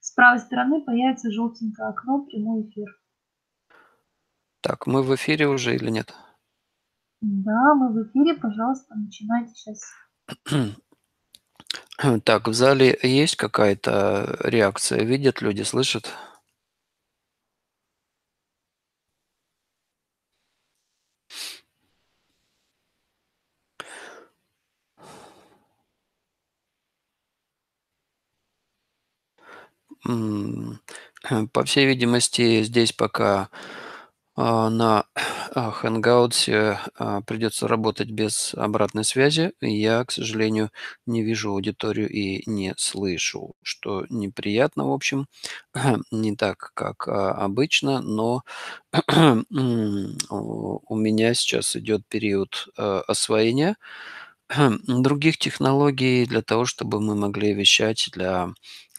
с правой стороны появится желтенькое окно «Прямой эфир». Так, мы в эфире уже или нет? Да, мы в эфире. Пожалуйста, начинайте сейчас. Так, в зале есть какая-то реакция? Видят люди, слышат? По всей видимости, здесь пока а, на Hangouts а, а, придется работать без обратной связи. Я, к сожалению, не вижу аудиторию и не слышу, что неприятно, в общем, не так, как обычно, но у меня сейчас идет период освоения других технологий для того, чтобы мы могли вещать для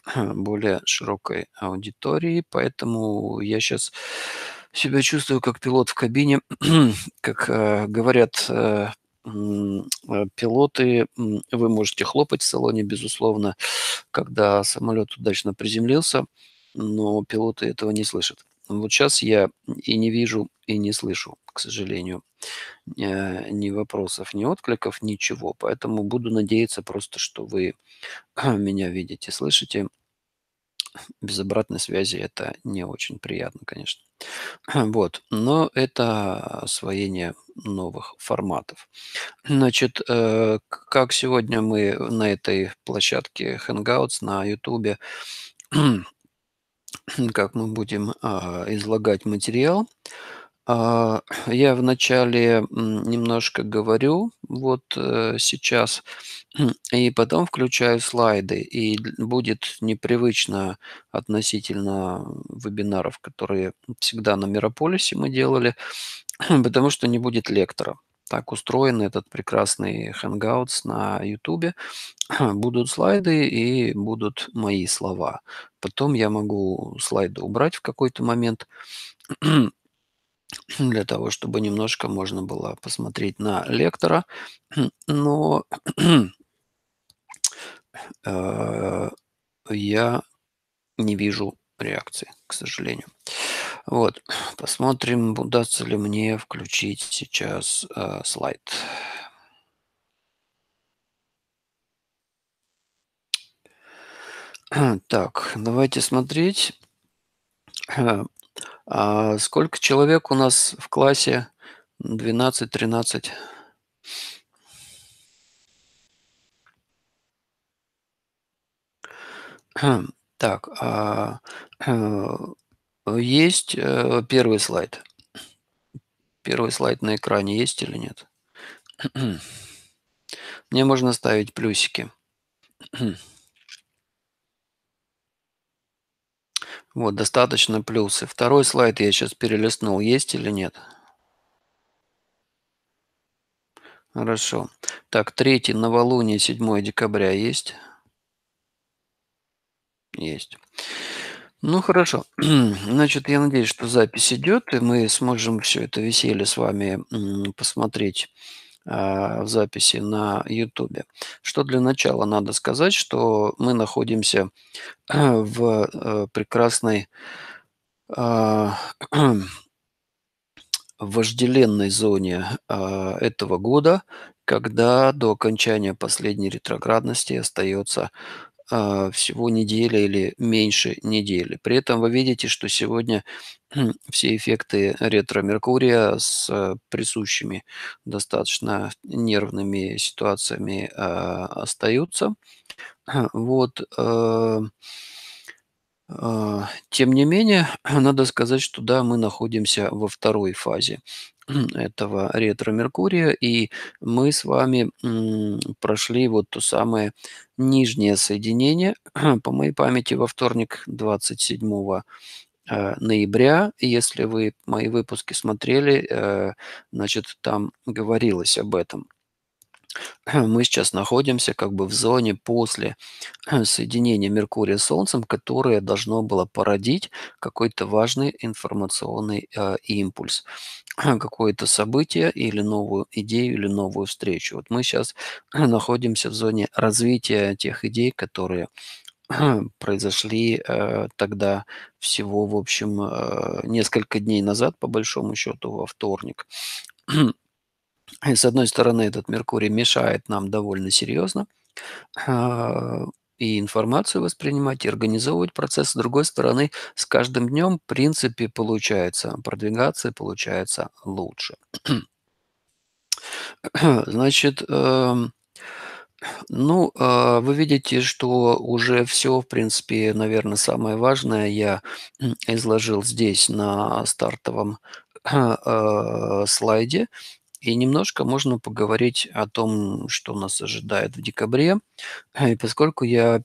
более широкой аудитории, поэтому я сейчас себя чувствую как пилот в кабине, как э, говорят э, э пилоты, вы можете хлопать в салоне, безусловно, когда самолет удачно приземлился, но пилоты этого не слышат. Вот сейчас я и не вижу, и не слышу, к сожалению, э, ни вопросов, ни откликов, ничего. Поэтому буду надеяться просто, что вы меня видите, слышите без обратной связи это не очень приятно, конечно. Вот. Но это освоение новых форматов. Значит, э, как сегодня мы на этой площадке Hangouts на YouTube, как мы будем а, излагать материал, а, я вначале, м, немножко говорю, вот, э, сейчас, и потом включаю слайды, и будет непривычно относительно вебинаров, которые всегда на Мирополисе мы делали, потому что не будет лектора. Так устроен этот прекрасный Hangouts на YouTube. Будут слайды и будут мои слова. Потом я могу слайды убрать в какой-то момент для того, чтобы немножко можно было посмотреть на лектора. Но э, я не вижу реакции, к сожалению. Вот, посмотрим, удастся ли мне включить сейчас э, слайд. Так, давайте смотреть. Э, а сколько человек у нас в классе? 12-13. Хм, так, а, э, есть э, первый слайд. Первый слайд на экране есть или нет? Мне можно ставить плюсики. Вот, достаточно плюсы. Второй слайд я сейчас перелистнул. Есть или нет? Хорошо. Так, третий новолуние, 7 декабря есть? Есть. Ну хорошо. Значит, я надеюсь, что запись идет, и мы сможем все это веселье с вами посмотреть. Э, в записи на YouTube. Что для начала надо сказать, что мы находимся э, в э, прекрасной вожделенной зоне этого года, когда до окончания последней ретроградности остается а, всего неделя или меньше недели. При этом вы видите, что сегодня все эффекты ретро-меркурия с присущими достаточно нервными ситуациями а, остаются. Вот. А, тем не менее, надо сказать, что да, мы находимся во второй фазе этого ретро-меркурия, и мы с вами прошли вот то самое нижнее соединение, по моей памяти, во вторник 27 э, ноября. Если вы мои выпуски смотрели, э, значит, там говорилось об этом. Мы сейчас находимся как бы в зоне после соединения Меркурия с Солнцем, которое должно было породить какой-то важный информационный э, импульс. какое-то событие или новую идею или новую встречу. Вот мы сейчас находимся в зоне развития тех идей, которые произошли э, тогда всего, в общем, э, несколько дней назад, по большому счету, во вторник. И с одной стороны, этот Меркурий мешает нам довольно серьезно, а, и информацию воспринимать, и организовывать процесс. С другой стороны, с каждым днем, в принципе, получается продвигаться, получается лучше. Значит, эм, ну, э, вы видите, что уже все, в принципе, наверное, самое важное я изложил здесь на стартовом э, слайде. И немножко можно поговорить о том, что нас ожидает в декабре. И поскольку я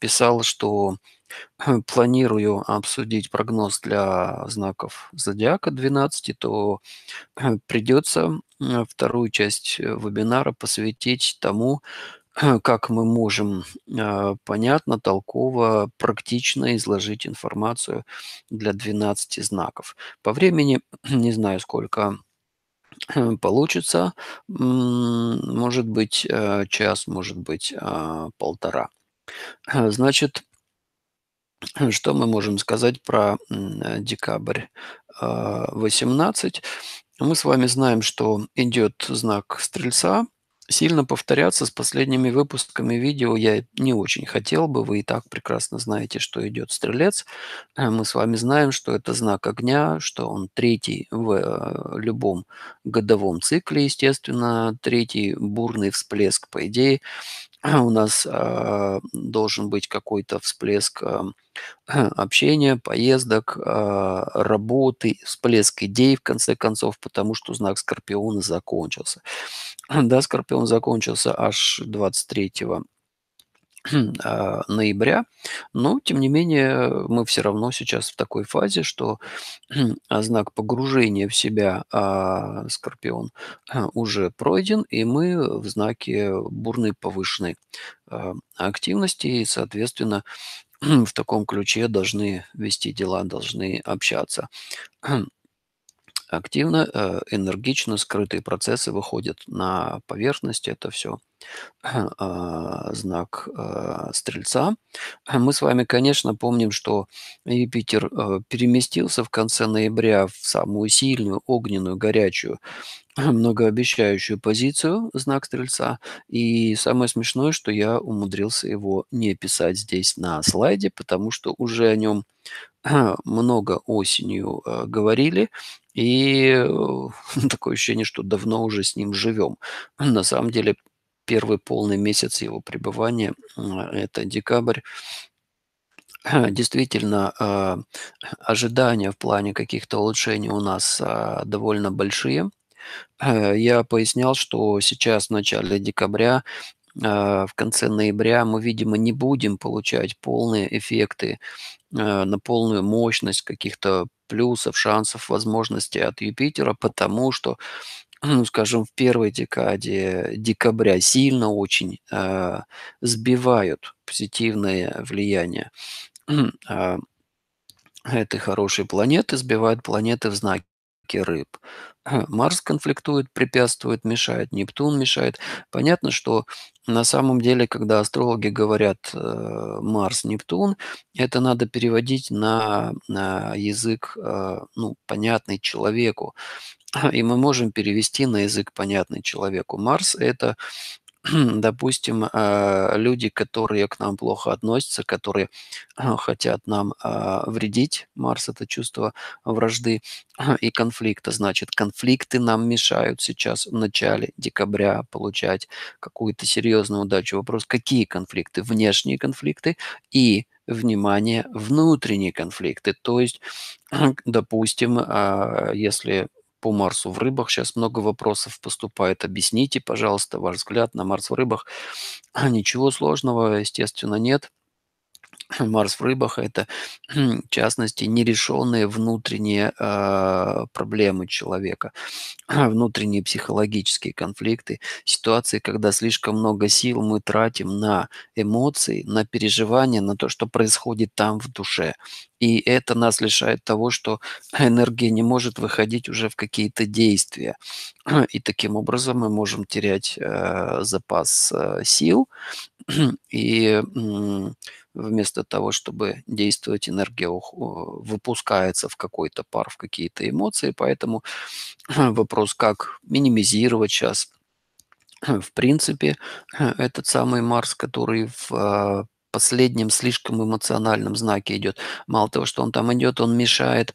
писал, что планирую обсудить прогноз для знаков зодиака 12, то э, придется э, вторую часть э, вебинара посвятить тому, как мы можем понятно, толково, практично изложить информацию для 12 знаков. По времени не знаю, сколько Э, получится, может быть, э, час, может быть, а, полтора. Э, значит, что мы можем сказать про декабрь 18? Мы с вами знаем, что идет знак Стрельца, сильно повторяться с последними выпусками видео я не очень хотел бы. Вы и так прекрасно знаете, что идет стрелец. Э, мы с вами знаем, что это знак огня, что он третий в э, любом годовом цикле, естественно, третий бурный всплеск, по идее, у нас э, должен быть какой-то всплеск э, общения, поездок, э, работы, всплеск идей, в конце концов, потому что знак Скорпиона закончился. Да, Скорпион закончился аж 23 А, ноября, но, тем не менее, мы все равно сейчас в такой фазе, что а, знак погружения в себя а, Скорпион уже пройден, и мы в знаке бурной повышенной активности, и, соответственно, в таком ключе должны вести дела, должны общаться активно, э, энергично скрытые процессы выходят на поверхность. Это все а, знак э, Стрельца. Мы с вами, конечно, помним, что Юпитер э, переместился в конце ноября в самую сильную, огненную, горячую, многообещающую позицию знак Стрельца. И самое смешное, что я умудрился его не писать здесь на слайде, потому что уже о нем много осенью говорили, и э, такое ощущение, что давно уже с ним живем. На самом деле, первый полный месяц его пребывания, а, это декабрь, э, действительно а, ожидания в плане каких-то улучшений у нас а, довольно большие. Э, я пояснял, что сейчас в начале декабря в конце ноября мы, видимо, не будем получать полные эффекты на полную мощность каких-то плюсов, шансов, возможностей от Юпитера, потому что, ну, скажем, в первой декаде декабря сильно очень э, сбивают позитивные влияния а, этой хорошей планеты, сбивают планеты в знаке рыб. Марс конфликтует, препятствует, мешает, Нептун мешает. Понятно, что на самом деле, когда астрологи говорят э, Марс-Нептун, это надо переводить на, на язык, э, ну, понятный человеку. И мы можем перевести на язык, понятный человеку. Марс – это допустим, э, люди, которые к нам плохо относятся, которые э, хотят нам э, вредить, Марс – это чувство вражды и конфликта, значит, конфликты нам мешают сейчас в начале декабря получать какую-то серьезную удачу. Вопрос, какие конфликты? Внешние конфликты и внимание внутренние конфликты. То есть, допустим, если по Марсу в рыбах. Сейчас много вопросов поступает. Объясните, пожалуйста, ваш взгляд на Марс в рыбах. Ничего сложного, естественно, нет. Марс в рыбах – это, в частности, нерешенные внутренние э, проблемы человека, внутренние психологические конфликты, ситуации, когда слишком много сил мы тратим на эмоции, на переживания, на то, что происходит там в душе. И это нас лишает того, что энергия не может выходить уже в какие-то действия. И таким образом мы можем терять э, запас э, сил и э, вместо того, чтобы действовать, энергия выпускается в какой-то пар, в какие-то эмоции. Поэтому вопрос, как минимизировать сейчас, в принципе, этот самый Марс, который в а, последнем слишком эмоциональном знаке идет. Мало того, что он там идет, он мешает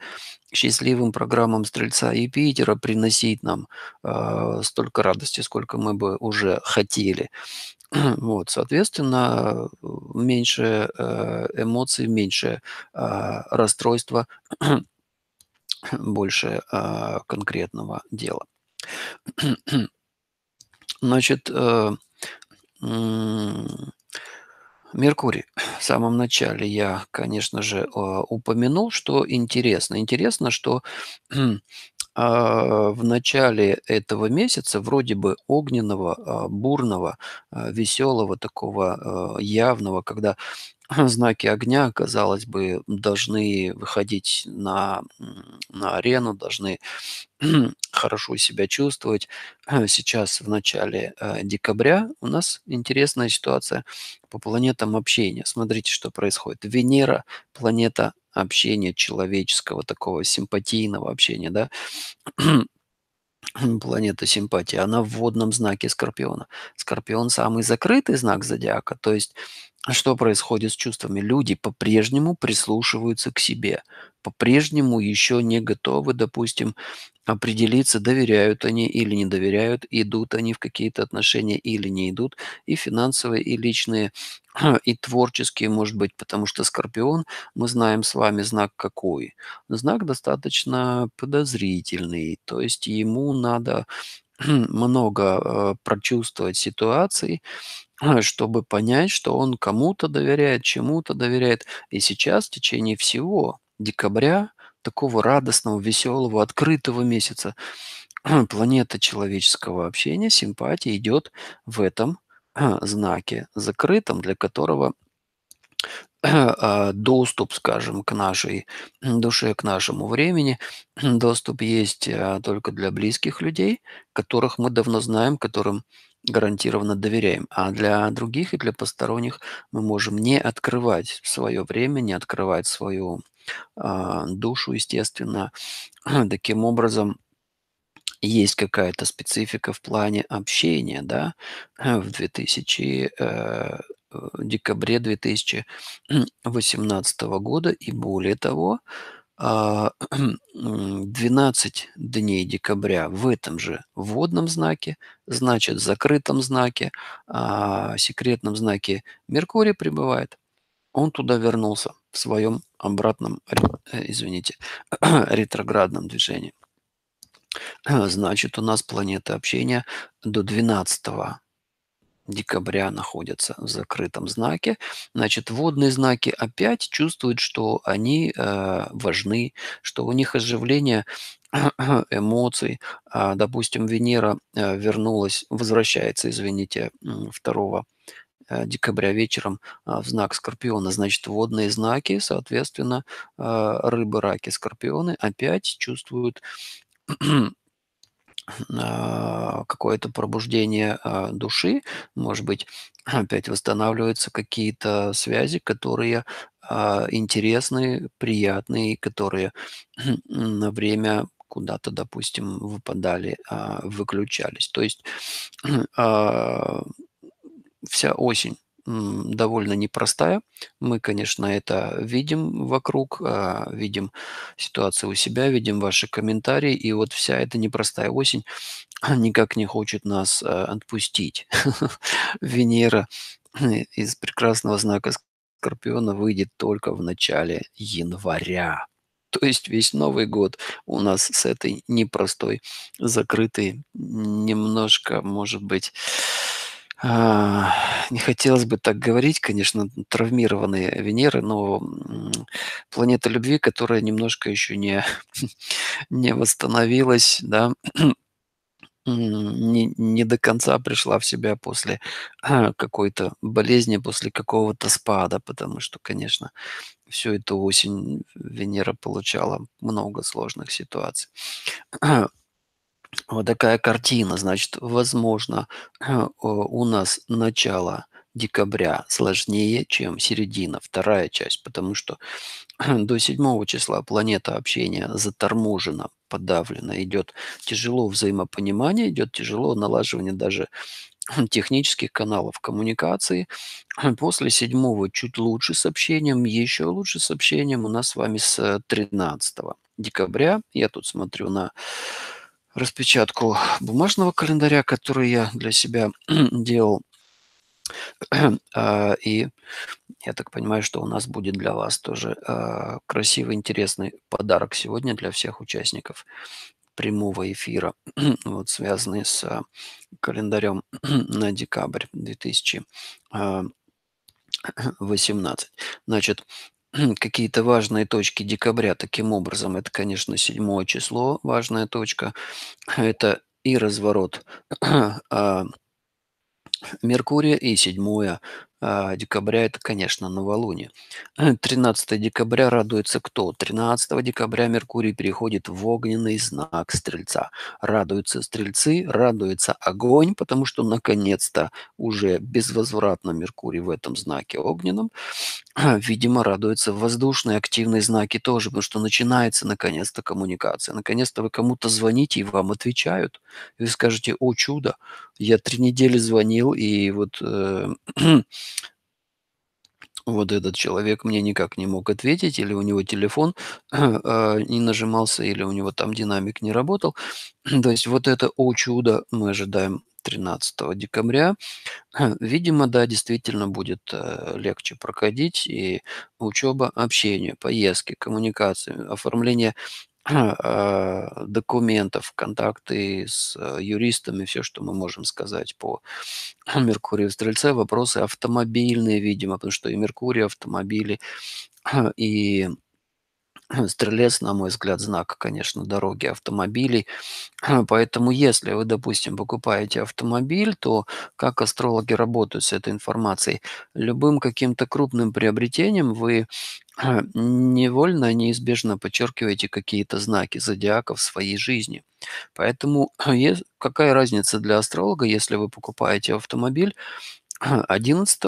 счастливым программам Стрельца и Питера приносить нам э, столько радости, сколько мы бы уже хотели. Вот, соответственно, меньше э, эмоций, меньше а, расстройства, больше а, конкретного дела. Значит, э, Меркурий. В самом начале я, конечно же, э, упомянул, что интересно. Интересно, что а, в начале этого месяца, вроде бы огненного, а, бурного, а, веселого, такого явного, когда знаки огня, казалось бы, должны выходить на, на арену, должны хорошо себя чувствовать. Сейчас в начале декабря у нас интересная ситуация по планетам общения. Смотрите, что происходит. Венера, планета общения человеческого, такого симпатийного общения, да, планета симпатия, она в водном знаке Скорпиона. Скорпион – самый закрытый знак зодиака, то есть что происходит с чувствами? Люди по-прежнему прислушиваются к себе, по-прежнему еще не готовы, допустим, определиться, доверяют они или не доверяют, идут они в какие-то отношения или не идут, и финансовые, и личные, и творческие, может быть, потому что Скорпион, мы знаем с вами знак какой. Знак достаточно подозрительный, то есть ему надо много э, прочувствовать ситуации, чтобы понять, что он кому-то доверяет, чему-то доверяет. И сейчас в течение всего декабря такого радостного, веселого, открытого месяца планета человеческого общения, симпатия идет в этом знаке закрытом, для которого а, доступ, скажем, к нашей душе, к нашему времени, доступ есть а, только для близких людей, которых мы давно знаем, которым гарантированно доверяем. А для других и для посторонних мы можем не открывать свое время, не открывать свою а, душу, естественно. Таким образом, есть какая-то специфика в плане общения, да, в 2000, э, декабре 2018 года. И более того, э, а, 12 дней декабря в этом же водном знаке, значит, в закрытом знаке, а, секретном знаке Меркурий пребывает. Он туда вернулся в своем обратном, э, извините, ретроградном движении. Значит, у нас планеты общения до 12 декабря находятся в закрытом знаке. Значит, водные знаки опять чувствуют, что они э, важны, что у них оживление эмоций. А, допустим, Венера э, вернулась, возвращается, извините, 2 Э, декабря вечером а, в знак Скорпиона. Значит, водные знаки, соответственно, а, рыбы, раки, скорпионы опять чувствуют а, какое-то пробуждение души, может быть, опять восстанавливаются какие-то связи, которые интересные, приятные, которые на время куда-то, допустим, выпадали, выключались. То есть вся осень довольно непростая. Мы, конечно, это видим вокруг, а, видим ситуацию у себя, видим ваши комментарии, и вот вся эта непростая осень никак не хочет нас а, отпустить. Венера э, из прекрасного знака Скорпиона выйдет только в начале января. То есть весь Новый год у нас с этой непростой, закрытой, немножко, может быть, а, не хотелось бы так говорить, конечно, травмированные Венеры, но планета любви, которая немножко еще не, не восстановилась, да, не, не до конца пришла в себя после а, какой-то болезни, после какого-то спада, потому что, конечно, всю эту осень Венера получала много сложных ситуаций. А, вот такая картина. Значит, возможно, э, у нас начало декабря сложнее, чем середина, вторая часть, потому что до 7 числа планета общения заторможена, подавлена, идет тяжело взаимопонимание, идет тяжело налаживание даже технических каналов коммуникации. После седьмого чуть лучше с общением, еще лучше с общением у нас с вами с 13 декабря. Я тут смотрю на распечатку бумажного календаря, который я для себя делал. А, и я так понимаю, что у нас будет для вас тоже а, красивый, интересный подарок сегодня для всех участников прямого эфира, вот, связанный с а, календарем на декабрь 2018. Значит, какие-то важные точки декабря таким образом. Это, конечно, седьмое число, важная точка. Это и разворот а, Меркурия, и седьмое а, декабря это, конечно, новолуние. 13 э, декабря радуется кто? 13 декабря Меркурий переходит в огненный знак Стрельца. Радуются Стрельцы, радуется огонь, потому что, наконец-то, уже безвозвратно Меркурий в этом знаке огненном. Э, видимо, радуются воздушные активные знаки тоже, потому что начинается, наконец-то, коммуникация. Наконец-то вы кому-то звоните, и вам отвечают. И вы скажете, о чудо, я три недели звонил, и вот... Э вот этот человек мне никак не мог ответить, или у него телефон а, не нажимался, или у него там динамик не работал. То есть вот это, о чудо, мы ожидаем 13 декабря. Видимо, да, действительно будет э, легче проходить и учеба, общение, поездки, коммуникации, оформление Э, документов, контакты с э, юристами, все, что мы можем сказать по Меркурию в Стрельце. Вопросы автомобильные, видимо, потому что и Меркурий, автомобили, и Стрелец, на мой взгляд, знак, конечно, дороги автомобилей. Э, поэтому, если вы, допустим, покупаете автомобиль, то как астрологи работают с этой информацией? Любым каким-то крупным приобретением вы э, невольно, неизбежно подчеркиваете какие-то знаки зодиака в своей жизни. Поэтому э, какая разница для астролога, если вы покупаете автомобиль 11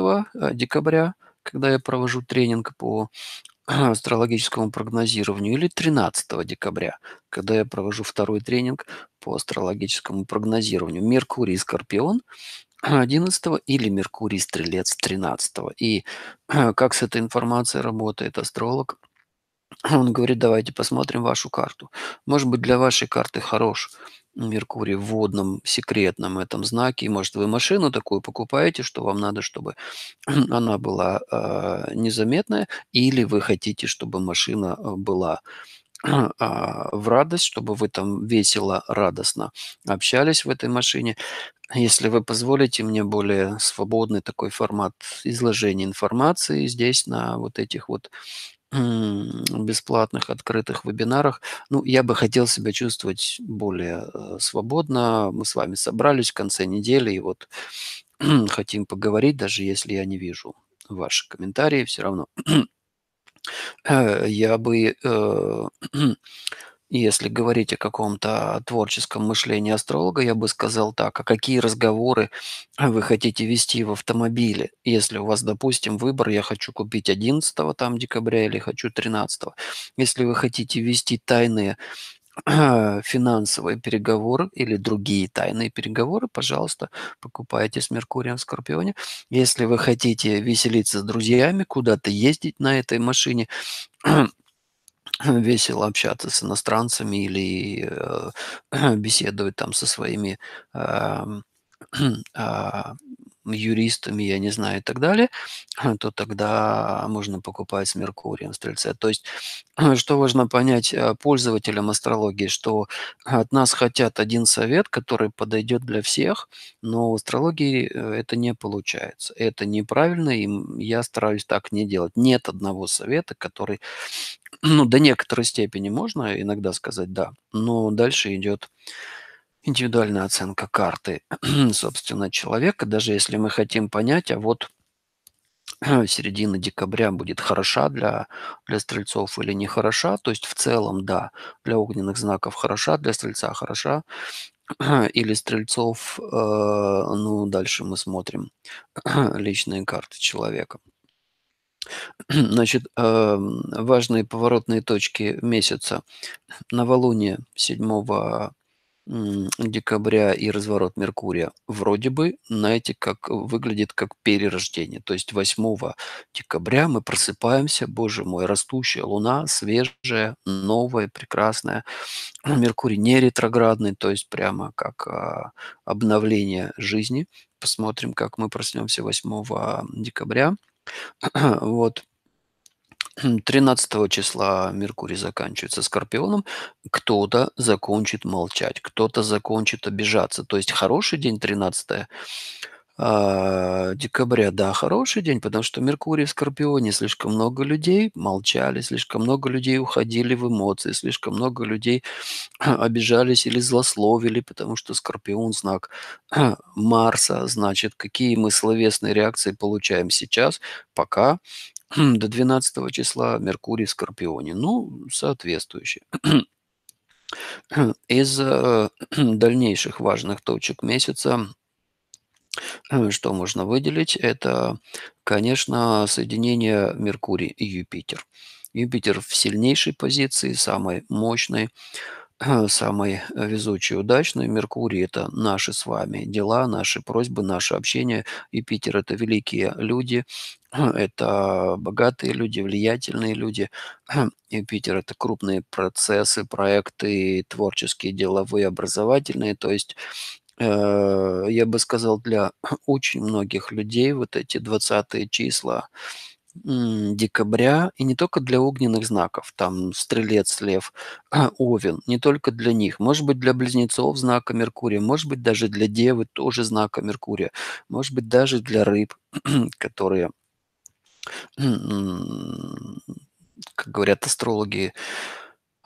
декабря, когда я провожу тренинг по астрологическому прогнозированию, или 13 декабря, когда я провожу второй тренинг по астрологическому прогнозированию. Меркурий Скорпион 11 или Меркурий Стрелец 13. И как с этой информацией работает астролог? Он говорит, давайте посмотрим вашу карту. Может быть, для вашей карты хорош Меркурий в водном секретном этом знаке. И, может, вы машину такую покупаете, что вам надо, чтобы она была э, незаметная, или вы хотите, чтобы машина а, была э, в радость, чтобы вы там весело, радостно общались в этой машине. Если вы позволите мне более свободный такой формат изложения информации здесь на вот этих вот бесплатных открытых вебинарах. Ну, я бы хотел себя чувствовать более э, свободно. Мы с вами собрались в конце недели, и вот хотим поговорить, даже если я не вижу ваши комментарии, все равно э, я бы э, Если говорить о каком-то творческом мышлении астролога, я бы сказал так, а какие разговоры вы хотите вести в автомобиле, если у вас, допустим, выбор, я хочу купить 11 там, декабря или хочу 13. го Если вы хотите вести тайные финансовые переговоры или другие тайные переговоры, пожалуйста, покупайте с Меркурием в Скорпионе. Если вы хотите веселиться с друзьями, куда-то ездить на этой машине, весело общаться с иностранцами или э, беседовать там со своими эм, а, юристами, я не знаю, и так далее, то тогда можно покупать с Меркурием в Стрельце. То есть, что важно понять э, пользователям астрологии, что от нас хотят один совет, который подойдет для всех, но в астрологии э, это не получается. Это неправильно, и я стараюсь так не делать. Нет одного совета, который ну, до некоторой степени можно иногда сказать «да», но дальше идет индивидуальная оценка карты, собственно, человека, даже если мы хотим понять, а вот э, середина декабря будет хороша для, для стрельцов или не хороша. То есть в целом, да, для огненных знаков хороша, для стрельца хороша. Или стрельцов, э, ну, дальше мы смотрим личные карты человека. Значит, эм, важные поворотные точки месяца. Новолуние 7 декабря и разворот Меркурия вроде бы, знаете, как выглядит как перерождение. То есть 8 декабря мы просыпаемся, боже мой, растущая луна, свежая, новая, прекрасная. Меркурий не ретроградный, то есть прямо как а, обновление жизни. Посмотрим, как мы проснемся 8 декабря. Вот. 13 числа Меркурий заканчивается Скорпионом, кто-то закончит молчать, кто-то закончит обижаться. То есть хороший день 13 а, декабря, да, хороший день, потому что Меркурий в Скорпионе, слишком много людей молчали, слишком много людей уходили в эмоции, слишком много людей обижались или злословили, потому что Скорпион знак Марса, значит, какие мы словесные реакции получаем сейчас, пока до 12 числа Меркурий в Скорпионе. Ну, соответствующие. Из э, дальнейших важных точек месяца Э, что можно выделить? Это, конечно, соединение Меркурий и Юпитер. Юпитер в сильнейшей позиции, самой мощной, самой везучей и удачной. Меркурий – это наши с вами дела, наши просьбы, наше общение. Юпитер – это великие люди, это богатые люди, влиятельные люди. Юпитер – это крупные процессы, проекты, творческие, деловые, образовательные. То есть Э, я бы сказал, для очень многих людей вот эти 20 числа декабря, и не только для огненных знаков, там стрелец, лев, овен, не только для них, может быть, для близнецов знака Меркурия, может быть, даже для девы тоже знака Меркурия, может быть, даже для рыб, которые, как говорят астрологи,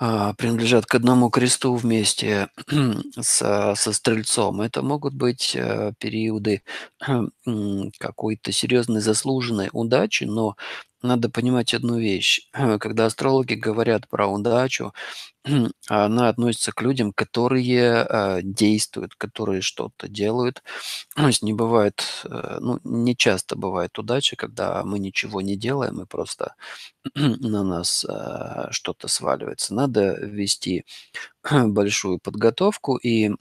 а, принадлежат к одному кресту вместе со, со Стрельцом. Это могут быть э, периоды какой-то серьезной заслуженной удачи, но надо понимать одну вещь. Когда астрологи говорят про удачу, она относится к людям, которые э, действуют, которые что-то делают. То есть не бывает, э, ну, не часто бывает удача, когда мы ничего не делаем и просто на нас э, что-то сваливается. Надо вести большую подготовку и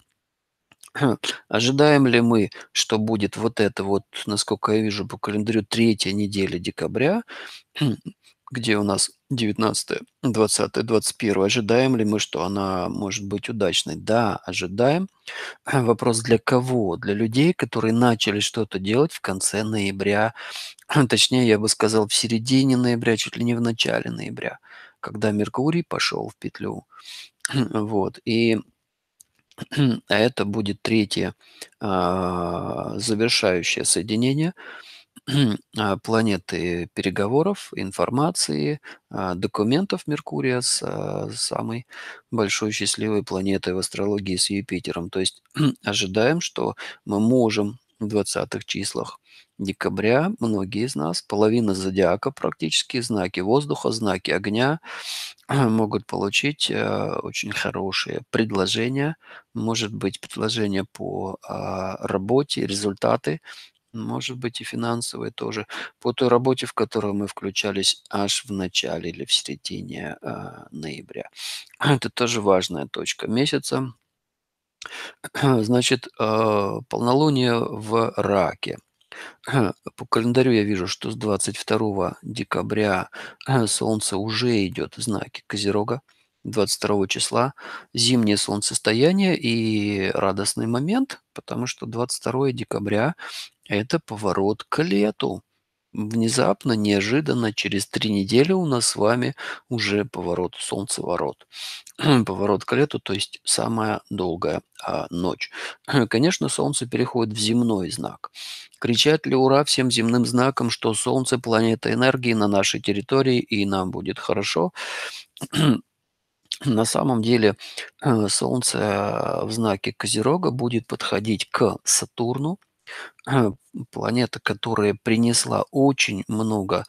Ожидаем ли мы, что будет вот это вот, насколько я вижу по календарю, третья неделя декабря, где у нас 19, 20, 21. Ожидаем ли мы, что она может быть удачной? Да, ожидаем. Вопрос для кого? Для людей, которые начали что-то делать в конце ноября, точнее, я бы сказал, в середине ноября, чуть ли не в начале ноября, когда Меркурий пошел в петлю. Вот. И это будет третье а, завершающее соединение – А, планеты переговоров, информации, а, документов Меркурия а, с самой большой счастливой планетой в астрологии с Юпитером. То есть ожидаем, что мы можем в 20 числах декабря многие из нас, половина зодиака практически, знаки воздуха, знаки огня могут получить очень хорошие предложения. Может быть, предложения по работе, результаты может быть, и финансовые тоже. По той работе, в которую мы включались аж в начале или в середине э, ноября. Это тоже важная точка месяца. Значит, э, полнолуние в раке. По календарю я вижу, что с 22 декабря а, Солнце уже идет в знаке Козерога. 22 числа зимнее солнцестояние и радостный момент, потому что 22 декабря это поворот к лету. Внезапно, неожиданно, через три недели у нас с вами уже поворот солнцеворот. поворот к лету, то есть самая долгая а, ночь. Конечно, солнце переходит в земной знак. Кричать ли ура всем земным знакам, что солнце – планета энергии на нашей территории и нам будет хорошо – на самом деле э, Солнце э, в знаке Козерога будет подходить к Сатурну, э, планета, которая принесла очень много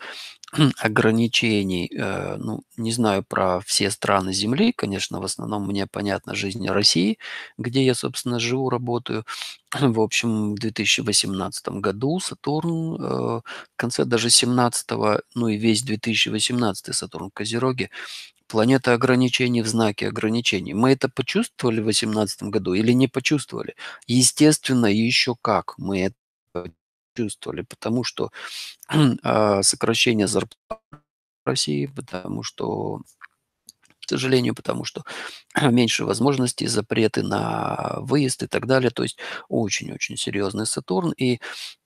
ограничений. ну, не знаю про все страны Земли, конечно, в основном мне понятна жизнь России, где я, собственно, живу, работаю. В общем, в 2018 году Сатурн, в конце даже 17 ну и весь 2018 Сатурн в Козероге Планета ограничений в знаке ограничений. Мы это почувствовали в 2018 году или не почувствовали? Естественно, еще как мы это почувствовали, потому что а, сокращение зарплат в России, потому что к сожалению, потому что меньше возможностей, запреты на выезд и так далее. То есть очень-очень серьезный Сатурн. И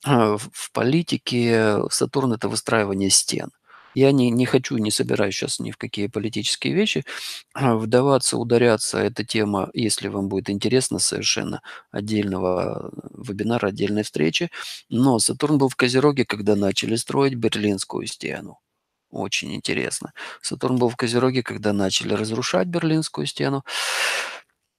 а, в политике Сатурн – это выстраивание стен. Я не, не хочу, не собираюсь сейчас ни в какие политические вещи а, вдаваться, ударяться. Эта тема, если вам будет интересно, совершенно отдельного вебинара, отдельной встречи. Но Сатурн был в Козероге, когда начали строить Берлинскую стену. Очень интересно. Сатурн был в Козероге, когда начали разрушать Берлинскую стену.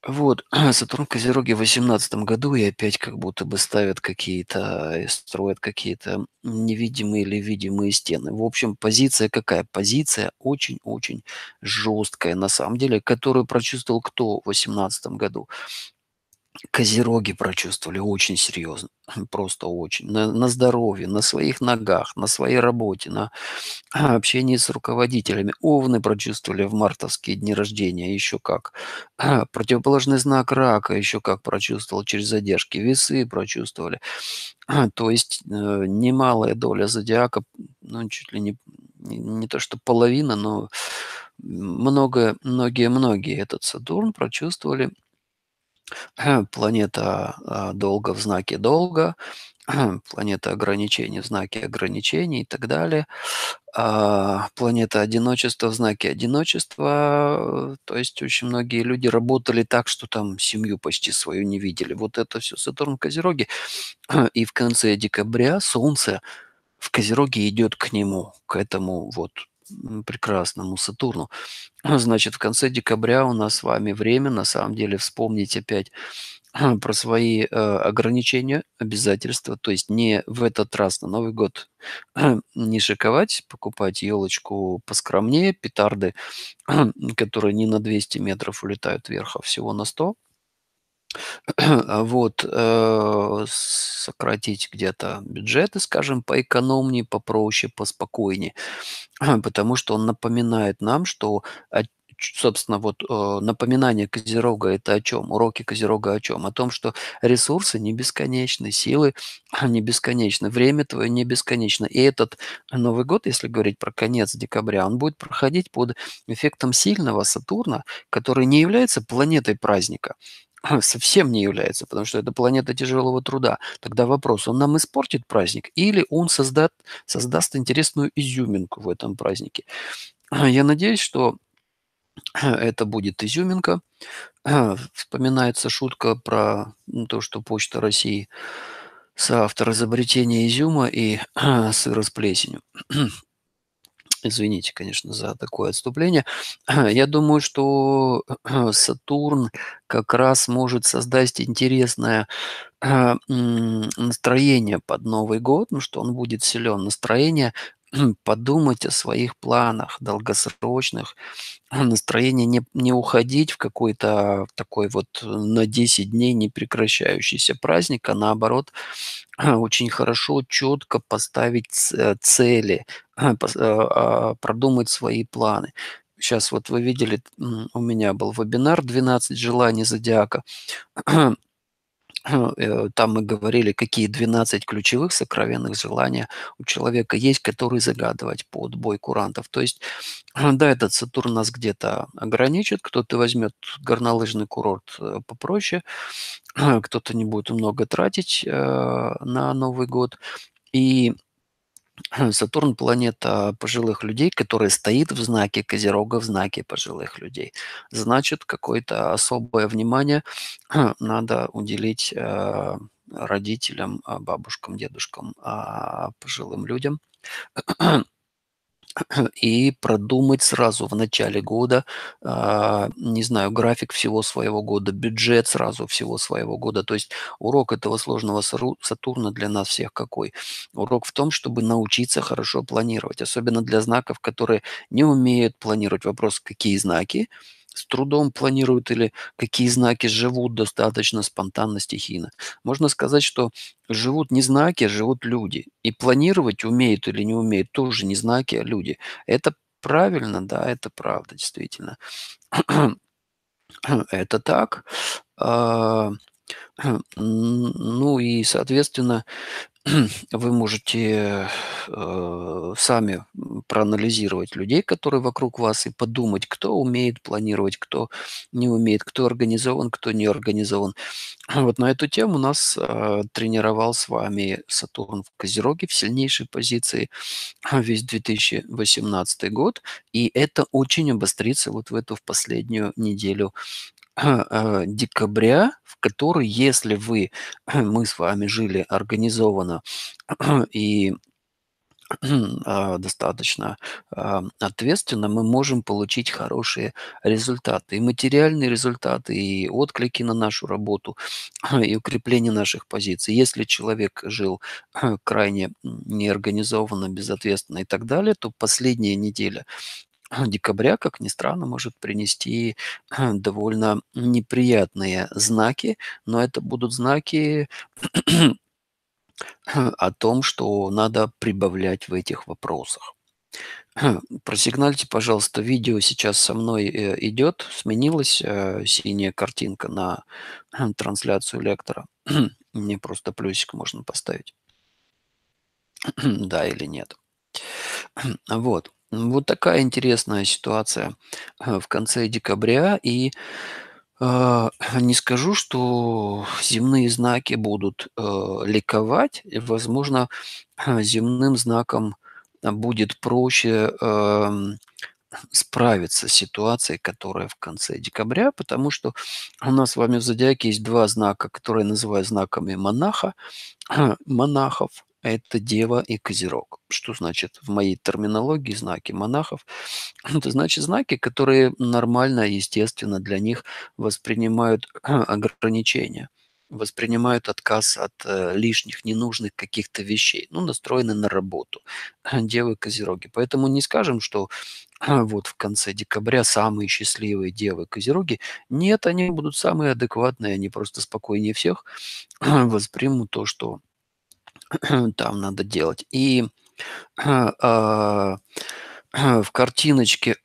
Вот, Сатурн в Козероге в 18 году и опять как будто бы ставят какие-то, э, строят какие-то невидимые или видимые стены. В общем, позиция какая? Позиция очень-очень жесткая, на самом деле, которую прочувствовал кто в 18 году? Козероги прочувствовали очень серьезно, просто очень. На, на здоровье, на своих ногах, на своей работе, на общении с руководителями. Овны прочувствовали в мартовские дни рождения, еще как. Противоположный знак рака еще как прочувствовал через задержки. Весы прочувствовали. То есть э, немалая доля зодиака, ну чуть ли не, не то что половина, но многое, многие-многие этот Сатурн прочувствовали – Э, планета а, долго в знаке долго, планета ограничений в знаке ограничений и так далее, а, планета одиночества в знаке одиночества. То есть очень многие люди работали так, что там семью почти свою не видели. Вот это все Сатурн в Козероге. И в конце декабря Солнце в Козероге идет к нему, к этому вот прекрасному Сатурну. Значит, в конце декабря у нас с вами время, на самом деле, вспомнить опять э, про свои э, ограничения, обязательства. То есть не в этот раз на Новый год э, не шиковать, покупать елочку поскромнее, петарды, которые не на 200 метров улетают вверх, а всего на 100. А вот, э, сократить где-то бюджеты, скажем, поэкономнее, попроще, поспокойнее, потому что он напоминает нам, что собственно, вот э, напоминание Козерога это о чем? Уроки Козерога о чем? О том, что ресурсы не бесконечны, силы не бесконечны, время твое не бесконечно. И этот Новый год, если говорить про конец декабря, он будет проходить под эффектом сильного Сатурна, который не является планетой праздника. совсем не является, потому что это планета тяжелого труда. Тогда вопрос, он нам испортит праздник или он создаст, создаст интересную изюминку в этом празднике? Я надеюсь, что это будет изюминка. Вспоминается шутка про то, что Почта России соавтор изобретения изюма и сыра с плесенью. Извините, конечно, за такое отступление. Я думаю, что Сатурн как раз может создать интересное настроение под Новый год, ну, что он будет силен. Настроение подумать о своих планах долгосрочных, настроение не, не уходить в какой-то такой вот э, на 10 дней непрекращающийся праздник, а наоборот очень хорошо четко поставить э, цели, Э, а, продумать свои планы. Сейчас вот вы видели, у меня был вебинар «12 желаний зодиака». Э, там мы говорили, какие 12 ключевых сокровенных желания у человека есть, которые загадывать под бой курантов. То есть, да, этот Сатурн нас где-то ограничит, кто-то возьмет горнолыжный курорт э, попроще, кто-то не будет много тратить на Новый год. И Сатурн – планета пожилых людей, которая стоит в знаке Козерога, в знаке пожилых людей. Значит, какое-то особое внимание надо уделить э, родителям, э, бабушкам, дедушкам, а, пожилым людям. и продумать сразу в начале года, а, не знаю, график всего своего года, бюджет сразу всего своего года. То есть урок этого сложного Сатурна для нас всех какой? Урок в том, чтобы научиться хорошо планировать, особенно для знаков, которые не умеют планировать. Вопрос, какие знаки, с трудом планируют или какие знаки живут достаточно спонтанно, стихийно. Можно сказать, что живут не знаки, а живут люди. И планировать умеют или не умеют тоже не знаки, а люди. Это правильно, да, это правда, действительно. это так. А, ну и, соответственно, вы можете э, сами проанализировать людей, которые вокруг вас, и подумать, кто умеет планировать, кто не умеет, кто организован, кто не организован. Вот на эту тему нас э, тренировал с вами Сатурн в Козероге в сильнейшей позиции весь 2018 год, и это очень обострится вот в эту в последнюю неделю Э, декабря, в который, если вы, мы с вами жили организованно и а, достаточно а, ответственно, мы можем получить хорошие результаты. И материальные результаты, и отклики на нашу работу, и укрепление наших позиций. Если человек жил крайне неорганизованно, безответственно и так далее, то последняя неделя а, декабря, как ни странно, может принести а, довольно неприятные знаки, но это будут знаки о том, что надо прибавлять в этих вопросах. Просигнальте, пожалуйста, видео сейчас со мной э, идет, сменилась э, синяя картинка на трансляцию лектора. Мне просто плюсик можно поставить. Да или нет. Вот. Вот такая интересная ситуация э, в конце декабря. И э, не скажу, что земные знаки будут э, ликовать. Возможно, э, земным знаком будет проще э, справиться с ситуацией, которая в конце декабря, потому что у нас с вами в зодиаке есть два знака, которые я знаками монаха, монахов, это Дева и Козерог. Что значит в моей терминологии знаки монахов? Это значит знаки, которые нормально, естественно, для них воспринимают ограничения воспринимают отказ от э, лишних, ненужных каких-то вещей, ну, настроены на работу, девы козероги. Поэтому не скажем, что вот в конце декабря самые счастливые девы козероги. Нет, они будут самые адекватные, они просто спокойнее всех воспримут то, что там надо делать. И а, в картиночке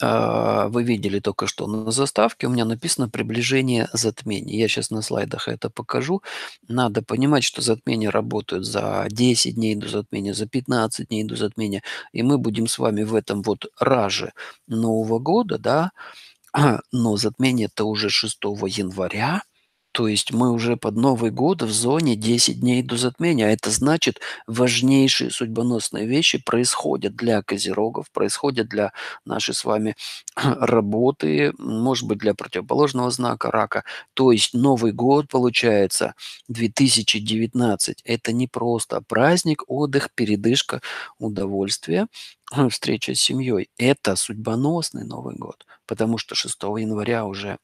а, вы видели только что на заставке, у меня написано приближение затмений. Я сейчас на слайдах это покажу. Надо понимать, что затмения работают за 10 дней до затмения, за 15 дней до затмения. И мы будем с вами в этом вот раже Нового года, да, но затмение это уже 6 января – то есть мы уже под Новый год в зоне 10 дней до затмения. А это значит, важнейшие судьбоносные вещи происходят для козерогов, происходят для нашей с вами работы, может быть, для противоположного знака рака. То есть Новый год, получается, 2019. Это не просто праздник, отдых, передышка, удовольствие, встреча с семьей. Это судьбоносный Новый год, потому что 6 января уже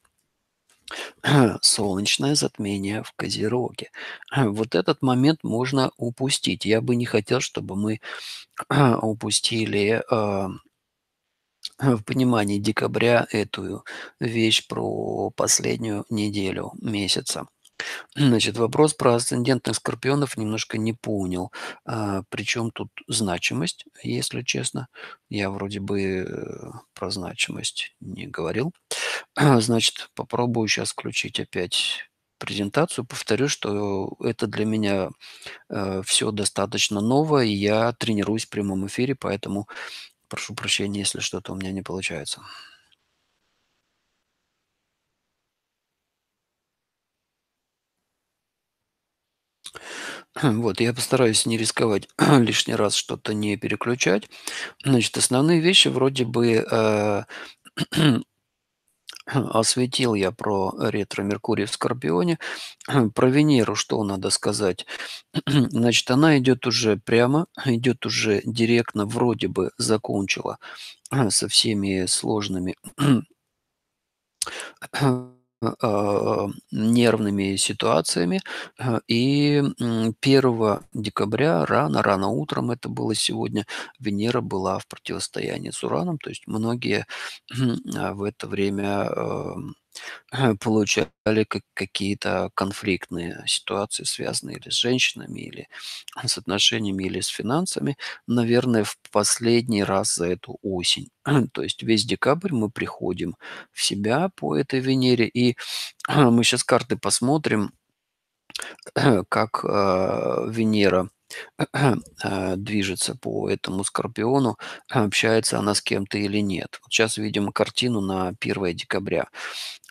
солнечное затмение в Козероге. Э, вот этот момент можно упустить. Я бы не хотел, чтобы мы упустили э, в понимании декабря эту вещь про последнюю неделю месяца. Значит, вопрос про асцендентных скорпионов немножко не понял. А, причем тут значимость, если честно. Я вроде бы э, про значимость не говорил. Значит, попробую сейчас включить опять презентацию. Повторю, что это для меня э, все достаточно новое, и я тренируюсь в прямом эфире, поэтому прошу прощения, если что-то у меня не получается. Вот, я постараюсь не рисковать лишний раз что-то не переключать. Значит, основные вещи вроде бы э, осветил я про ретро-меркурий в Скорпионе. Про Венеру что надо сказать? Значит, она идет уже прямо, идет уже директно, вроде бы закончила со всеми сложными а, нервными ситуациями. Э, и 1 декабря рано-рано утром, это было сегодня, Венера была в противостоянии с Ураном. То есть многие а, в это время э, Э, получали какие-то конфликтные ситуации, связанные или с женщинами, или с отношениями, или с финансами, наверное, в последний раз за эту осень. То есть весь декабрь мы приходим в себя по этой Венере, и мы сейчас карты посмотрим, как э, Венера э, движется по этому скорпиону, общается она с кем-то или нет. сейчас видим картину на 1 декабря.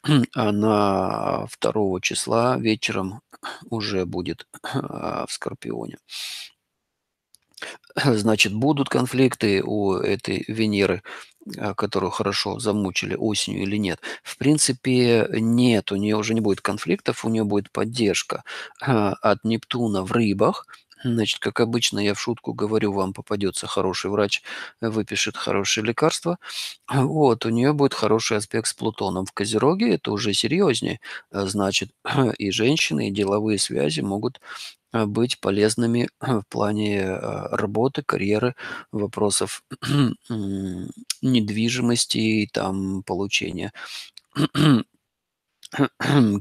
На 2 числа вечером уже будет а, в Скорпионе. Значит, будут конфликты у этой Венеры, а, которую хорошо замучили осенью или нет. В принципе, нет, у нее уже не будет конфликтов, у нее будет поддержка а, от Нептуна в рыбах – Значит, как обычно, я в шутку говорю, вам попадется хороший врач, э, выпишет хорошее лекарство. А вот, у нее будет хороший аспект с Плутоном в Козероге, это уже серьезнее. Э, значит, и женщины, и деловые связи могут э, быть полезными в плане работы, карьеры, вопросов недвижимости и там получения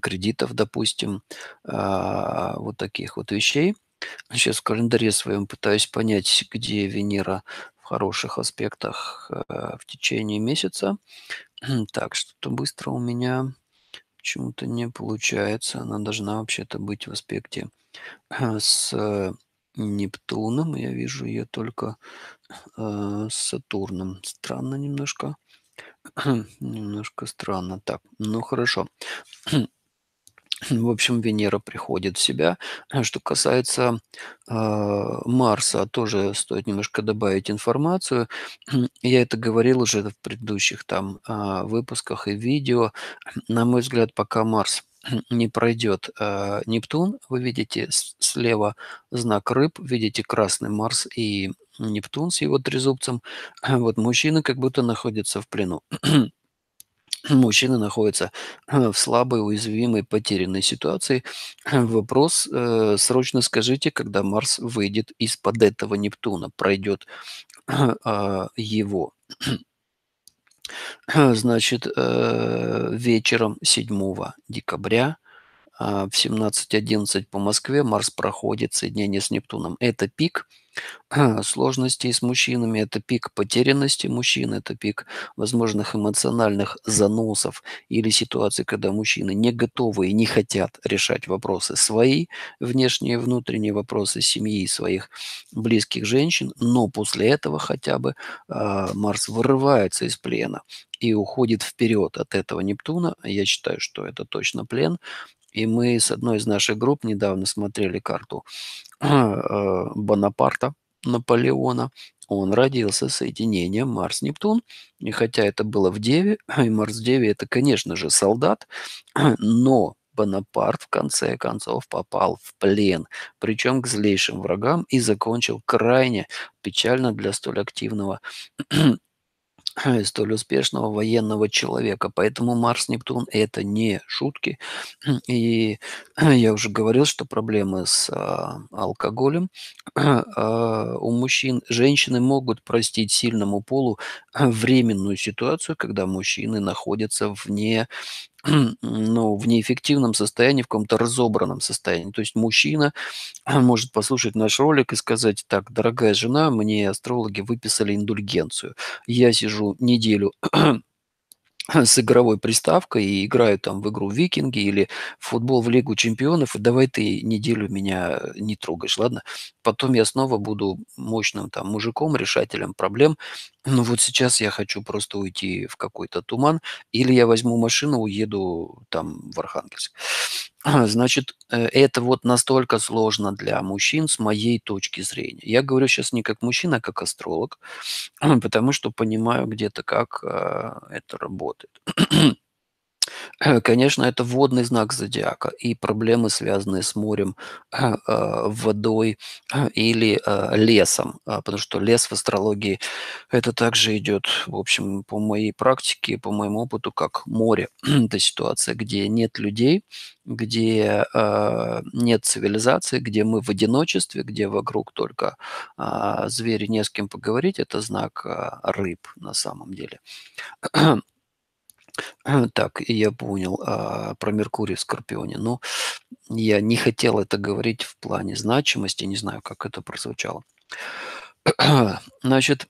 кредитов, допустим, а, вот таких вот вещей – Сейчас в календаре своем пытаюсь понять, где Венера в хороших аспектах э, в течение месяца. Хм, так, что-то быстро у меня почему-то не получается. Она должна вообще-то быть в аспекте э, с э, Нептуном. Я вижу ее только э, с Сатурном. Странно немножко. Хм, немножко странно. Так, ну хорошо. Хм, в общем, Венера приходит в себя. А что касается э, Марса, тоже стоит немножко добавить информацию. Я это говорил уже в предыдущих там а, выпусках и видео. На мой взгляд, пока Марс не пройдет э, Нептун, вы видите слева знак рыб, видите красный Марс и Нептун с его трезубцем. Вот мужчины как будто находятся в плену мужчина находится э, в слабой, уязвимой, потерянной ситуации. Э, вопрос, э, срочно скажите, когда Марс выйдет из-под этого Нептуна, пройдет а, его. Значит, вечером 7 декабря в 17.11 по Москве Марс проходит соединение с Нептуном. Это пик – сложностей с мужчинами, это пик потерянности мужчин, это пик возможных эмоциональных заносов или ситуаций, когда мужчины не готовы и не хотят решать вопросы свои, внешние и внутренние вопросы семьи и своих близких женщин, но после этого хотя бы а, Марс вырывается из плена и уходит вперед от этого Нептуна. Я считаю, что это точно плен. И мы с одной из наших групп недавно смотрели карту э, Бонапарта, Наполеона. Он родился соединением Марс-Нептун. И хотя это было в Деве, и Марс в Деве это, конечно же, солдат, но Бонапарт в конце концов попал в плен, причем к злейшим врагам и закончил крайне печально для столь активного Э, столь успешного военного человека. Поэтому Марс-Нептун – это не шутки. И э, я уже говорил, что проблемы с а, алкоголем а, у мужчин. Женщины могут простить сильному полу э, временную ситуацию, когда мужчины находятся вне ну, в неэффективном состоянии, в каком-то разобранном состоянии. То есть мужчина может послушать наш ролик и сказать, так, дорогая жена, мне астрологи выписали индульгенцию. Я сижу неделю с игровой приставкой и играю там в игру «Викинги» или в футбол в Лигу чемпионов, и давай ты неделю меня не трогаешь, ладно? Потом я снова буду мощным там мужиком, решателем проблем, ну вот сейчас я хочу просто уйти в какой-то туман, или я возьму машину, уеду там в Архангельск. А, значит, э, это вот настолько сложно для мужчин с моей точки зрения. Я говорю сейчас не как мужчина, а как астролог, потому что понимаю где-то, как а, это работает. Э, конечно, это водный знак зодиака и проблемы, связанные с морем, э, э, водой или лесом, потому что лес в астрологии это также идет, в общем, по моей практике, по моему опыту, как море. это ситуация, где нет людей, где нет цивилизации, где мы в одиночестве, где вокруг только звери, не с кем поговорить. Это знак рыб на самом деле. Э, так, я понял а, про Меркурий в Скорпионе. Ну, я не хотел это говорить в плане значимости, не знаю, как это прозвучало. Значит,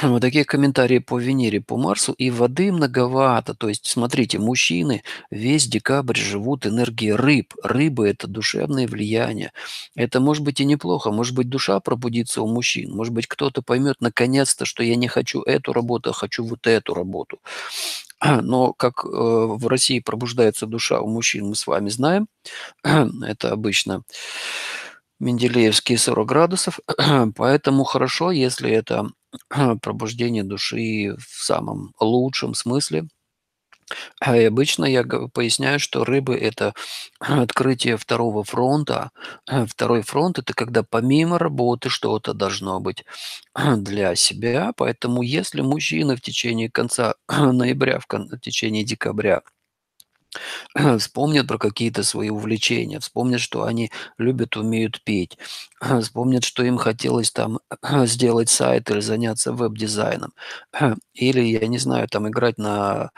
вот такие комментарии по Венере, по Марсу. И воды многовато. То есть, смотрите, мужчины весь декабрь живут энергией рыб. Рыбы – это душевное влияние. Это может быть и неплохо. Может быть, душа пробудится у мужчин. Может быть, кто-то поймет наконец-то, что я не хочу эту работу, а хочу вот эту работу. Но как э, в России пробуждается душа у мужчин, мы с вами знаем. Это обычно Менделеевские 40 градусов. Поэтому хорошо, если это пробуждение души в самом лучшем смысле – а обычно я поясняю, что рыбы– это открытие второго фронта. Э, второй фронт– это когда помимо работы что-то должно быть э, для себя. Поэтому если мужчина в течение конца ноября, в течение декабря вспомнят про какие-то свои увлечения, вспомнят, что они любят, умеют петь, вспомнят, что им хотелось там сделать сайт или заняться веб-дизайном, или, я не знаю, там играть на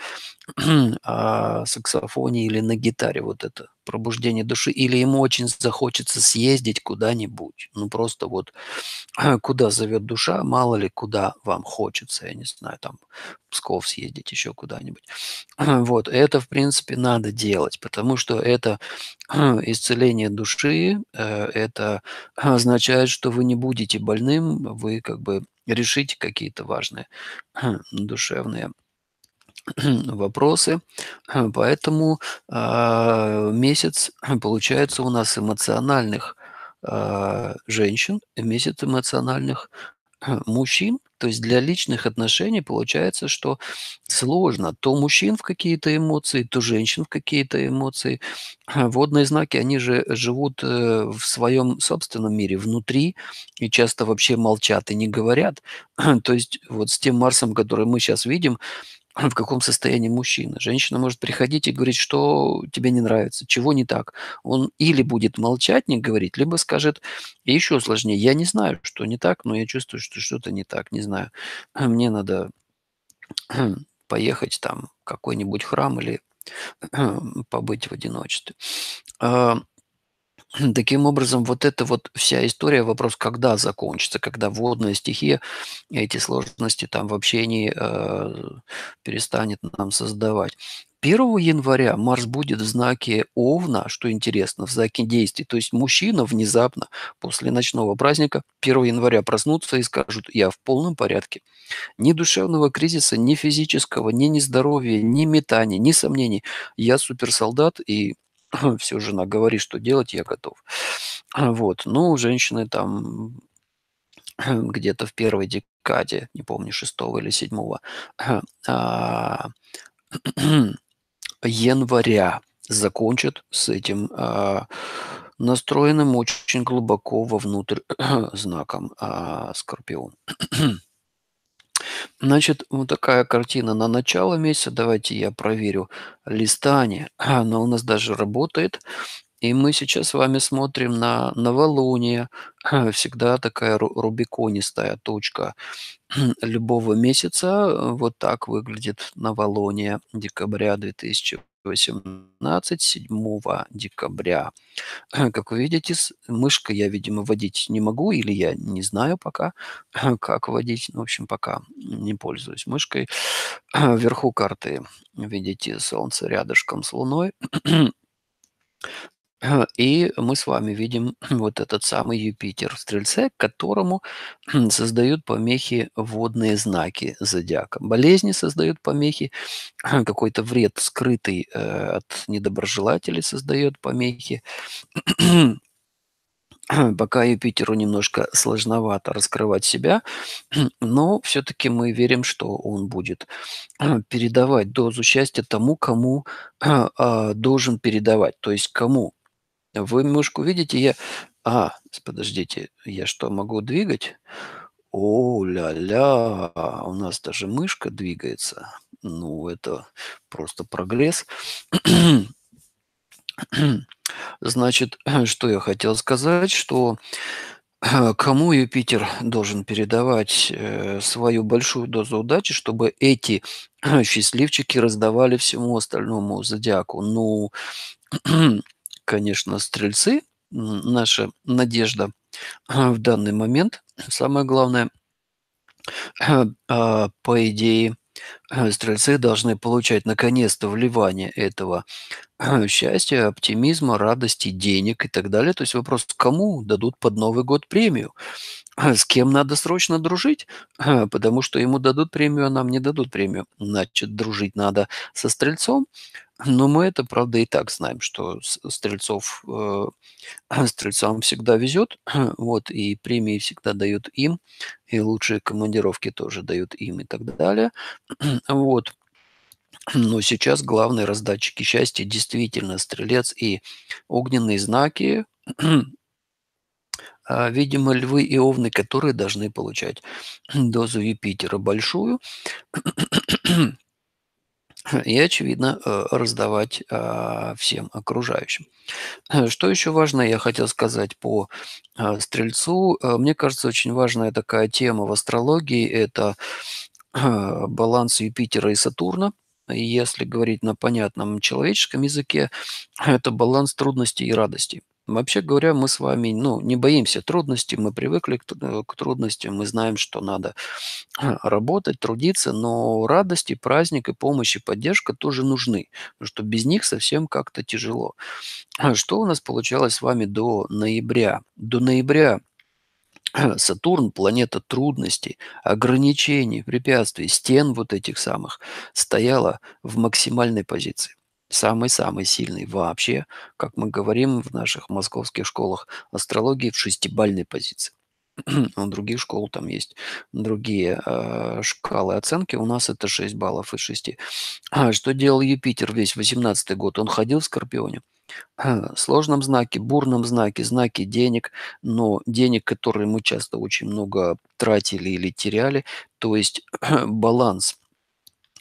а, саксофоне или на гитаре, вот это пробуждение души, или ему очень захочется съездить куда-нибудь. Ну, просто вот куда зовет душа, мало ли куда вам хочется, я не знаю, там в Псков съездить еще куда-нибудь. Вот, это, в принципе, надо делать, потому что это исцеление души, э, это означает, что вы не будете больным, вы как бы решите какие-то важные душевные вопросы. Поэтому а, месяц, получается, у нас эмоциональных а, женщин, месяц эмоциональных мужчин. То есть для личных отношений получается, что сложно. То мужчин в какие-то эмоции, то женщин в какие-то эмоции. Водные знаки, они же живут э, в своем собственном мире, внутри, и часто вообще молчат и не говорят. То есть вот с тем Марсом, который мы сейчас видим, в каком состоянии мужчина. Женщина может приходить и говорить, что тебе не нравится, чего не так. Он или будет молчать, не говорить, либо скажет, и еще сложнее, я не знаю, что не так, но я чувствую, что что-то не так, не знаю. Мне надо хм, поехать там в какой-нибудь храм или хм, побыть в одиночестве. А, Таким образом, вот эта вот вся история, вопрос, когда закончится, когда водная стихия, эти сложности там вообще не э, перестанет нам создавать. 1 января Марс будет в знаке Овна, что интересно, в знаке действий. То есть мужчина внезапно после ночного праздника 1 января проснутся и скажут, я в полном порядке. Ни душевного кризиса, ни физического, ни нездоровья, ни метания, ни сомнений. Я суперсолдат и все, жена, говори, что делать, я готов. А, вот, ну, женщины там где-то в первой декаде, не помню, шестого или седьмого а, января закончат с этим а, настроенным очень глубоко вовнутрь знаком Скорпион. Значит, вот такая картина на начало месяца. Давайте я проверю листание. Оно у нас даже работает. И мы сейчас с вами смотрим на новолуние. Всегда такая рубиконистая точка любого месяца. Вот так выглядит новолуние декабря 2000 18, 7 декабря. Как вы видите, мышка я, видимо, водить не могу, или я не знаю пока, как водить. Ну, в общем, пока не пользуюсь мышкой. Вверху карты видите солнце рядышком с луной. Э, и мы с вами видим вот этот самый Юпитер в Стрельце, которому создают помехи водные знаки зодиака. Болезни создают помехи, какой-то вред скрытый э, от недоброжелателей создает помехи пока Юпитеру немножко сложновато раскрывать себя, но все-таки мы верим, что он будет э, передавать дозу счастья тому, кому должен передавать, то есть кому вы мышку видите, я... А, подождите, я что, могу двигать? О, ля-ля, у нас даже мышка двигается. Ну, это просто прогресс. Значит, что я хотел сказать, что э, кому Юпитер должен передавать э, свою большую дозу удачи, чтобы эти счастливчики раздавали всему остальному зодиаку. Ну, конечно, стрельцы. Наша надежда в данный момент, самое главное, а, по идее, Э, стрельцы должны получать наконец-то вливание этого э, счастья, оптимизма, радости, денег и так далее. То есть вопрос, кому дадут под Новый год премию? Э, с кем надо срочно дружить? Потому что ему дадут премию, а нам не дадут премию. Значит, дружить надо со Стрельцом. Но мы это, правда, и так знаем, что стрельцов, э, стрельцам всегда везет, вот, и премии всегда дают им, и лучшие командировки тоже дают им и так далее. вот. Но сейчас главные раздатчики счастья действительно стрелец и огненные знаки, а, видимо, львы и овны, которые должны получать дозу Юпитера большую и, очевидно, э, раздавать а, всем окружающим. Что еще важно, я хотел сказать по а, Стрельцу. Э, мне кажется, очень важная такая тема в астрологии – это баланс Юпитера и Сатурна. Если говорить на понятном человеческом языке, это баланс трудностей и радостей. Вообще говоря, мы с вами ну, не боимся трудностей, мы привыкли к, э, к трудностям, мы знаем, что надо работать, трудиться, но радости, и праздник, и помощь, и поддержка тоже нужны, потому что без них совсем как-то тяжело. Что у нас получалось с вами до ноября? До ноября Сатурн – планета трудностей, ограничений, препятствий, стен вот этих самых, стояла в максимальной позиции. Самый-самый сильный вообще, как мы говорим в наших московских школах астрологии, в шестибальной позиции. У других школ там есть другие э, шкалы оценки. У нас это 6 баллов из 6. А, что делал Юпитер весь 18 год? Он ходил в Скорпионе сложном знаке, бурном знаке, знаке денег, но денег, которые мы часто очень много тратили или теряли, то есть баланс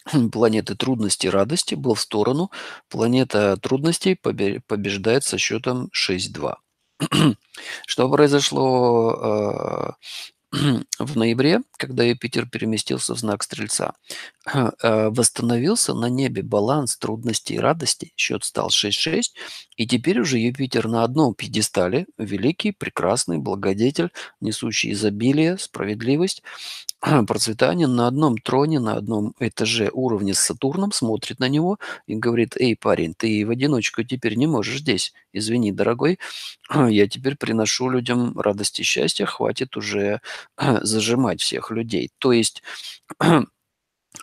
планеты трудностей радости был в сторону, планета трудностей побеждает со счетом 6-2. Что произошло а, в ноябре, когда Юпитер переместился в знак Стрельца, э, восстановился на небе баланс трудностей и радостей. Счет стал 6-6, и теперь уже Юпитер на одном пьедестале, великий, прекрасный, благодетель, несущий изобилие, справедливость, процветание, на одном троне, на одном этаже уровня с Сатурном, смотрит на него и говорит, эй, парень, ты в одиночку теперь не можешь здесь, извини, дорогой, я теперь приношу людям радость и счастье, хватит уже зажимать всех людей. То есть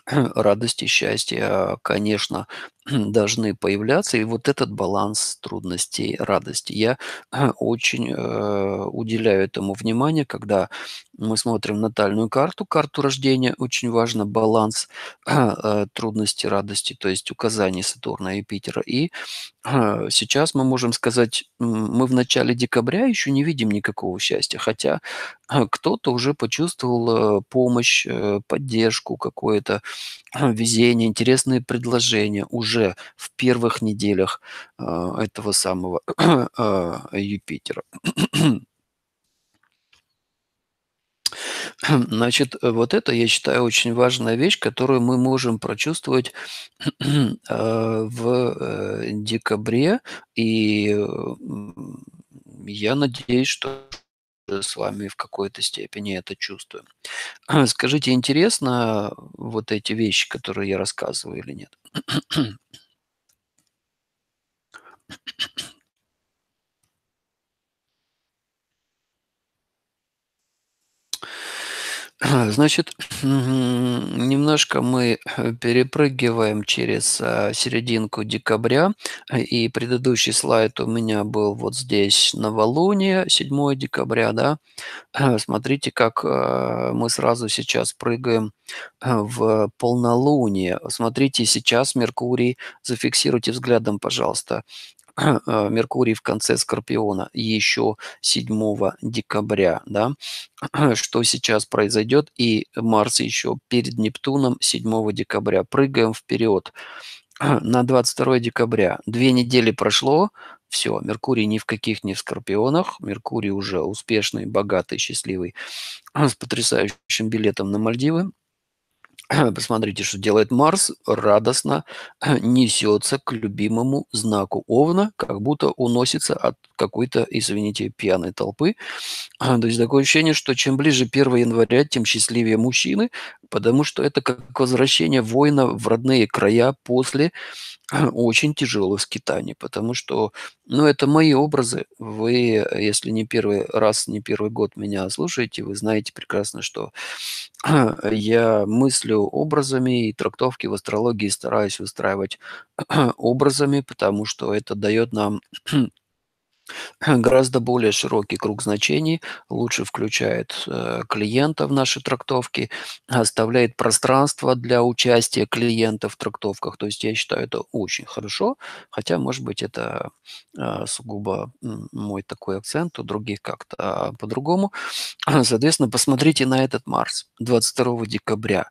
радости, счастья, а, конечно, должны появляться, и вот этот баланс трудностей, радости. Я очень э, уделяю этому внимание, когда мы смотрим натальную карту, карту рождения, очень важно баланс э, трудностей, радости, то есть указаний Сатурна и Юпитера. И э, сейчас мы можем сказать, мы в начале декабря еще не видим никакого счастья, хотя э, кто-то уже почувствовал э, помощь, э, поддержку, какое-то везение, интересные предложения, уже уже в первых неделях а, этого самого а, Юпитера. Значит, вот это, я считаю, очень важная вещь, которую мы можем прочувствовать а, в э, декабре. И я надеюсь, что Э, с вами в какой-то степени это чувствуем. Скажите, интересно э, вот эти вещи, которые я рассказываю или нет? Значит, немножко мы э, перепрыгиваем через э, серединку декабря, и предыдущий слайд у меня был вот здесь, новолуние, 7 декабря, да. Э, смотрите, как мы сразу сейчас прыгаем в полнолуние. Смотрите, сейчас Меркурий, зафиксируйте взглядом, пожалуйста, Э, Меркурий в конце Скорпиона еще 7 декабря, да, что сейчас произойдет, и Марс еще перед Нептуном 7 декабря. Прыгаем вперед на 22 декабря. Две недели прошло, все, Меркурий ни в каких не в Скорпионах, Меркурий уже успешный, богатый, счастливый, с потрясающим билетом на Мальдивы, посмотрите, что делает Марс, радостно несется к любимому знаку Овна, как будто уносится от какой-то, извините, пьяной толпы. А, то есть такое ощущение, что чем ближе 1 января, тем счастливее мужчины, потому что это как возвращение воина в родные края после а, очень тяжелых скитаний, потому что, ну, это мои образы. Вы, если не первый раз, не первый год меня слушаете, вы знаете прекрасно, что а, я мыслю образами и трактовки в астрологии стараюсь выстраивать образами, потому что это дает нам Гораздо более широкий круг значений, лучше включает э, клиента в наши трактовки, оставляет пространство для участия клиента в трактовках. То есть я считаю это очень хорошо, хотя, может быть, это э, сугубо мой такой акцент, у других как-то а по-другому. Соответственно, посмотрите на этот Марс 22 декабря.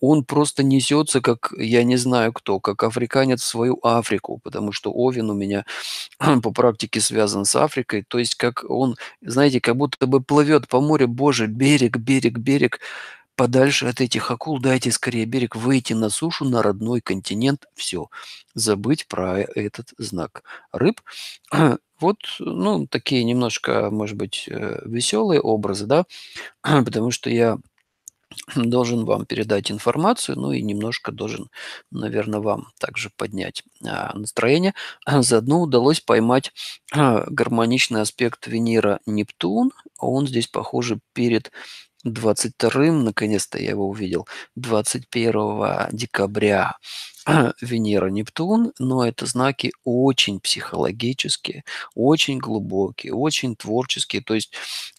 Он просто несется, как я не знаю кто, как африканец в свою Африку, потому что Овен у меня по практике связан связан с Африкой, то есть как он, знаете, как будто бы плывет по морю, боже, берег, берег, берег, подальше от этих акул, дайте скорее берег, выйти на сушу, на родной континент, все, забыть про этот знак рыб. Вот, ну, такие немножко, может быть, э, веселые образы, да, потому что я должен вам передать информацию, ну и немножко должен, наверное, вам также поднять а, настроение. А заодно удалось поймать а, гармоничный аспект Венера Нептун. Он здесь, похоже, перед 22-м, наконец-то я его увидел, 21 декабря Венера, Нептун, но это знаки очень психологические, очень глубокие, очень творческие. То есть,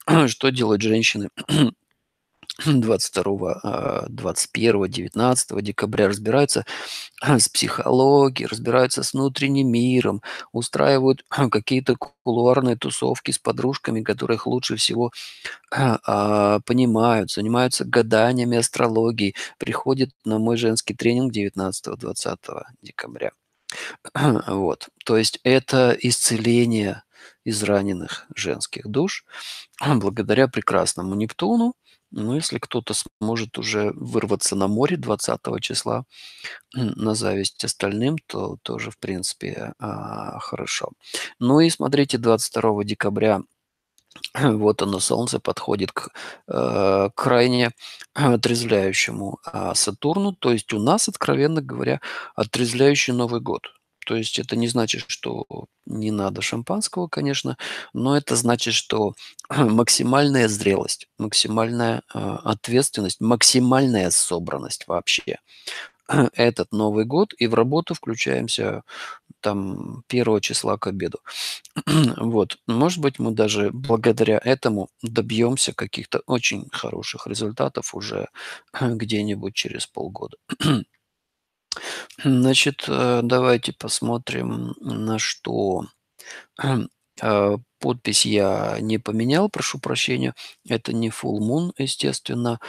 что делают женщины 22, 21, 19 декабря разбираются с психологией, разбираются с внутренним миром, устраивают какие-то кулуарные тусовки с подружками, которых лучше всего а, понимают, занимаются гаданиями астрологией, приходит на мой женский тренинг 19-20 декабря. Вот, то есть это исцеление из раненых женских душ благодаря прекрасному Нептуну, но ну, если кто-то сможет уже вырваться на море 20 числа на зависть остальным, то тоже, в принципе, а, хорошо. Ну и смотрите, 22 декабря вот оно, Солнце подходит к э, крайне отрезвляющему э, Сатурну. То есть у нас, откровенно говоря, отрезвляющий Новый год – то есть это не значит, что не надо шампанского, конечно, но это значит, что максимальная зрелость, максимальная а, ответственность, максимальная собранность вообще. Этот Новый год и в работу включаемся там 1 числа к обеду. вот, может быть, мы даже благодаря этому добьемся каких-то очень хороших результатов уже где-нибудь через полгода. Значит, э, давайте посмотрим, на что. Хм, а, подпись я не поменял, прошу прощения. Это не Full Moon, естественно.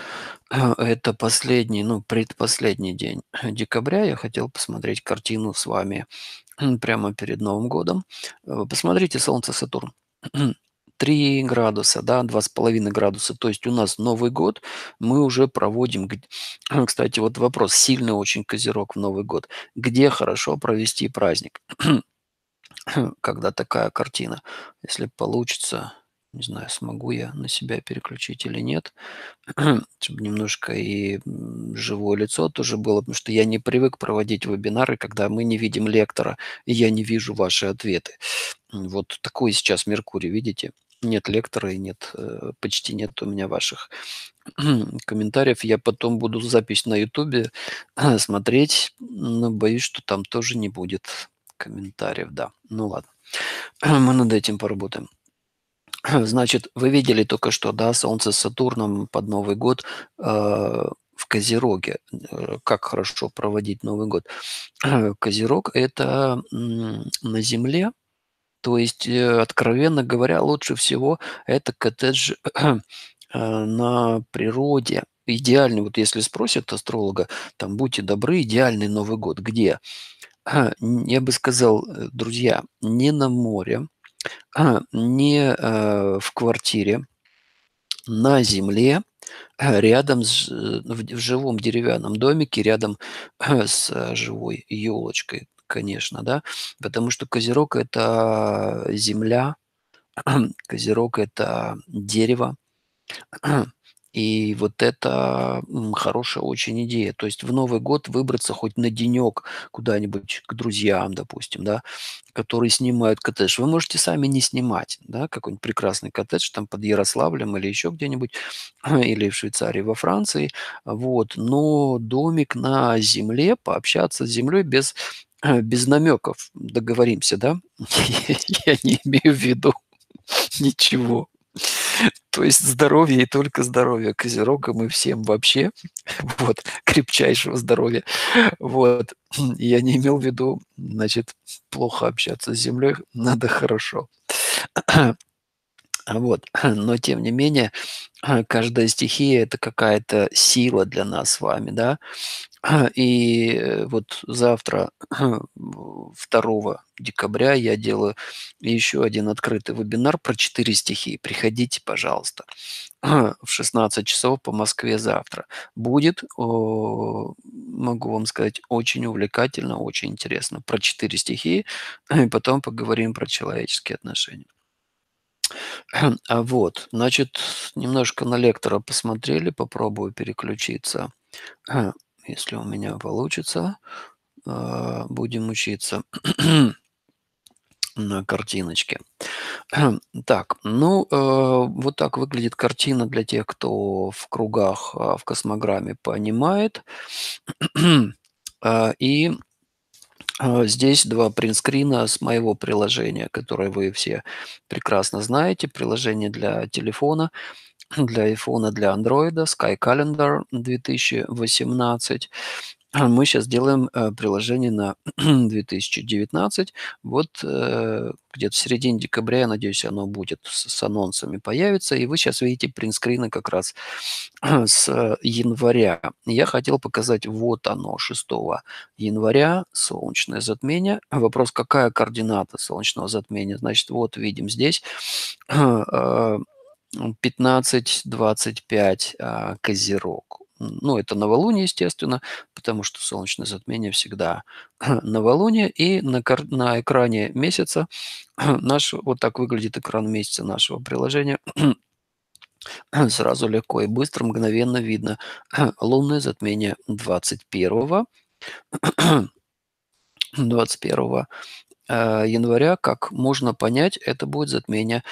Э, это последний, ну, предпоследний день декабря. Я хотел посмотреть картину с вами прямо перед Новым годом. Э, посмотрите «Солнце Сатурн». 3 градуса, да, 2,5 градуса. То есть у нас Новый год, мы уже проводим... Кстати, вот вопрос, сильный очень козерог в Новый год. Где хорошо провести праздник? Когда такая картина? Если получится, не знаю, смогу я на себя переключить или нет, чтобы немножко и живое лицо тоже было, потому что я не привык проводить вебинары, когда мы не видим лектора, и я не вижу ваши ответы. Вот такой сейчас Меркурий, видите? Нет лектора и нет, э, почти нет у меня ваших комментариев. Я потом буду запись на Ютубе смотреть, но боюсь, что там тоже не будет комментариев, да. Ну ладно, мы над этим поработаем. Значит, вы видели только что, да, Солнце с Сатурном под Новый год э, в Козероге. Э, как хорошо проводить Новый год. Козерог – это на Земле то есть, э, откровенно говоря, лучше всего это коттедж э, на природе. Идеальный, вот если спросят астролога, там, будьте добры, идеальный Новый год где? Я бы сказал, э, друзья, не на море, а, не в квартире, на земле, а, рядом с, в живом деревянном домике, рядом с живой елочкой, конечно, да, потому что Козерог – это земля, Козерог – это дерево, и вот это хорошая очень идея. То есть в Новый год выбраться хоть на денек куда-нибудь к друзьям, допустим, да, которые снимают коттедж. Вы можете сами не снимать, да, какой-нибудь прекрасный коттедж там под Ярославлем или еще где-нибудь, или в Швейцарии, во Франции, вот. Но домик на земле, пообщаться с землей без Э, без намеков договоримся, да? Я не имею в виду ничего. То есть здоровье и только здоровье козерогам и всем вообще. Вот, крепчайшего здоровья. Вот, я не имел в виду, значит, плохо общаться с землей, надо хорошо. А вот. Но тем не менее, каждая стихия – это какая-то сила для нас с вами, да? А, и э, вот завтра, 2 э, декабря, я делаю еще один открытый вебинар про четыре стихии. Приходите, пожалуйста, а, в 16 часов по Москве завтра. Будет, могу вам сказать, очень увлекательно, очень интересно про четыре стихии, а, и потом поговорим про человеческие отношения. Хм, а вот, значит, немножко на лектора посмотрели, попробую переключиться если у меня получится, а, будем учиться на картиночке. Так, ну, а, вот так выглядит картина для тех, кто в кругах, а, в космограмме понимает. И Здесь два принтскрина с моего приложения, которое вы все прекрасно знаете, приложение для телефона для iPhone, для Android, Sky Calendar 2018. Мы сейчас делаем э, приложение на 2019. Вот э, где-то в середине декабря, я надеюсь, оно будет с анонсами появится. И вы сейчас видите принтскрины как раз с э, января. Я хотел показать вот оно, 6 января, солнечное затмение. Вопрос, какая координата солнечного затмения? Значит, вот видим здесь 15-25 а, Козерог. Ну, это новолуние, естественно, потому что солнечное затмение всегда новолуние. И на, на экране месяца, наш, вот так выглядит экран месяца нашего приложения, сразу легко и быстро, мгновенно видно лунное затмение 21 21 а, января, как можно понять, это будет затмение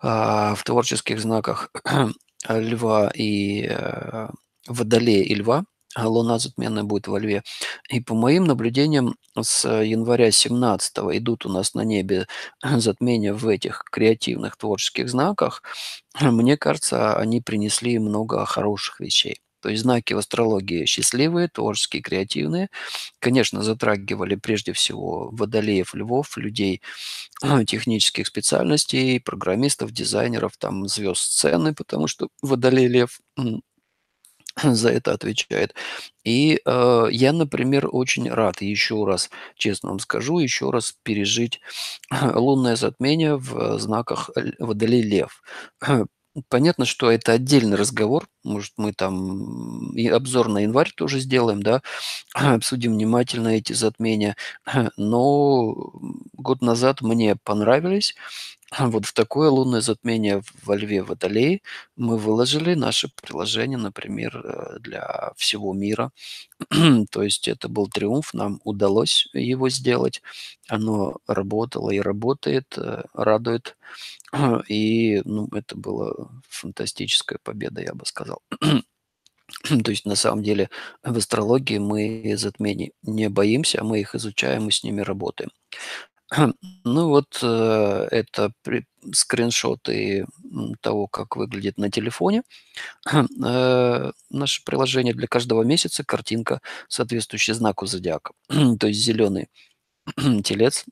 а, в творческих знаках льва и э, водолея и льва. А, Луна затменная будет во льве. И по моим наблюдениям, с января 17 идут у нас на небе затмения в этих креативных творческих знаках. Мне кажется, они принесли много хороших вещей. То есть знаки в астрологии счастливые, творческие, креативные. Конечно, затрагивали прежде всего водолеев, львов, людей э, технических специальностей, программистов, дизайнеров, там звезд сцены, потому что водолей, лев за это отвечает. И э, я, например, очень рад, еще раз, честно вам скажу, еще раз пережить лунное затмение в э, знаках Водолей Лев. Понятно, что это отдельный разговор. Может, мы там и обзор на январь тоже сделаем, да, обсудим внимательно эти затмения. Но год назад мне понравились. Вот в такое лунное затмение во Льве Водолей мы выложили наше приложение, например, э, для всего мира. То есть это был триумф, нам удалось его сделать. Оно работало и работает, э, радует. И ну, это была фантастическая победа, я бы сказал. То есть на самом деле в астрологии мы затмений не боимся, а мы их изучаем и с ними работаем. Ну вот э, это скриншоты того, как выглядит на телефоне. Э, наше приложение для каждого месяца картинка, соответствующая знаку зодиака. То есть зеленый телец,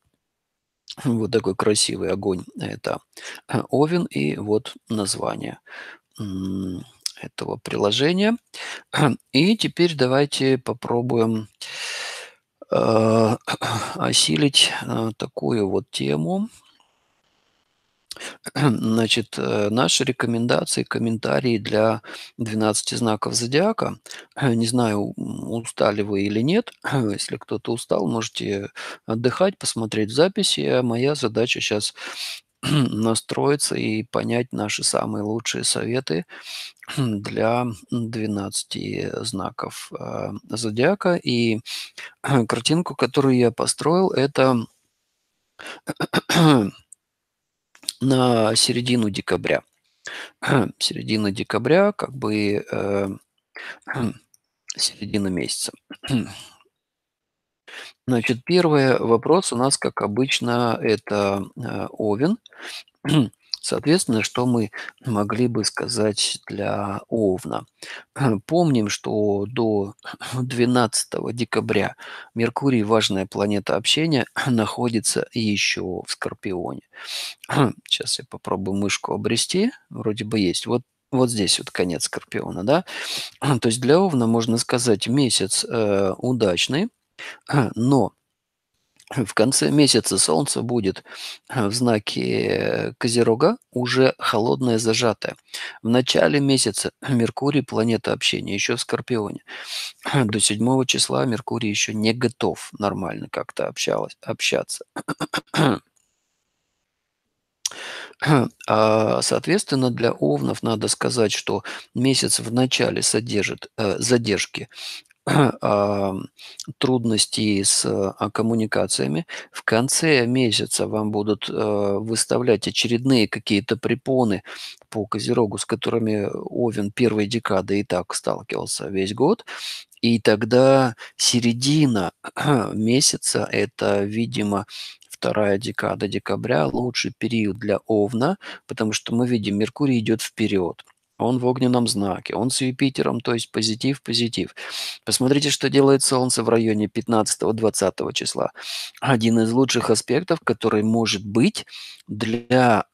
вот такой красивый огонь, это Овен, и вот название этого приложения. И теперь давайте попробуем Э, осилить э, такую вот тему. Значит, э, наши рекомендации, комментарии для 12 знаков зодиака. Не знаю, устали вы или нет. Если кто-то устал, можете отдыхать, посмотреть записи. моя задача сейчас настроиться и понять наши самые лучшие советы для 12 знаков э, зодиака. И картинку, которую я построил, это на середину декабря. Середина декабря, как бы э, середина месяца. Значит, первый вопрос у нас, как обычно, это э, Овен. Соответственно, что мы могли бы сказать для Овна? Помним, что до 12 декабря Меркурий, важная планета общения, находится еще в Скорпионе. Сейчас я попробую мышку обрести. Вроде бы есть. Вот вот здесь вот конец Скорпиона, да? То есть для Овна можно сказать месяц э, удачный, а, но в конце месяца Солнце будет а, в знаке э, Козерога уже холодное зажатое. В начале месяца Меркурий – планета общения, еще в Скорпионе. До 7 числа Меркурий еще не готов нормально как-то общаться. А, соответственно, для овнов надо сказать, что месяц в начале содержит э, задержки трудности с э, а, коммуникациями. В конце месяца вам будут э, выставлять очередные какие-то препоны по Козерогу, с которыми Овен первой декады и так сталкивался весь год. И тогда середина месяца – это, видимо, вторая декада декабря, лучший период для Овна, потому что мы видим, Меркурий идет вперед – он в огненном знаке, он с Юпитером, то есть позитив, позитив. Посмотрите, что делает Солнце в районе 15-20 числа. Один из лучших аспектов, который может быть для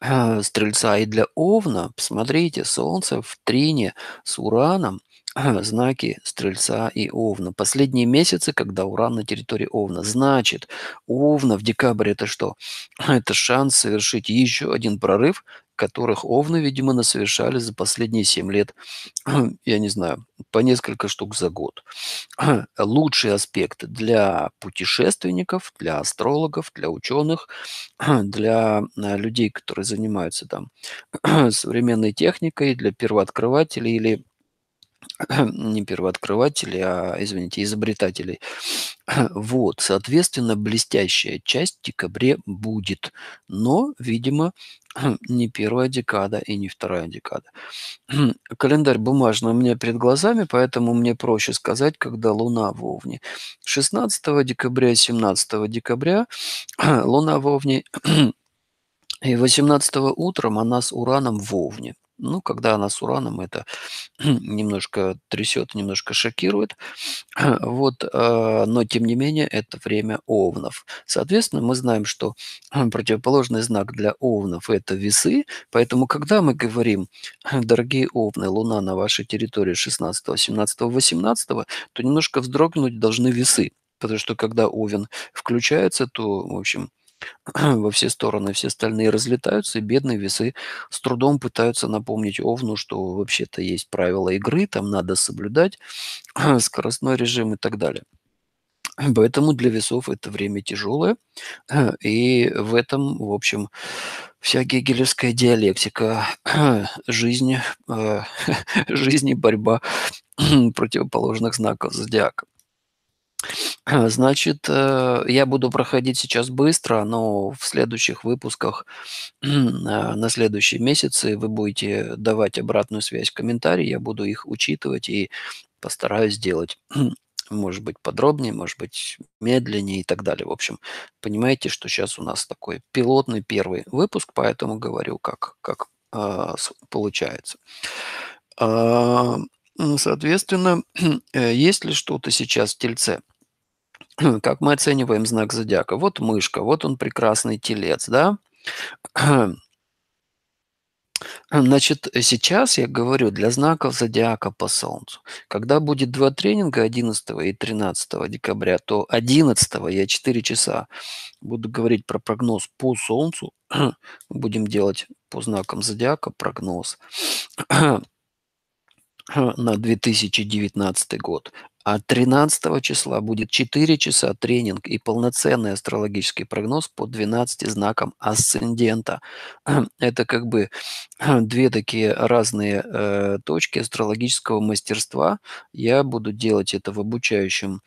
э, Стрельца и для Овна, посмотрите, Солнце в трине с Ураном, э, знаки Стрельца и Овна. Последние месяцы, когда Уран на территории Овна. Значит, Овна в декабре это что? Это шанс совершить еще один прорыв которых овны, видимо, насовершали за последние 7 лет, я не знаю, по несколько штук за год. Лучший аспект для путешественников, для астрологов, для ученых, для э, людей, которые занимаются там современной техникой, для первооткрывателей или не первооткрывателей, а, извините, изобретателей. Вот, соответственно, блестящая часть в декабре будет, но, видимо, не первая декада и не вторая декада. Календарь бумажный у меня перед глазами, поэтому мне проще сказать, когда Луна в Овне. 16 декабря, 17 декабря Луна в Овне, и 18 утром она с Ураном в Овне. Ну, когда она с ураном, это немножко трясет, немножко шокирует. Вот, а, но, тем не менее, это время овнов. Соответственно, мы знаем, что противоположный знак для овнов – это весы. Поэтому, когда мы говорим, дорогие овны, Луна на вашей территории 16, 17, 18, то немножко вздрогнуть должны весы. Потому что когда овен включается, то, в общем, во все стороны, все остальные разлетаются, и бедные весы с трудом пытаются напомнить Овну, что вообще-то есть правила игры, там надо соблюдать скоростной режим и так далее. Поэтому для весов это время тяжелое, и в этом, в общем, вся гегелевская диалектика жизни, жизни э, борьба противоположных знаков зодиака. Э, значит, э, я буду проходить сейчас быстро, но в следующих выпусках э, на следующие месяцы вы будете давать обратную связь, комментарии, я буду их учитывать и постараюсь сделать, может быть, подробнее, может быть, медленнее и так далее. В общем, понимаете, что сейчас у нас такой пилотный первый выпуск, поэтому говорю, как, как а, а, э, получается. Соответственно, есть ли что-то сейчас в Тельце? Как мы оцениваем знак зодиака? Вот мышка, вот он прекрасный телец, да? Значит, сейчас я говорю для знаков зодиака по Солнцу. Когда будет два тренинга 11 и 13 декабря, то 11 я 4 часа буду говорить про прогноз по Солнцу. Будем делать по знакам зодиака прогноз. Э, на 2019 год. А 13 числа будет 4 часа тренинг и полноценный астрологический прогноз по 12 знакам асцендента. Это как бы две такие разные э, точки астрологического мастерства. Я буду делать это в обучающем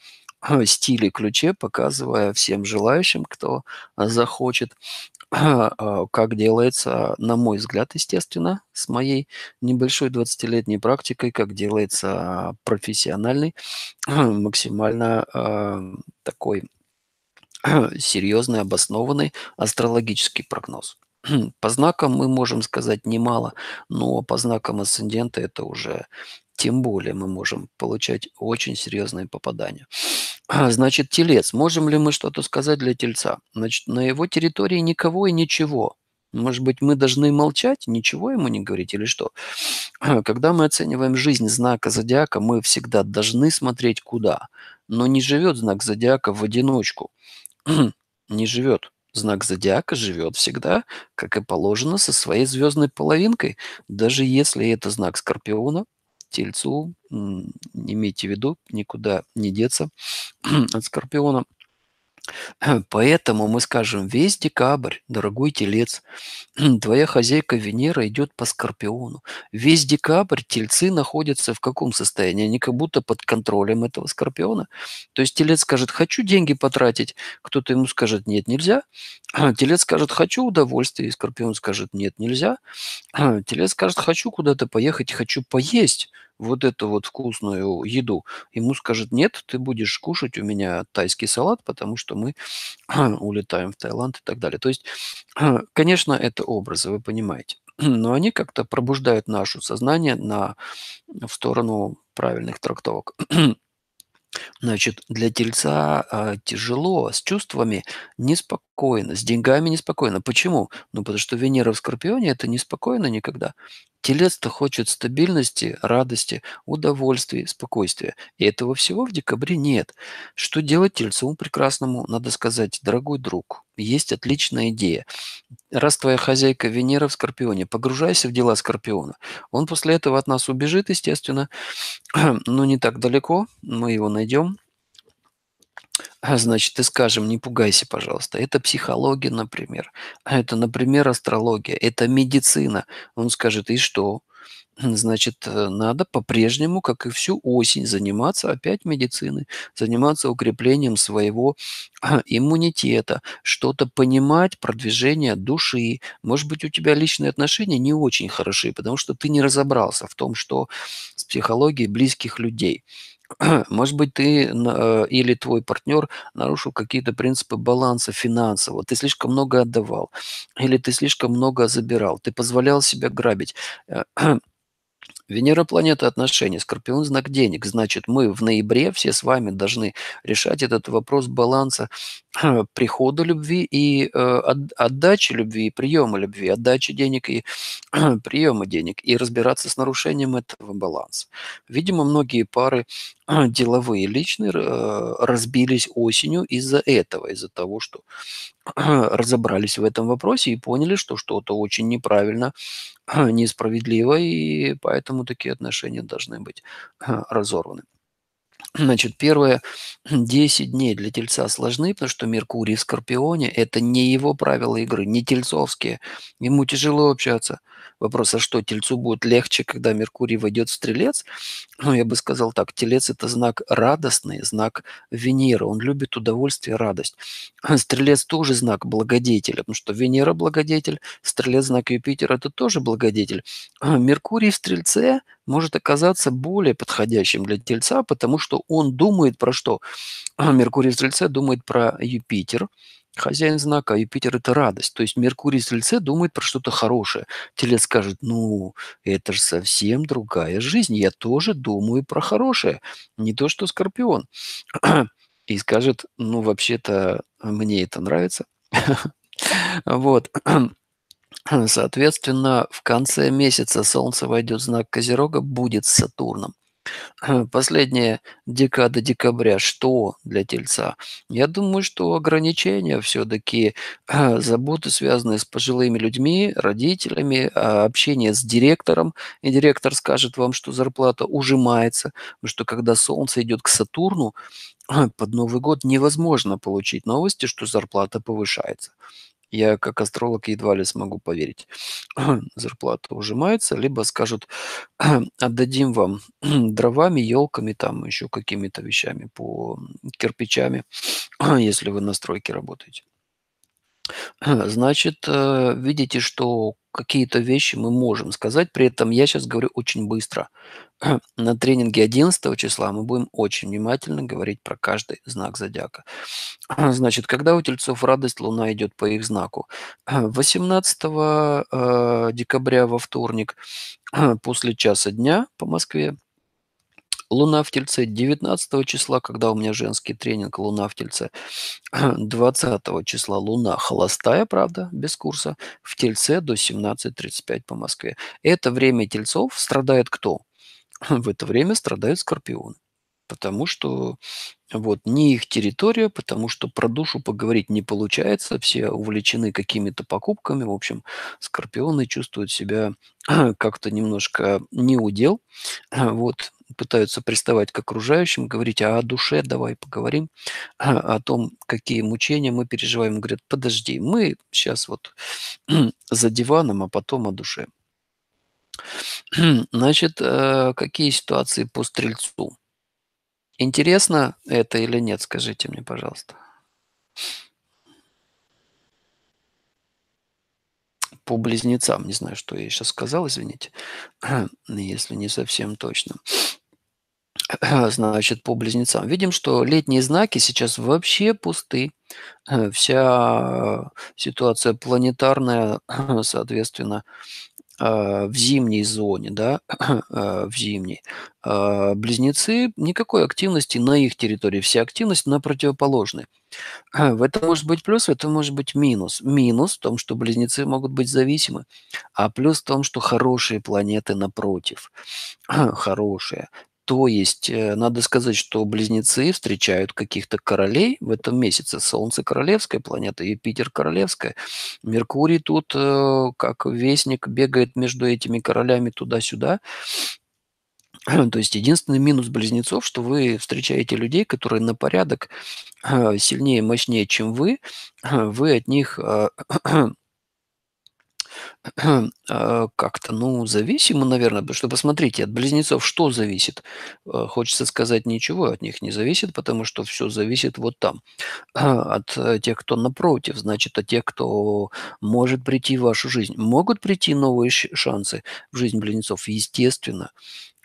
э, стиле ключе, показывая всем желающим, кто захочет. А, как делается, на мой взгляд, естественно, с моей небольшой 20-летней практикой, как делается профессиональный, максимально а, такой серьезный, обоснованный астрологический прогноз. По знакам мы можем сказать немало, но по знакам асцендента это уже тем более мы можем получать очень серьезные попадания. Значит, телец. Можем ли мы что-то сказать для тельца? Значит, на его территории никого и ничего. Может быть, мы должны молчать, ничего ему не говорить или что? Когда мы оцениваем жизнь знака зодиака, мы всегда должны смотреть куда. Но не живет знак зодиака в одиночку. не живет. Знак зодиака живет всегда, как и положено, со своей звездной половинкой. Даже если это знак Скорпиона, тельцу, имейте в виду, никуда не деться от скорпиона. Поэтому мы скажем, весь декабрь, дорогой телец, твоя хозяйка Венера идет по скорпиону. Весь декабрь тельцы находятся в каком состоянии? Они как будто под контролем этого скорпиона. То есть телец скажет, хочу деньги потратить. Кто-то ему скажет, нет, нельзя. Телец скажет, хочу удовольствие. И скорпион скажет, нет, нельзя. Телец скажет, хочу куда-то поехать, хочу поесть вот эту вот вкусную еду. Ему скажет, нет, ты будешь кушать у меня тайский салат, потому что мы улетаем в Таиланд и так далее. То есть, конечно, это образы, вы понимаете. Но они как-то пробуждают наше сознание на, в сторону правильных трактовок. Значит, для тельца а, тяжело а с чувствами неспокойно неспокойно, с деньгами неспокойно. Почему? Ну, потому что Венера в Скорпионе – это неспокойно никогда. Телец-то хочет стабильности, радости, удовольствия, спокойствия. И этого всего в декабре нет. Что делать тельцу прекрасному? Надо сказать, дорогой друг, есть отличная идея. Раз твоя хозяйка Венера в Скорпионе, погружайся в дела Скорпиона. Он после этого от нас убежит, естественно, но не так далеко, мы его найдем – а значит, и скажем, не пугайся, пожалуйста. Это психология, например. А это, например, астрология. Это медицина. Он скажет, и что? Значит, э, надо по-прежнему, как и всю осень, заниматься опять медициной, заниматься укреплением своего а, иммунитета, что-то понимать, продвижение души. Может быть, у тебя личные отношения не очень хороши, потому что ты не разобрался в том, что с психологией близких людей. может быть, ты э, или твой партнер нарушил какие-то принципы баланса финансового, ты слишком много отдавал, или ты слишком много забирал, ты позволял себя грабить э, э, Венера – планета отношений, Скорпион – знак денег. Значит, мы в ноябре все с вами должны решать этот вопрос баланса э, прихода любви и э, отдачи любви, и приема любви, отдачи денег и приема денег, и разбираться с нарушением этого баланса. Видимо, многие пары э, деловые, личные разбились осенью из-за этого, из-за того, что разобрались в этом вопросе и поняли, что что-то очень неправильно, несправедливо, и поэтому поэтому такие отношения должны быть э, разорваны. Значит, первые 10 дней для Тельца сложны, потому что Меркурий в Скорпионе – это не его правила игры, не тельцовские. Ему тяжело общаться. Вопрос, а что, Тельцу будет легче, когда Меркурий войдет в Стрелец? Ну, я бы сказал так, Телец – это знак радостный, знак Венеры. Он любит удовольствие, радость. А Стрелец тоже знак благодетеля, потому что Венера – благодетель, Стрелец – знак Юпитера – это тоже благодетель. А Меркурий в Стрельце может оказаться более подходящим для Тельца, потому что он думает про что? Меркурий в Тельце думает про Юпитер, хозяин знака, а Юпитер – это радость. То есть Меркурий в Тельце думает про что-то хорошее. Телец скажет, ну, это же совсем другая жизнь, я тоже думаю про хорошее, не то что Скорпион. И скажет, ну, вообще-то мне это нравится. Вот. Соответственно, в конце месяца Солнце войдет в знак Козерога, будет с Сатурном. Э, последняя декада декабря, что для Тельца? Я думаю, что ограничения все-таки, э, заботы, связанные с пожилыми людьми, родителями, а общение с директором, и директор скажет вам, что зарплата ужимается, потому что когда Солнце идет к Сатурну, э, под Новый год невозможно получить новости, что зарплата повышается я как астролог едва ли смогу поверить. Зарплата ужимается, либо скажут, отдадим вам дровами, елками, там еще какими-то вещами, по кирпичами, если вы на стройке работаете. Э, значит, э, видите, что какие-то вещи мы можем сказать, при этом я сейчас говорю очень быстро. Э, на тренинге 11 числа мы будем очень внимательно говорить про каждый знак зодиака. Значит, когда у тельцов радость, луна идет по их знаку. 18 декабря во вторник после часа дня по Москве Луна в Тельце 19 числа, когда у меня женский тренинг Луна в Тельце. 20 числа Луна холостая, правда, без курса, в Тельце до 17.35 по Москве. Это время Тельцов страдает кто? В это время страдают скорпионы потому что вот не их территория, потому что про душу поговорить не получается, все увлечены какими-то покупками, в общем, скорпионы чувствуют себя как-то немножко неудел, вот, пытаются приставать к окружающим, говорить, а о душе давай поговорим, о том, какие мучения мы переживаем. Говорят, подожди, мы сейчас вот за диваном, а потом о душе. Значит, э, какие ситуации по стрельцу? Интересно это или нет, скажите мне, пожалуйста. По близнецам, не знаю, что я сейчас сказал, извините, если не совсем точно. Значит, по близнецам. Видим, что летние знаки сейчас вообще пусты. Вся э, ситуация планетарная, соответственно, Э, в зимней зоне, да, э, в зимней, э, близнецы, никакой активности на их территории, вся активность на противоположной. В этом может быть плюс, в этом может быть минус. Минус в том, что близнецы могут быть зависимы, а плюс в том, что хорошие планеты напротив. Хорошие. То есть э, надо сказать, что близнецы встречают каких-то королей в этом месяце. Солнце королевская планета, Юпитер королевская. Меркурий тут э, как вестник бегает между этими королями туда-сюда. То есть единственный минус близнецов, что вы встречаете людей, которые на порядок э, сильнее, мощнее, чем вы, вы от них А, как-то, ну, зависимо, наверное, потому что посмотрите, от близнецов что зависит? А, хочется сказать, ничего от них не зависит, потому что все зависит вот там. От э, тех, кто напротив, значит, от тех, кто может прийти в вашу жизнь. Могут прийти новые шансы в жизнь близнецов? Естественно.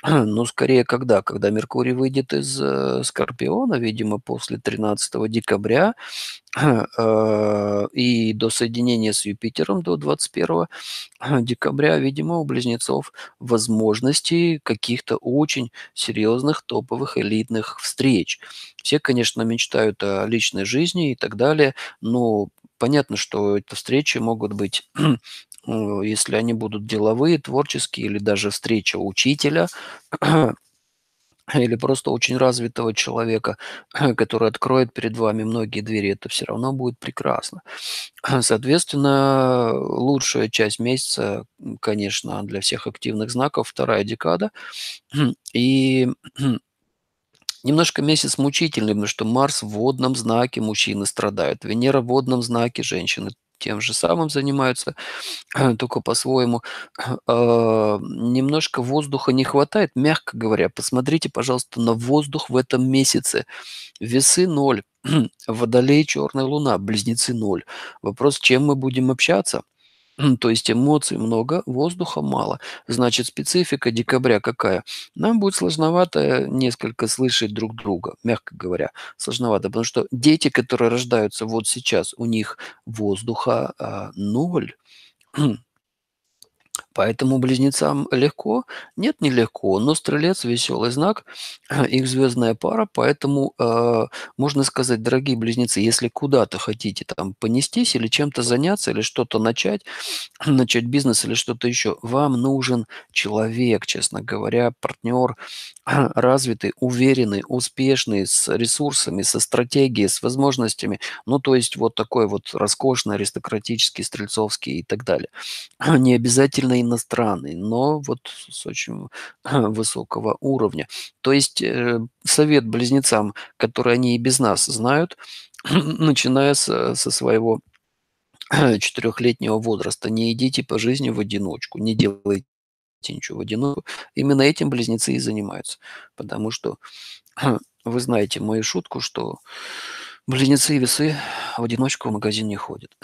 Ну, скорее, когда? Когда Меркурий выйдет из э, Скорпиона, видимо, после 13 декабря э, и до соединения с Юпитером до 21 декабря, видимо, у близнецов возможности каких-то очень серьезных топовых элитных встреч. Все, конечно, мечтают о личной жизни и так далее, но понятно, что эти встречи могут быть если они будут деловые, творческие или даже встреча учителя, или просто очень развитого человека, который откроет перед вами многие двери, это все равно будет прекрасно. Соответственно, лучшая часть месяца, конечно, для всех активных знаков, вторая декада. И Немножко месяц мучительный, потому что Марс в водном знаке мужчины страдают, Венера в водном знаке женщины тем же самым занимаются, э, только по-своему. А, немножко воздуха не хватает, мягко говоря. Посмотрите, пожалуйста, на воздух в этом месяце. Весы ноль, водолей, черная луна, близнецы ноль. Вопрос, чем мы будем общаться – то есть эмоций много, воздуха мало. Значит, специфика декабря какая? Нам будет сложновато несколько слышать друг друга, мягко говоря. Сложновато, потому что дети, которые рождаются вот сейчас, у них воздуха а, ноль Поэтому близнецам легко? Нет, не легко, но стрелец – веселый знак, их звездная пара, поэтому э, можно сказать, дорогие близнецы, если куда-то хотите там понестись или чем-то заняться, или что-то начать, начать бизнес или что-то еще, вам нужен человек, честно говоря, партнер развитый, уверенный, успешный, с ресурсами, со стратегией, с возможностями, ну то есть вот такой вот роскошный, аристократический, стрельцовский и так далее. Не обязательно и иностранный, но вот с очень высокого уровня. То есть э, совет близнецам, который они и без нас знают, начиная со, э, со своего четырехлетнего возраста, не идите по жизни в одиночку, не делайте ничего в одиночку. Именно этим близнецы и занимаются, потому что вы знаете мою шутку, что близнецы и весы в одиночку в магазин не ходят.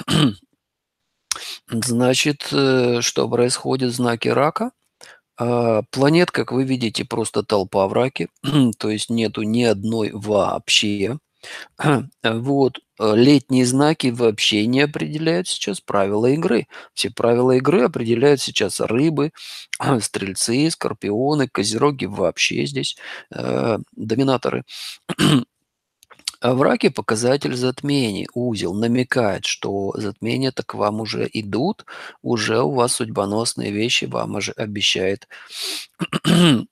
Значит, э, что происходит? Знаки рака. А, планет, как вы видите, просто толпа в раке, то есть нету ни одной вообще. Вот, э, летние знаки вообще не определяют сейчас правила игры. Все правила игры определяют сейчас рыбы, стрельцы, скорпионы, козероги вообще здесь э, доминаторы. А в раке показатель затмений, узел, намекает, что затмения-то к вам уже идут, уже у вас судьбоносные вещи вам уже обещает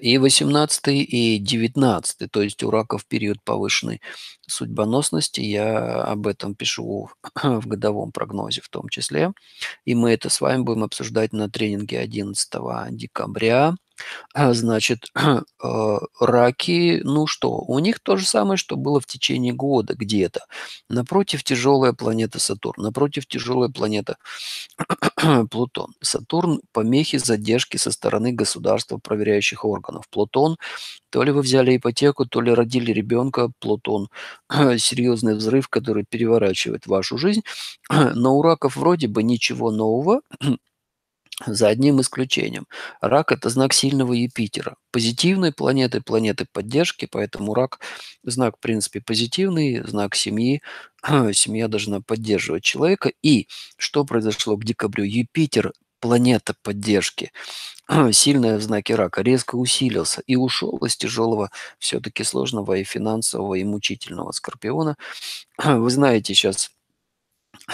и 18 и 19 то есть у рака в период повышенной судьбоносности, я об этом пишу в годовом прогнозе в том числе, и мы это с вами будем обсуждать на тренинге 11 декабря. А, значит, а, раки, ну что, у них то же самое, что было в течение года где-то. Напротив тяжелая планета Сатурн, напротив тяжелая планета Плутон. Сатурн – помехи, задержки со стороны государства, проверяющих органов. Плутон – то ли вы взяли ипотеку, то ли родили ребенка, Плутон – серьезный взрыв, который переворачивает вашу жизнь. Но у раков вроде бы ничего нового, за одним исключением. Рак – это знак сильного Юпитера. Позитивной планеты, планеты поддержки, поэтому рак – знак, в принципе, позитивный, знак семьи. Семья должна поддерживать человека. И что произошло к декабрю? Юпитер планета поддержки, сильная в знаке рака, резко усилился и ушел из тяжелого, все-таки сложного и финансового, и мучительного скорпиона. Вы знаете сейчас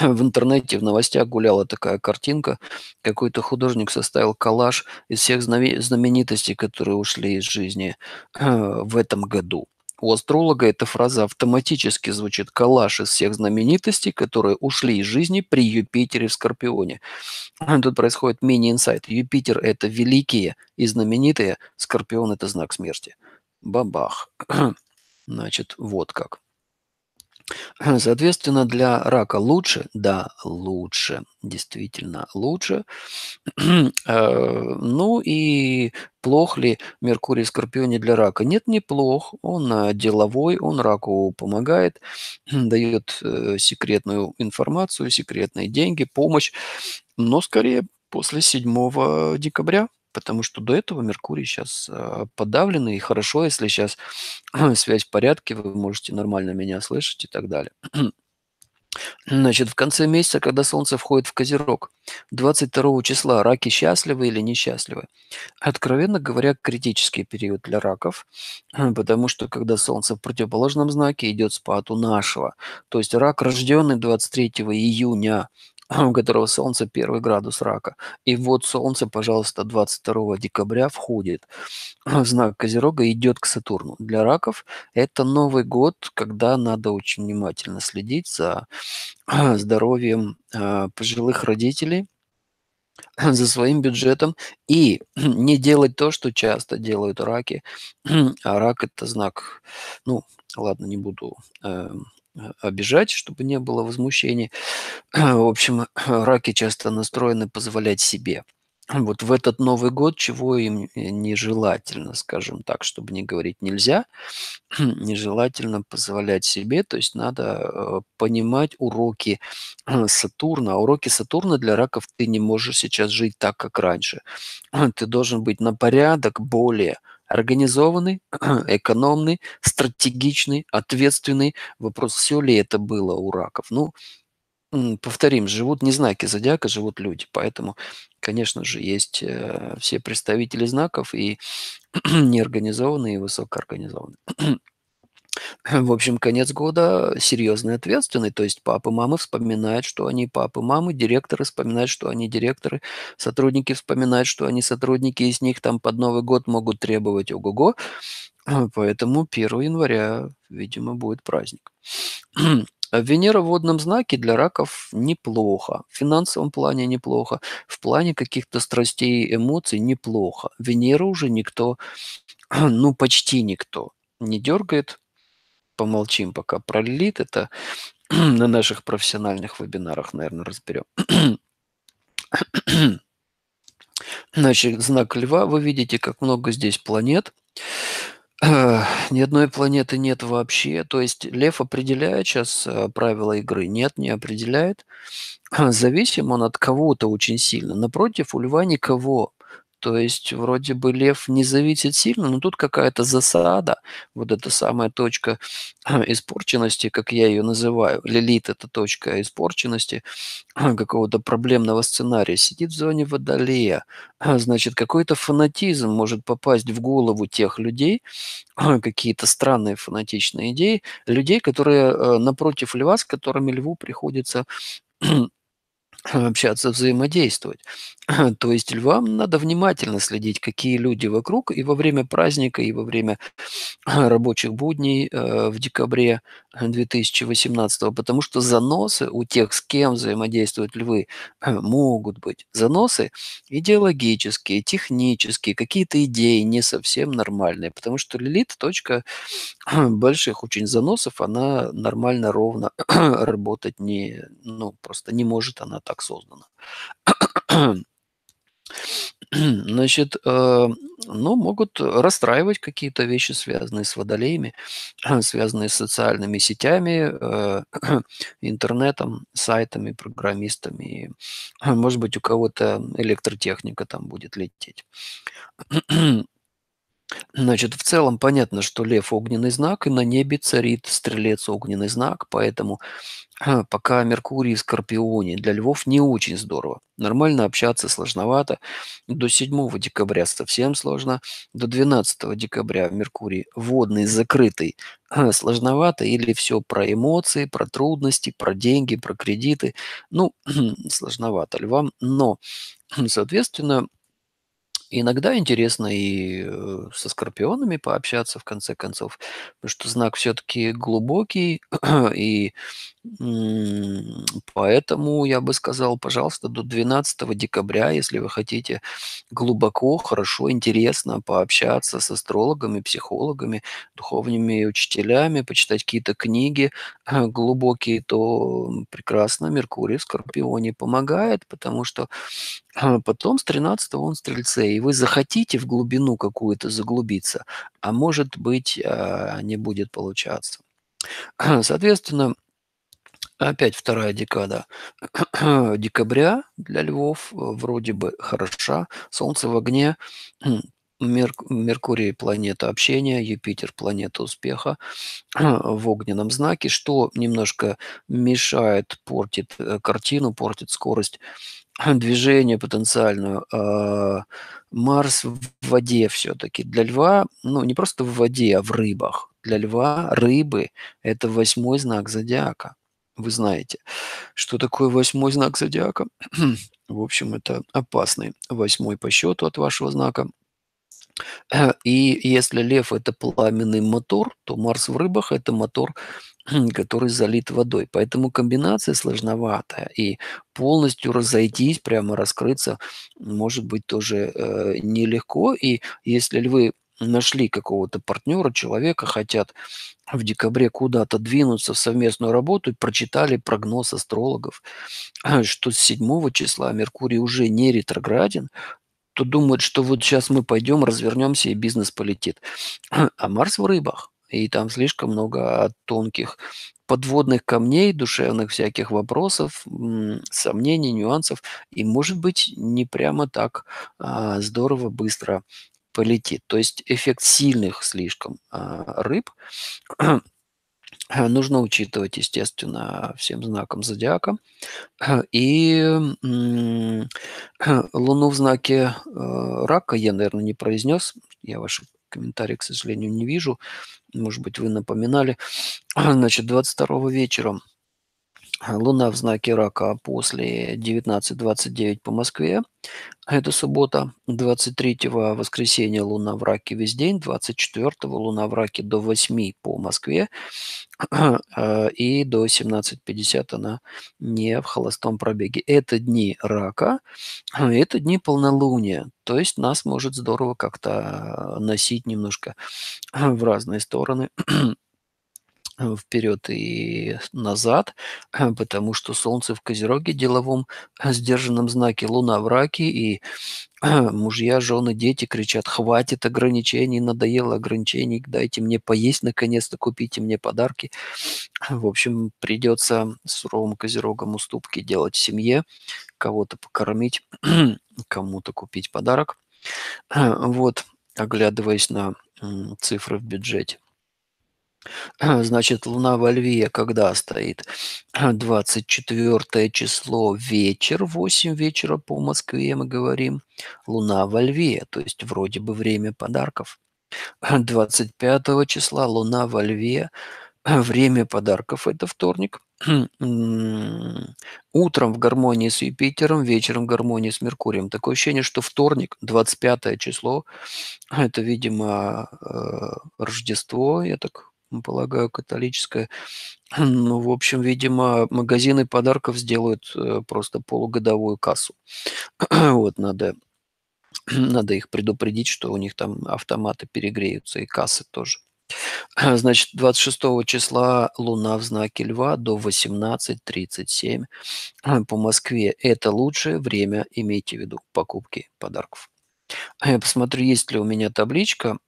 в интернете, в новостях гуляла такая картинка. Какой-то художник составил коллаж из всех знаменитостей, которые ушли из жизни э, в этом году. У астролога эта фраза автоматически звучит коллаж из всех знаменитостей, которые ушли из жизни при Юпитере в Скорпионе. Тут происходит мини-инсайт. Юпитер – это великие и знаменитые, Скорпион – это знак смерти. Бабах. Значит, вот как. Соответственно, для рака лучше, да, лучше, действительно лучше. Э, ну и плох ли Меркурий в Скорпионе для рака? Нет, неплох. он э, деловой, он раку помогает, дает э, секретную информацию, секретные деньги, помощь, но скорее после 7 декабря, потому что до этого Меркурий сейчас а, подавленный, и хорошо, если сейчас связь в порядке, вы можете нормально меня слышать и так далее. Значит, в конце месяца, когда Солнце входит в Козерог, 22 числа раки счастливы или несчастливы? Откровенно говоря, критический период для раков, потому что когда Солнце в противоположном знаке идет с пату нашего, то есть рак, рожденный 23 июня у которого Солнце первый градус рака. И вот Солнце, пожалуйста, 22 декабря входит в знак Козерога и идет к Сатурну. Для раков это Новый год, когда надо очень внимательно следить за э, здоровьем э, пожилых родителей, э, за своим бюджетом и не делать то, что часто делают раки. А рак – это знак, ну, ладно, не буду эм, а, обижать, чтобы не было возмущений. В общем, раки часто настроены позволять себе. Вот в этот Новый год чего им э, нежелательно, скажем так, чтобы не говорить нельзя, нежелательно позволять себе, то есть надо э, понимать уроки э, Сатурна. А уроки Сатурна для раков ты не можешь сейчас жить так, как раньше. Ты должен быть на порядок более, Организованный, экономный, стратегичный, ответственный. Вопрос, все ли это было у раков. Ну, повторим, живут не знаки зодиака, живут люди. Поэтому, конечно же, есть э, все представители знаков и неорганизованные, и высокоорганизованные. в общем, конец года серьезный ответственный. То есть папы, мамы вспоминают, что они папы, мамы, директоры вспоминают, что они директоры, сотрудники вспоминают, что они сотрудники, из них там под Новый год могут требовать ого-го. А, поэтому 1 января, видимо, будет праздник. Венера в водном знаке для раков неплохо. В финансовом плане неплохо. В плане каких-то страстей и эмоций неплохо. Венера уже никто, ну почти никто не дергает помолчим, пока пролит это на наших профессиональных вебинарах, наверное, разберем. Значит, знак льва, вы видите, как много здесь планет. Э, ни одной планеты нет вообще. То есть лев определяет сейчас э, правила игры? Нет, не определяет. Зависим он от кого-то очень сильно. Напротив, у льва никого то есть вроде бы лев не зависит сильно, но тут какая-то засада, вот эта самая точка а, испорченности, как я ее называю. Лилит – это точка испорченности а, какого-то проблемного сценария. Сидит в зоне водолея. А, значит, какой-то фанатизм может попасть в голову тех людей, какие-то странные фанатичные идеи, людей, которые напротив льва, с которыми льву приходится общаться, взаимодействовать. То есть львам надо внимательно следить, какие люди вокруг, и во время праздника, и во время рабочих будней э, в декабре 2018, э, потому что заносы у тех, с кем взаимодействуют львы, могут быть. Заносы идеологические, технические, какие-то идеи не совсем нормальные, потому что лилит – точка больших очень заносов, она нормально, ровно работать не, ну, просто не может, она так создана. Значит, э, ну, могут расстраивать какие-то вещи, связанные с водолеями, связанные с социальными сетями, э, интернетом, сайтами, программистами. может быть, у кого-то электротехника там будет лететь. Значит, в целом понятно, что лев – огненный знак, и на небе царит стрелец – огненный знак, поэтому пока Меркурий в Скорпионе. Для львов не очень здорово. Нормально общаться сложновато. До 7 декабря совсем сложно. До 12 декабря Меркурий водный, закрытый, сложновато. Или все про эмоции, про трудности, про деньги, про кредиты. Ну, сложновато львам. Но, соответственно, Иногда интересно и э, со скорпионами пообщаться, в конце концов, потому что знак все-таки глубокий, и поэтому я бы сказал, пожалуйста, до 12 декабря, если вы хотите глубоко, хорошо, интересно пообщаться с астрологами, психологами, духовными учителями, почитать какие-то книги глубокие, то прекрасно Меркурий в Скорпионе помогает, потому что а потом с 13 он в Стрельце, и вы захотите в глубину какую-то заглубиться, а может быть а, не будет получаться. Соответственно, опять вторая декада декабря для львов э, вроде бы хороша, Солнце в огне, Мерк, Меркурий – планета общения, Юпитер – планета успеха в огненном знаке, что немножко мешает, портит э, картину, портит скорость движение потенциальную. А, Марс в воде все-таки. Для льва, ну не просто в воде, а в рыбах. Для льва рыбы – это восьмой знак зодиака. Вы знаете, что такое восьмой знак зодиака. в общем, это опасный восьмой по счету от вашего знака. И если лев – это пламенный мотор, то Марс в рыбах – это мотор который залит водой. Поэтому комбинация сложноватая, и полностью разойтись, прямо раскрыться, может быть, тоже э, нелегко. И если львы нашли какого-то партнера, человека, хотят в декабре куда-то двинуться в совместную работу, прочитали прогноз астрологов, что с 7 числа Меркурий уже не ретрограден, то думают, что вот сейчас мы пойдем, развернемся и бизнес полетит. А Марс в рыбах и там слишком много тонких подводных камней, душевных всяких вопросов, сомнений, нюансов, и, может быть, не прямо так а, здорово, быстро полетит. То есть эффект сильных слишком а, рыб нужно учитывать, естественно, всем знакам зодиака. И Луну в знаке э, рака я, наверное, не произнес. Я ваши комментарии, к сожалению, не вижу может быть, вы напоминали, значит, 22 вечером Луна в знаке рака после 19.29 по Москве. Это суббота. 23-го воскресенья Луна в раке весь день. 24-го Луна в раке до 8 по Москве. Э, и до 17.50 она не в холостом пробеге. Это дни рака, это дни полнолуния. То есть нас может здорово как-то э, носить немножко э, в разные стороны Э, вперед и назад, потому что Солнце в Козероге, деловом э, сдержанном знаке, Луна в раке, и мужья, жены, дети кричат, хватит ограничений, надоело ограничений, дайте мне поесть, наконец-то купите мне подарки. В общем, придется суровым козерогам уступки делать семье, кого-то покормить, кому-то купить подарок. Вот, оглядываясь на цифры в бюджете. Э, значит, Луна во Льве когда стоит? 24 э, число вечер, 8 вечера по Москве мы говорим. Луна во Льве, то есть вроде бы время подарков. 25 э, числа Луна во Льве, время подарков, это вторник. Хм, утром в гармонии с Юпитером, вечером в гармонии с Меркурием. Такое ощущение, что вторник, 25 число, это, видимо, Рождество, я так полагаю, католическая. Ну, в общем, видимо, магазины подарков сделают э, просто полугодовую кассу. вот надо надо их предупредить, что у них там автоматы перегреются и кассы тоже. Значит, 26 числа Луна в знаке Льва до 18.37 по Москве. Это лучшее время, имейте в виду, покупки подарков. Я посмотрю, есть ли у меня табличка.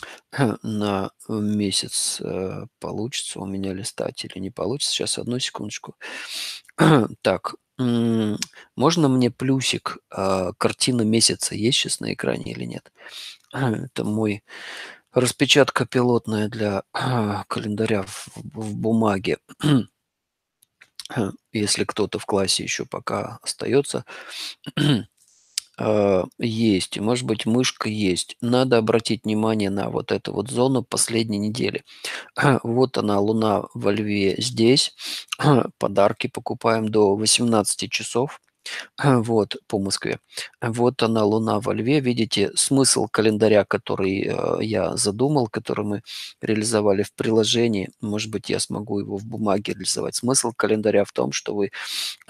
на э, месяц, э, получится у меня листать или не получится. Сейчас, одну секундочку. Так, можно мне плюсик, а, картина месяца есть сейчас на экране или нет? Это мой распечатка пилотная для календаря в, в бумаге. Если кто-то в классе еще пока остается. Э, есть, может быть, мышка есть. Надо обратить внимание на вот эту вот зону последней недели. Вот она, луна во льве здесь. Подарки покупаем до 18 часов. Вот, по Москве. Вот она, Луна во Льве. Видите, смысл календаря, который э, я задумал, который мы реализовали в приложении, может быть, я смогу его в бумаге реализовать. Смысл календаря в том, что вы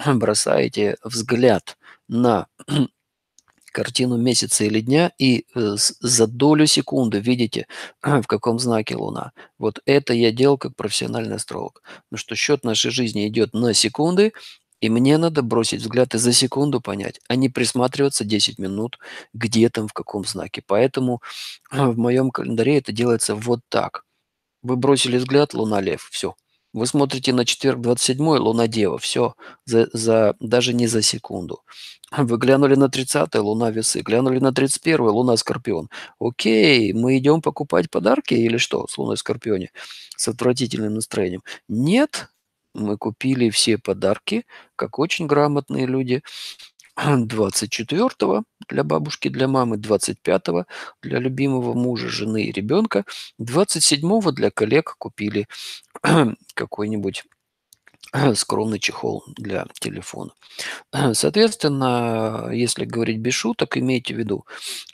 бросаете взгляд на картину месяца или дня и э, за долю секунды видите, в каком знаке Луна. Вот это я делал как профессиональный астролог. Потому что счет нашей жизни идет на секунды, и мне надо бросить взгляд и за секунду понять, а не присматриваться 10 минут, где там, в каком знаке. Поэтому в моем календаре это делается вот так. Вы бросили взгляд, Луна, Лев, все – вы смотрите на четверг 27 Луна Дева, все, за, за, даже не за секунду. Вы глянули на 30 Луна Весы, глянули на 31 Луна Скорпион. Окей, мы идем покупать подарки или что с Луной Скорпионе? С отвратительным настроением. Нет, мы купили все подарки, как очень грамотные люди, 24 для бабушки, для мамы, 25 для любимого мужа, жены и ребенка, 27 для коллег купили какой-нибудь скромный чехол для телефона. Соответственно, если говорить без шуток, имейте в виду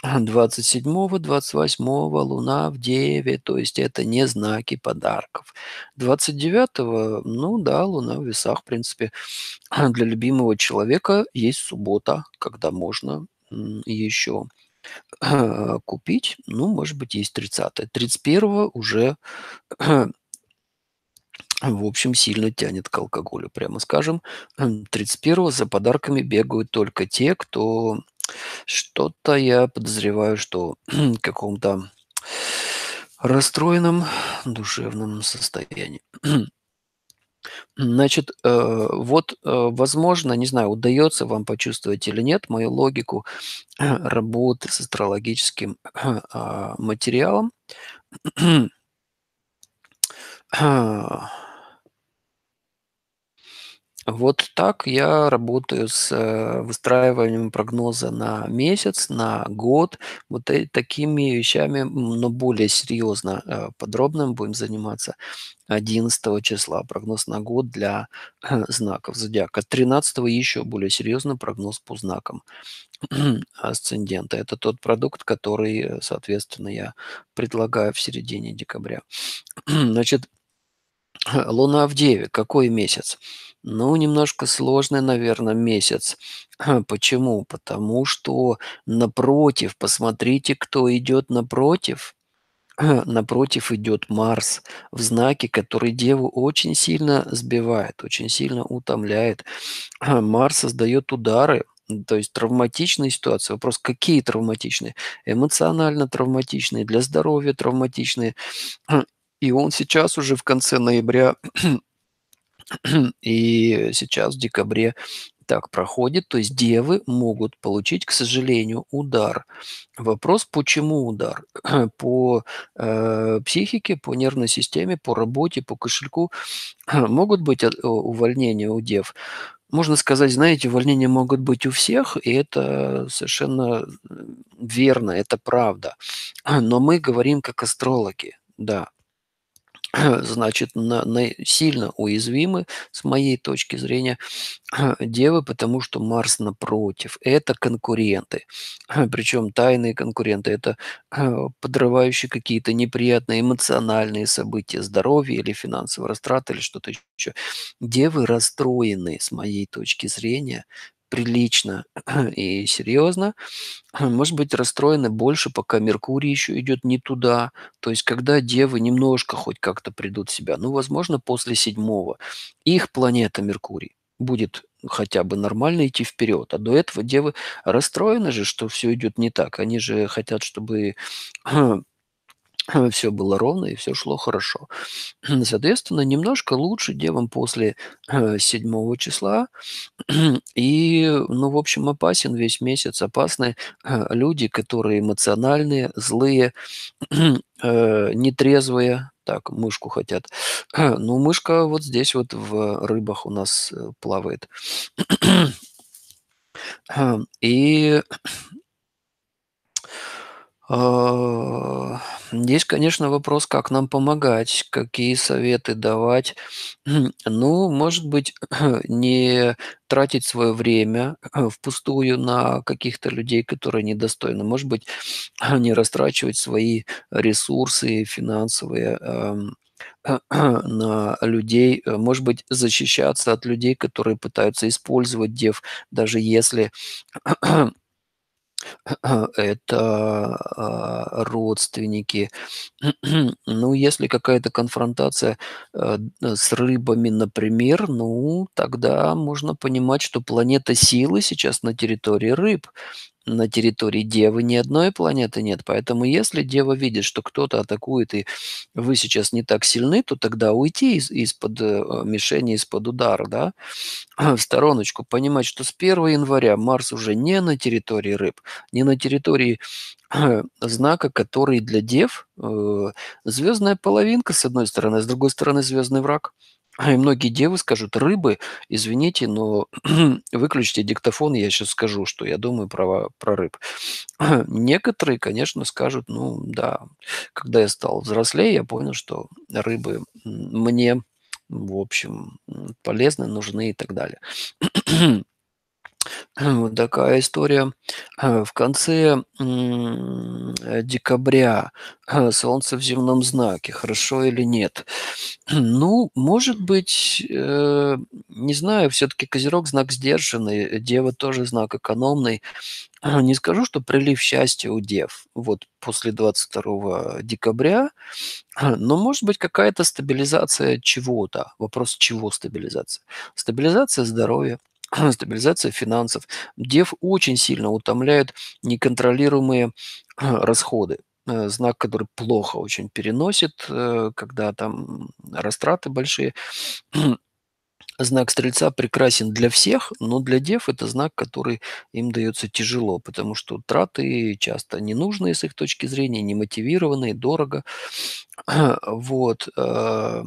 27-го, 28-го Луна в Деве, то есть это не знаки подарков. 29-го, ну да, Луна в весах, в принципе, для любимого человека есть суббота, когда можно еще купить, ну, может быть, есть 30-е. 31-го уже в общем, сильно тянет к алкоголю, прямо скажем. 31-го за подарками бегают только те, кто... Что-то я подозреваю, что в каком-то расстроенном душевном состоянии. Значит, э, вот, э, возможно, не знаю, удается вам почувствовать или нет мою логику работы с астрологическим а, материалом. А, вот так я работаю с э, выстраиванием прогноза на месяц, на год. Вот э, такими вещами, но более серьезно, э, подробным будем заниматься 11 числа. Прогноз на год для знаков зодиака. 13 еще более серьезно прогноз по знакам асцендента. Это тот продукт, который, соответственно, я предлагаю в середине декабря. Значит, Луна в Деве. Какой месяц? ну немножко сложный, наверное, месяц. Хм, почему? Потому что напротив, посмотрите, кто идет напротив. Хм, напротив идет Марс в знаке, который Деву очень сильно сбивает, очень сильно утомляет. Хм, Марс создает удары, то есть травматичные ситуации. Вопрос, какие травматичные? Эмоционально травматичные, для здоровья травматичные. И он сейчас уже в конце ноября И сейчас в декабре так проходит. То есть девы могут получить, к сожалению, удар. Вопрос, почему удар? По э, психике, по нервной системе, по работе, по кошельку могут быть э, увольнения у дев. Можно сказать, знаете, увольнения могут быть у всех, и это совершенно э, верно, это правда. Но мы говорим как астрологи, да. значит, на, на сильно уязвимы, с моей точки зрения, девы, потому что Марс напротив. Это конкуренты. Причем тайные конкуренты. Это э, подрывающие какие-то неприятные эмоциональные события, здоровье или финансовые растраты, или что-то еще. Девы расстроены, с моей точки зрения, прилично и серьезно, может быть расстроены больше, пока Меркурий еще идет не туда. То есть, когда девы немножко хоть как-то придут в себя, ну, возможно, после седьмого, их планета Меркурий будет хотя бы нормально идти вперед. А до этого девы расстроены же, что все идет не так. Они же хотят, чтобы Э, все было ровно и все шло хорошо. Соответственно, немножко лучше девам после 7 э, числа. И, ну, в общем, опасен весь месяц. Опасны э, люди, которые эмоциональные, злые, нетрезвые, так, мышку хотят. Ну, мышка вот здесь вот в рыбах у нас плавает. И Э, Здесь, конечно, вопрос, как нам помогать, какие советы давать. Хм, ну, может быть, не тратить свое время э, впустую на каких-то людей, которые недостойны. Может быть, не растрачивать свои ресурсы финансовые эм, на людей, э, может быть, защищаться от людей, которые пытаются использовать дев, даже если это а, родственники. Ну, если какая-то конфронтация э, с рыбами, например, ну, тогда можно понимать, что планета силы сейчас на территории рыб на территории Девы ни одной планеты нет. Поэтому если Дева видит, что кто-то атакует, и вы сейчас не так сильны, то тогда уйти из, из-под э, э, мишени, из-под удара, да, в стороночку, понимать, что с 1 января Марс уже не на территории рыб, не на территории э, знака, который для Дев звездная половинка, с одной стороны, с другой стороны, звездный враг. А, и многие девы скажут: "Рыбы, извините, но выключите диктофон, я сейчас скажу, что я думаю про про рыб". Некоторые, конечно, скажут: "Ну да, когда я стал взрослее, я понял, что рыбы, мне, в общем, полезны, нужны и так далее". Вот такая история. Э, в конце э, декабря э, Солнце в земном знаке, хорошо или нет? Ну, может быть, не знаю, все-таки Козерог знак сдержанный, Дева тоже знак экономный. Не скажу, что прилив счастья у Дев вот после 22 декабря, но может быть какая-то стабилизация чего-то. Вопрос, чего стабилизация? Стабилизация здоровья – стабилизация финансов. Дев очень сильно утомляет неконтролируемые расходы э, знак, который плохо очень переносит, э, когда там растраты большие. Знак Стрельца прекрасен для всех, но для дев это знак, который им дается тяжело, потому что траты часто ненужные с их точки зрения, немотивированные, дорого. Вот. Э,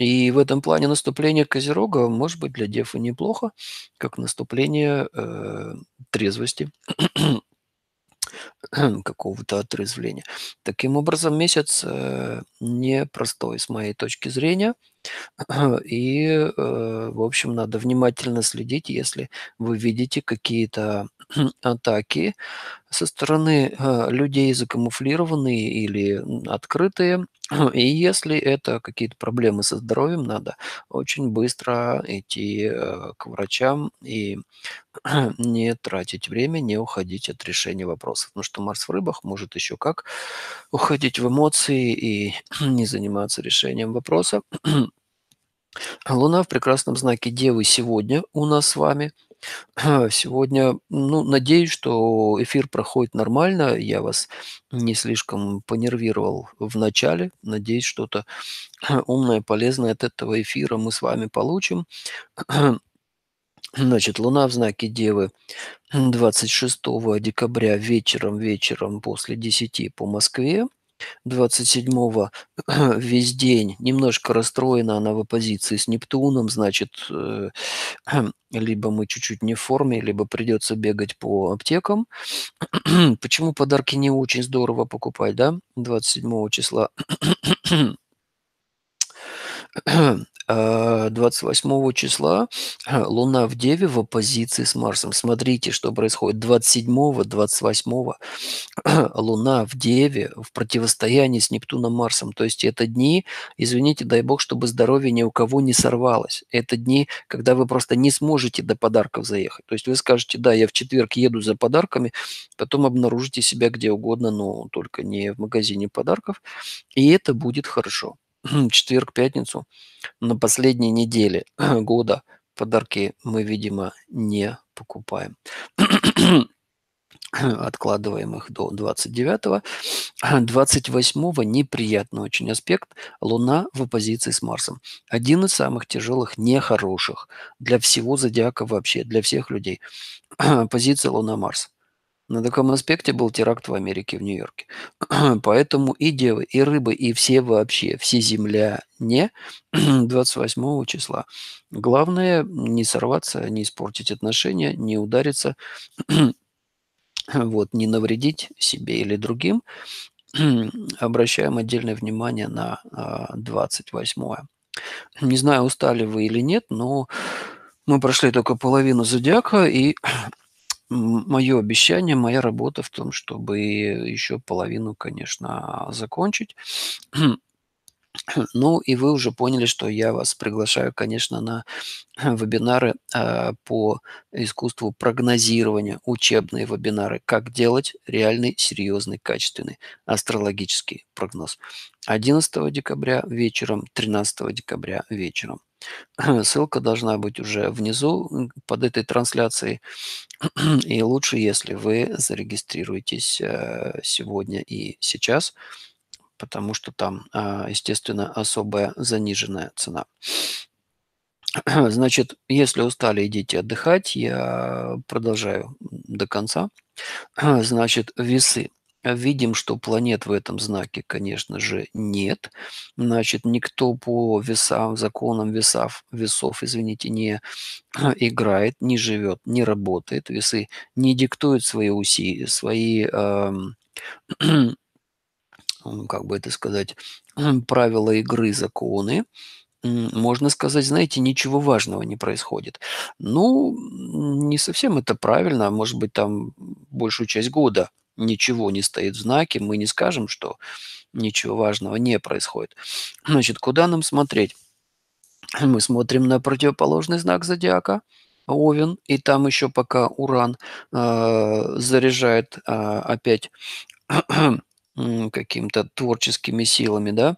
и в этом плане наступление Козерога может быть для Дефа неплохо, как наступление э, трезвости, какого-то отрезвления. Таким образом, месяц э, непростой с моей точки зрения – И, э, в общем, надо внимательно следить, если вы видите какие-то атаки со стороны э, людей закамуфлированные или открытые. И если это какие-то проблемы со здоровьем, надо очень быстро идти э, к врачам и не тратить время, не уходить от решения вопросов. Потому что Марс в рыбах может еще как уходить в эмоции и не заниматься решением вопроса. А луна в прекрасном знаке Девы сегодня у нас с вами. Сегодня, ну, надеюсь, что эфир проходит нормально. Я вас не слишком понервировал в начале. Надеюсь, что-то умное, полезное от этого эфира мы с вами получим. Значит, Луна в знаке Девы 26 декабря вечером, вечером после 10 по Москве двадцать седьмого весь день. Немножко расстроена она в оппозиции с Нептуном, значит, э, либо мы чуть-чуть не в форме, либо придется бегать по аптекам. Почему подарки не очень здорово покупать, да, 27 числа? 28 а, числа э, Луна в Деве в оппозиции с Марсом. Смотрите, что происходит. 27, 28 Луна в Деве в противостоянии с Нептуном Марсом. То есть это дни, извините, дай бог, чтобы здоровье ни у кого не сорвалось. Это дни, когда вы просто не сможете до подарков заехать. То есть вы скажете, да, я в четверг еду за подарками, потом обнаружите себя где угодно, но только не в магазине подарков, и это будет хорошо четверг, пятницу, на последней неделе года подарки мы, видимо, не покупаем. Откладываем их до 29-го. 28-го неприятный очень аспект. Луна в оппозиции с Марсом. Один из самых тяжелых, нехороших для всего зодиака вообще, для всех людей. Позиция Луна-Марс. На таком аспекте был теракт в Америке, в Нью-Йорке. Поэтому и девы, и рыбы, и все вообще, все земля не 28 числа. Главное не сорваться, не испортить отношения, не удариться, вот, не навредить себе или другим. Обращаем отдельное внимание на 28. А, не знаю, устали вы или нет, но мы прошли только половину зодиака, и мое обещание, моя работа в том, чтобы еще половину, конечно, закончить. Ну и вы уже поняли, что я вас приглашаю, конечно, на вебинары э, по искусству прогнозирования, учебные вебинары, как делать реальный, серьезный, качественный астрологический прогноз. 11 декабря вечером, 13 декабря вечером. Ссылка должна быть уже внизу под этой трансляцией. И лучше, если вы зарегистрируетесь э, сегодня и сейчас, потому что там, а, естественно, особая заниженная цена. Значит, если устали, идите отдыхать. Я продолжаю до конца. Значит, весы. А видим, что планет в этом знаке, конечно же, нет. Значит, никто по весам, законам весов, весов извините, не играет, не живет, не работает. Весы не диктуют свои уси, свои, э, как бы это сказать, правила игры, законы можно сказать, знаете, ничего важного не происходит. Ну, не совсем это правильно, а может быть, там большую часть года ничего не стоит в знаке, мы не скажем, что ничего важного не происходит. Значит, куда нам смотреть? Мы смотрим на противоположный знак зодиака, Овен, и там еще пока Уран э, заряжает э, опять каким-то творческими силами, да.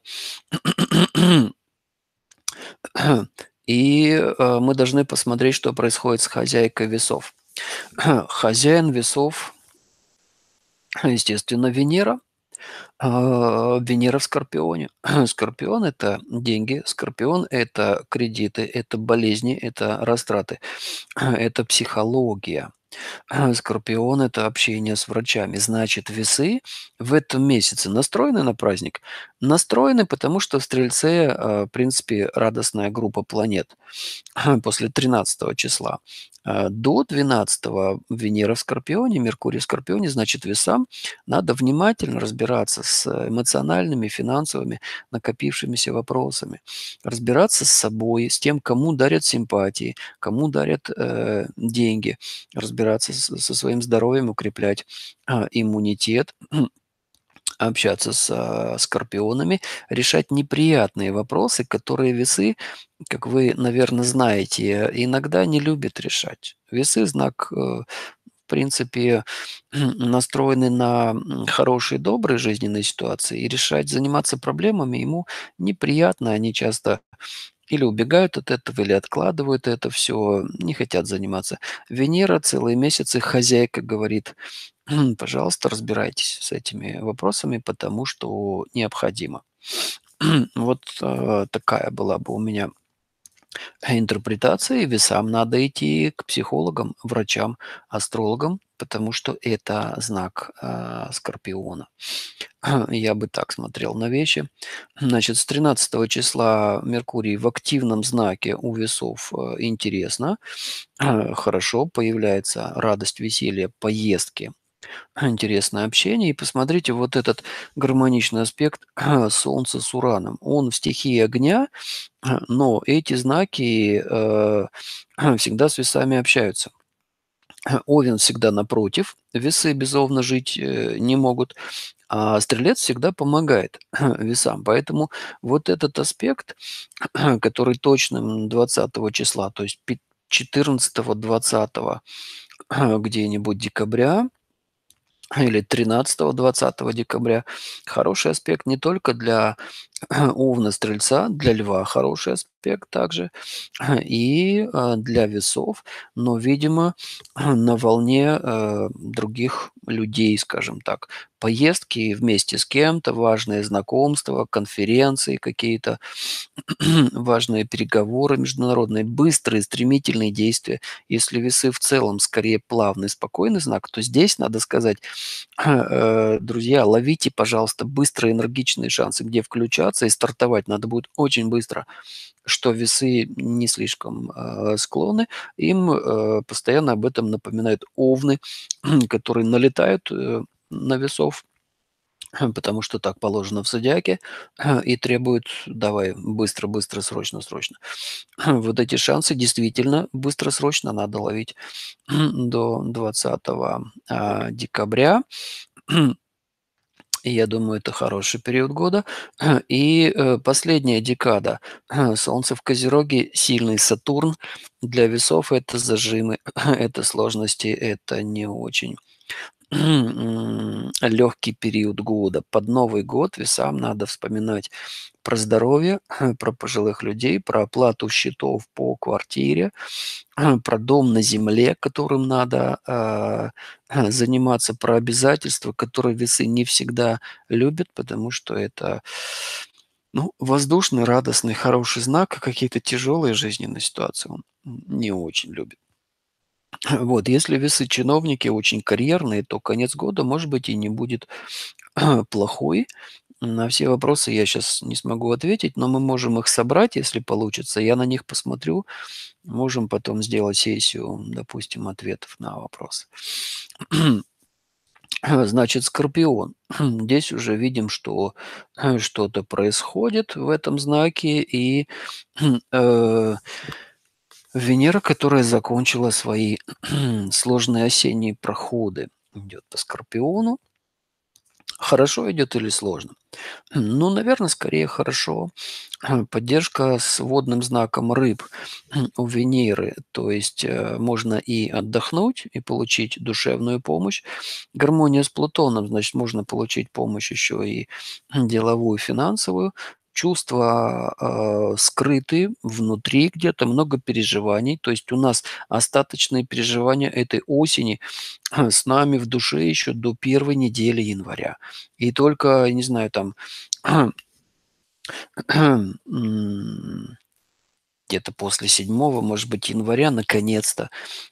И э, мы должны посмотреть, что происходит с хозяйкой весов. Хозяин весов естественно, Венера. А, Венера в Скорпионе. Скорпион – это деньги, Скорпион – это кредиты, это болезни, это растраты, это психология. Скорпион – это общение с врачами. Значит, весы в этом месяце настроены на праздник? Настроены, потому что в Стрельце, а, в принципе, радостная группа планет после 13 числа. А, до 12 Венера в Скорпионе, Меркурий в Скорпионе, значит, весам надо внимательно разбираться с эмоциональными, финансовыми, накопившимися вопросами, разбираться с собой, с тем, кому дарят симпатии, кому дарят э, деньги, разбираться с, со своим здоровьем, укреплять э, иммунитет, общаться с а, скорпионами, решать неприятные вопросы, которые весы, как вы, наверное, знаете, иногда не любят решать. Весы – знак, э, в принципе, настроены на хорошие, добрые жизненные ситуации, и решать, заниматься проблемами ему неприятно, они часто или убегают от этого, или откладывают это все, не хотят заниматься. Венера целые месяцы хозяйка говорит пожалуйста, разбирайтесь с этими вопросами, потому что необходимо. вот э, такая была бы у меня интерпретация, весам надо идти к психологам, врачам, астрологам, потому что это знак э, Скорпиона. Я бы так смотрел на вещи. Значит, с 13 числа Меркурий в активном знаке у весов э, интересно, хорошо, появляется радость, веселье, поездки, интересное общение. И посмотрите вот этот гармоничный аспект Солнца с Ураном. Он в стихии огня, но эти знаки э, всегда с весами общаются. Овен всегда напротив, весы безовно жить э, не могут, а стрелец всегда помогает весам. Поэтому вот этот аспект, который точным 20 числа, то есть 14-20 где-нибудь декабря, или 13-20 декабря, хороший аспект не только для Овна Стрельца, для Льва хороший аспект также, и э, для Весов, но, видимо, на волне э, других людей, скажем так, поездки вместе с кем-то, важные знакомства, конференции какие-то, важные переговоры международные, быстрые, стремительные действия. Если весы в целом скорее плавный, спокойный знак, то здесь надо сказать, э, друзья, ловите, пожалуйста, быстрые энергичные шансы, где включат и стартовать надо будет очень быстро, что весы не слишком э, склонны. Им э, постоянно об этом напоминают овны, которые налетают э, на весов, потому что так положено в зодиаке, и требуют давай быстро, быстро, срочно, срочно. Вот эти шансы действительно быстро, срочно надо ловить до 20 а, декабря. Я думаю, это хороший период года. И э, последняя декада. Солнце в Козероге, сильный Сатурн. Для весов это зажимы, это сложности, это не очень легкий период года. Под Новый год весам надо вспоминать про здоровье, про пожилых людей, про оплату счетов по квартире, про дом на земле, которым надо э, заниматься, про обязательства, которые весы не всегда любят, потому что это ну, воздушный, радостный, хороший знак, а какие-то тяжелые жизненные ситуации он не очень любит. Вот, если весы чиновники очень карьерные, то конец года, может быть, и не будет плохой, на все вопросы я сейчас не смогу ответить, но мы можем их собрать, если получится. Я на них посмотрю. Можем потом сделать сессию, допустим, ответов на вопросы. Значит, Скорпион. Здесь уже видим, что что-то происходит в этом знаке. И э, Венера, которая закончила свои сложные осенние проходы, идет по Скорпиону. Хорошо идет или сложно? Ну, наверное, скорее хорошо. Э, поддержка с водным знаком рыб у Венеры. То есть э, можно и отдохнуть, и получить душевную помощь. Гармония с Плутоном, значит, можно получить помощь еще и деловую, финансовую чувства э, скрыты внутри где-то, много переживаний. То есть у нас остаточные переживания этой осени с нами в душе еще до первой недели января. И только, не знаю, там где-то после 7, может быть, января, наконец-то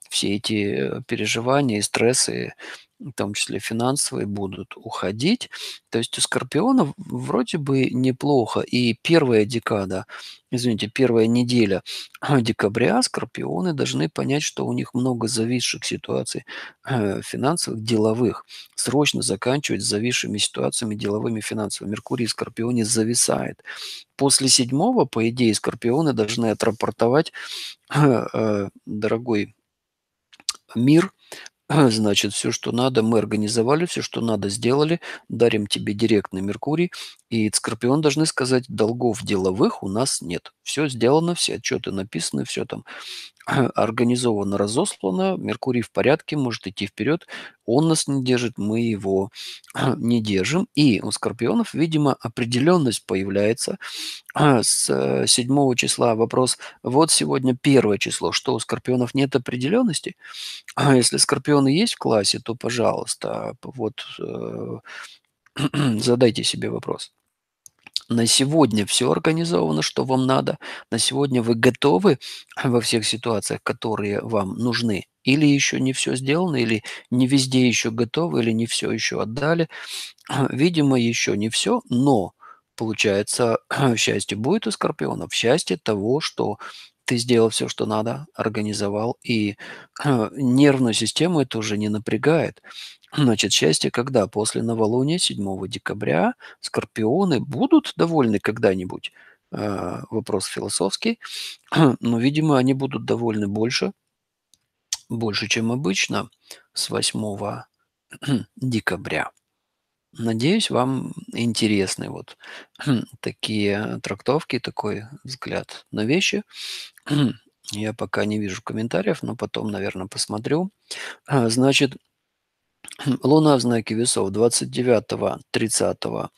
все эти э, переживания и стрессы в том числе финансовые, будут уходить. То есть у Скорпиона вроде бы неплохо. И первая декада, извините, первая неделя декабря Скорпионы должны понять, что у них много зависших ситуаций э, финансовых, деловых. Срочно заканчивать с зависшими ситуациями деловыми финансовыми. Меркурий в Скорпионе зависает. После седьмого, по идее, Скорпионы должны отрапортовать, э, дорогой мир, значит, все, что надо, мы организовали, все, что надо, сделали, дарим тебе директ на Меркурий, и Скорпион должны сказать, долгов деловых у нас нет. Все сделано, все отчеты написаны, все там организовано, разослано, Меркурий в порядке, может идти вперед, он нас не держит, мы его не держим. И у скорпионов, видимо, определенность появляется с 7 э, числа. Вопрос, вот сегодня первое число, что у скорпионов нет определенности? А если скорпионы есть в классе, то, пожалуйста, вот э, задайте себе вопрос на сегодня все организовано, что вам надо, на сегодня вы готовы во всех ситуациях, которые вам нужны, или еще не все сделано, или не везде еще готовы, или не все еще отдали. Видимо, еще не все, но получается, счастье будет у скорпионов, счастье того, что ты сделал все, что надо, организовал, и нервную систему это уже не напрягает. Значит, счастье, когда после новолуния 7 декабря скорпионы будут довольны когда-нибудь? А, вопрос философский. Но, видимо, они будут довольны больше, больше, чем обычно, с 8 декабря. Надеюсь, вам интересны вот такие трактовки, такой взгляд на вещи. Я пока не вижу комментариев, но потом, наверное, посмотрю. А, значит, Луна в знаке весов 29-30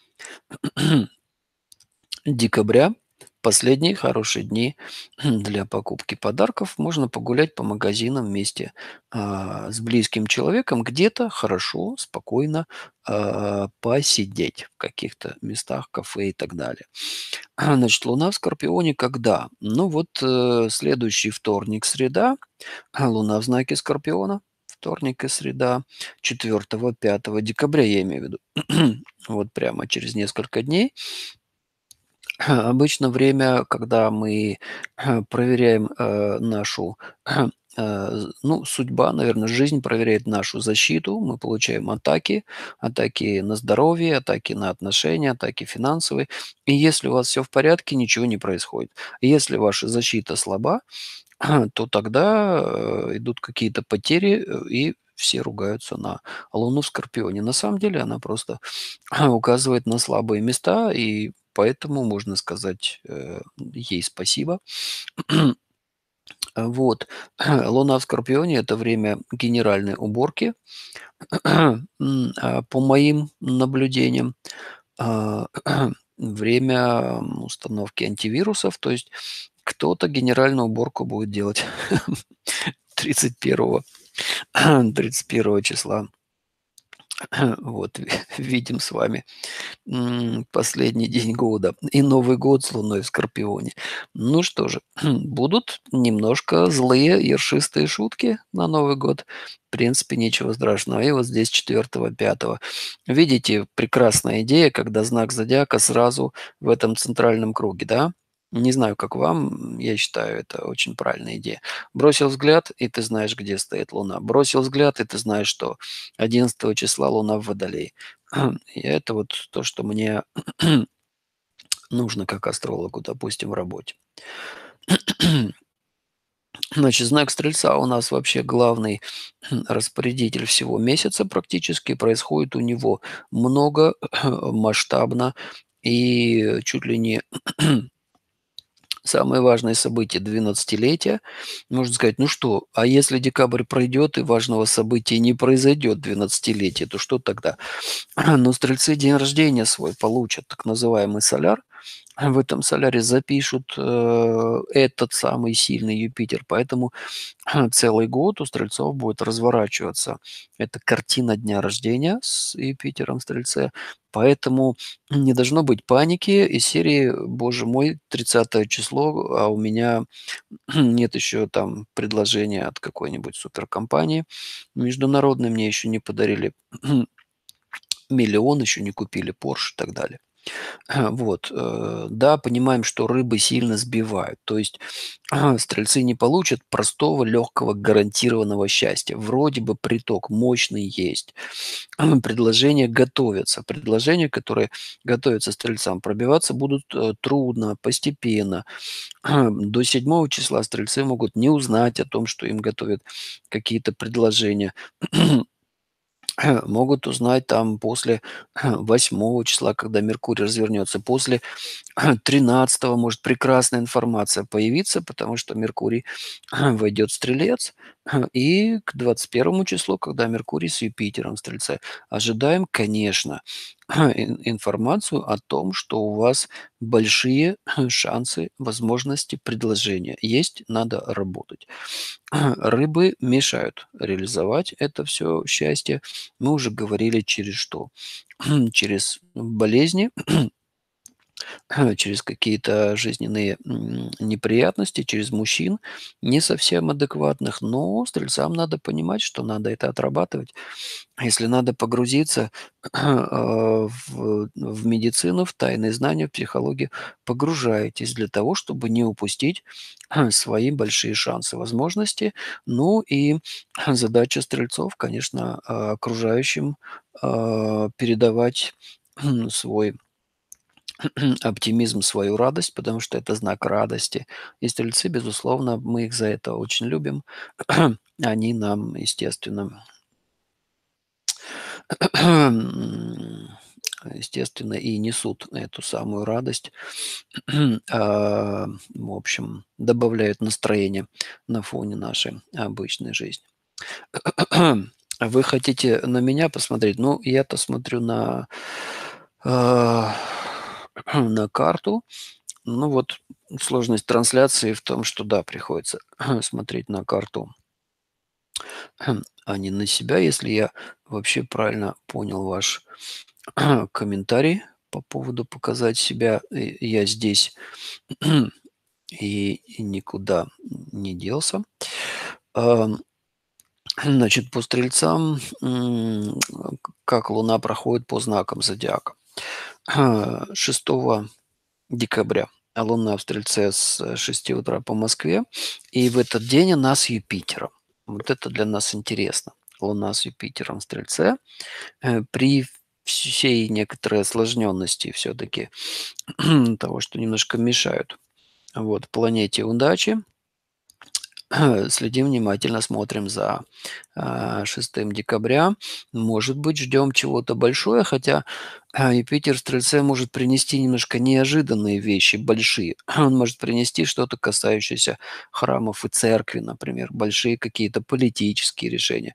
декабря. Последние хорошие дни для покупки подарков. Можно погулять по магазинам вместе э, с близким человеком, где-то хорошо, спокойно э, посидеть в каких-то местах, кафе и так далее. Значит, Луна в Скорпионе когда? Ну вот э, следующий вторник, среда, Луна в знаке Скорпиона – вторник и среда 4-5 декабря, я имею в виду, вот прямо через несколько дней. Обычно время, когда мы проверяем э, нашу э, ну, судьба, наверное, жизнь проверяет нашу защиту. Мы получаем атаки, атаки на здоровье, атаки на отношения, атаки финансовые. И если у вас все в порядке, ничего не происходит. Если ваша защита слаба, то тогда э, идут какие-то потери, э, и все ругаются на Луну в Скорпионе. На самом деле она просто а, указывает на слабые места, и поэтому можно сказать э, ей спасибо. Вот. Луна в Скорпионе – это время генеральной уборки. А, по моим наблюдениям, а, время установки антивирусов, то есть кто-то генеральную уборку будет делать 31, 31 числа. Вот, видим с вами последний день года и Новый год с Луной в Скорпионе. Ну что же, будут немножко злые, ершистые шутки на Новый год. В принципе, ничего страшного. И вот здесь 4-5. Видите, прекрасная идея, когда знак зодиака сразу в этом центральном круге, да? Не знаю, как вам, я считаю, это очень правильная идея. Бросил взгляд, и ты знаешь, где стоит Луна. Бросил взгляд, и ты знаешь, что 11 числа Луна в Водолее. И это вот то, что мне нужно как астрологу, допустим, в работе. Значит, знак Стрельца у нас вообще главный распорядитель всего месяца практически. Происходит у него много, масштабно и чуть ли не самые важные события 12-летия, можно сказать, ну что, а если декабрь пройдет и важного события не произойдет 12-летие, то что тогда? Но стрельцы день рождения свой получат, так называемый соляр, в этом соляре запишут э, этот самый сильный Юпитер. Поэтому целый год у стрельцов будет разворачиваться эта картина дня рождения с Юпитером в стрельце. Поэтому не должно быть паники из серии «Боже мой, 30 число, а у меня нет еще там предложения от какой-нибудь суперкомпании международной, мне еще не подарили миллион, еще не купили Porsche» и так далее. Э, вот, э, да, понимаем, что рыбы сильно сбивают. То есть а, стрельцы не получат простого, легкого, гарантированного счастья. Вроде бы приток мощный есть. Предложения готовятся. Предложения, которые готовятся стрельцам, пробиваться будут э, трудно, постепенно. До 7 числа стрельцы могут не узнать о том, что им готовят какие-то предложения могут узнать там после 8 числа, когда Меркурий развернется, после 13 может прекрасная информация появиться, потому что Меркурий войдет в Стрелец, и к 21 числу, когда Меркурий с Юпитером в Стрельце, ожидаем, конечно, информацию о том, что у вас большие шансы, возможности, предложения есть, надо работать. Рыбы мешают реализовать это все счастье. Мы уже говорили через что? Через болезни, через какие-то жизненные неприятности, через мужчин, не совсем адекватных. Но стрельцам надо понимать, что надо это отрабатывать. Если надо погрузиться а, в, в медицину, в тайные знания, в психологию, погружаетесь для того, чтобы не упустить свои большие шансы, возможности. Ну и задача стрельцов, конечно, а, окружающим а, передавать свой оптимизм, свою радость, потому что это знак радости. И стрельцы, безусловно, мы их за это очень любим. Они нам, естественно, естественно, и несут эту самую радость, а, в общем, добавляют настроение на фоне нашей обычной жизни. Вы хотите на меня посмотреть? Ну, я-то смотрю на а, на карту. Ну вот сложность трансляции в том, что да, приходится смотреть на карту, а не на себя. Если я вообще правильно понял ваш комментарий по поводу показать себя, я здесь и никуда не делся. Значит, по стрельцам, как Луна проходит по знакам зодиака. 6 декабря. А луна в Стрельце с 6 утра по Москве. И в этот день она с Юпитером. Вот это для нас интересно. Луна с Юпитером в Стрельце. Э, при всей некоторой осложненности все-таки того, что немножко мешают вот, планете удачи, следим внимательно, смотрим за 6 а, декабря. Может быть, ждем чего-то большое, хотя а, Юпитер в Стрельце может принести немножко неожиданные вещи, большие. Он может принести что-то, касающееся храмов и церкви, например, большие какие-то политические решения.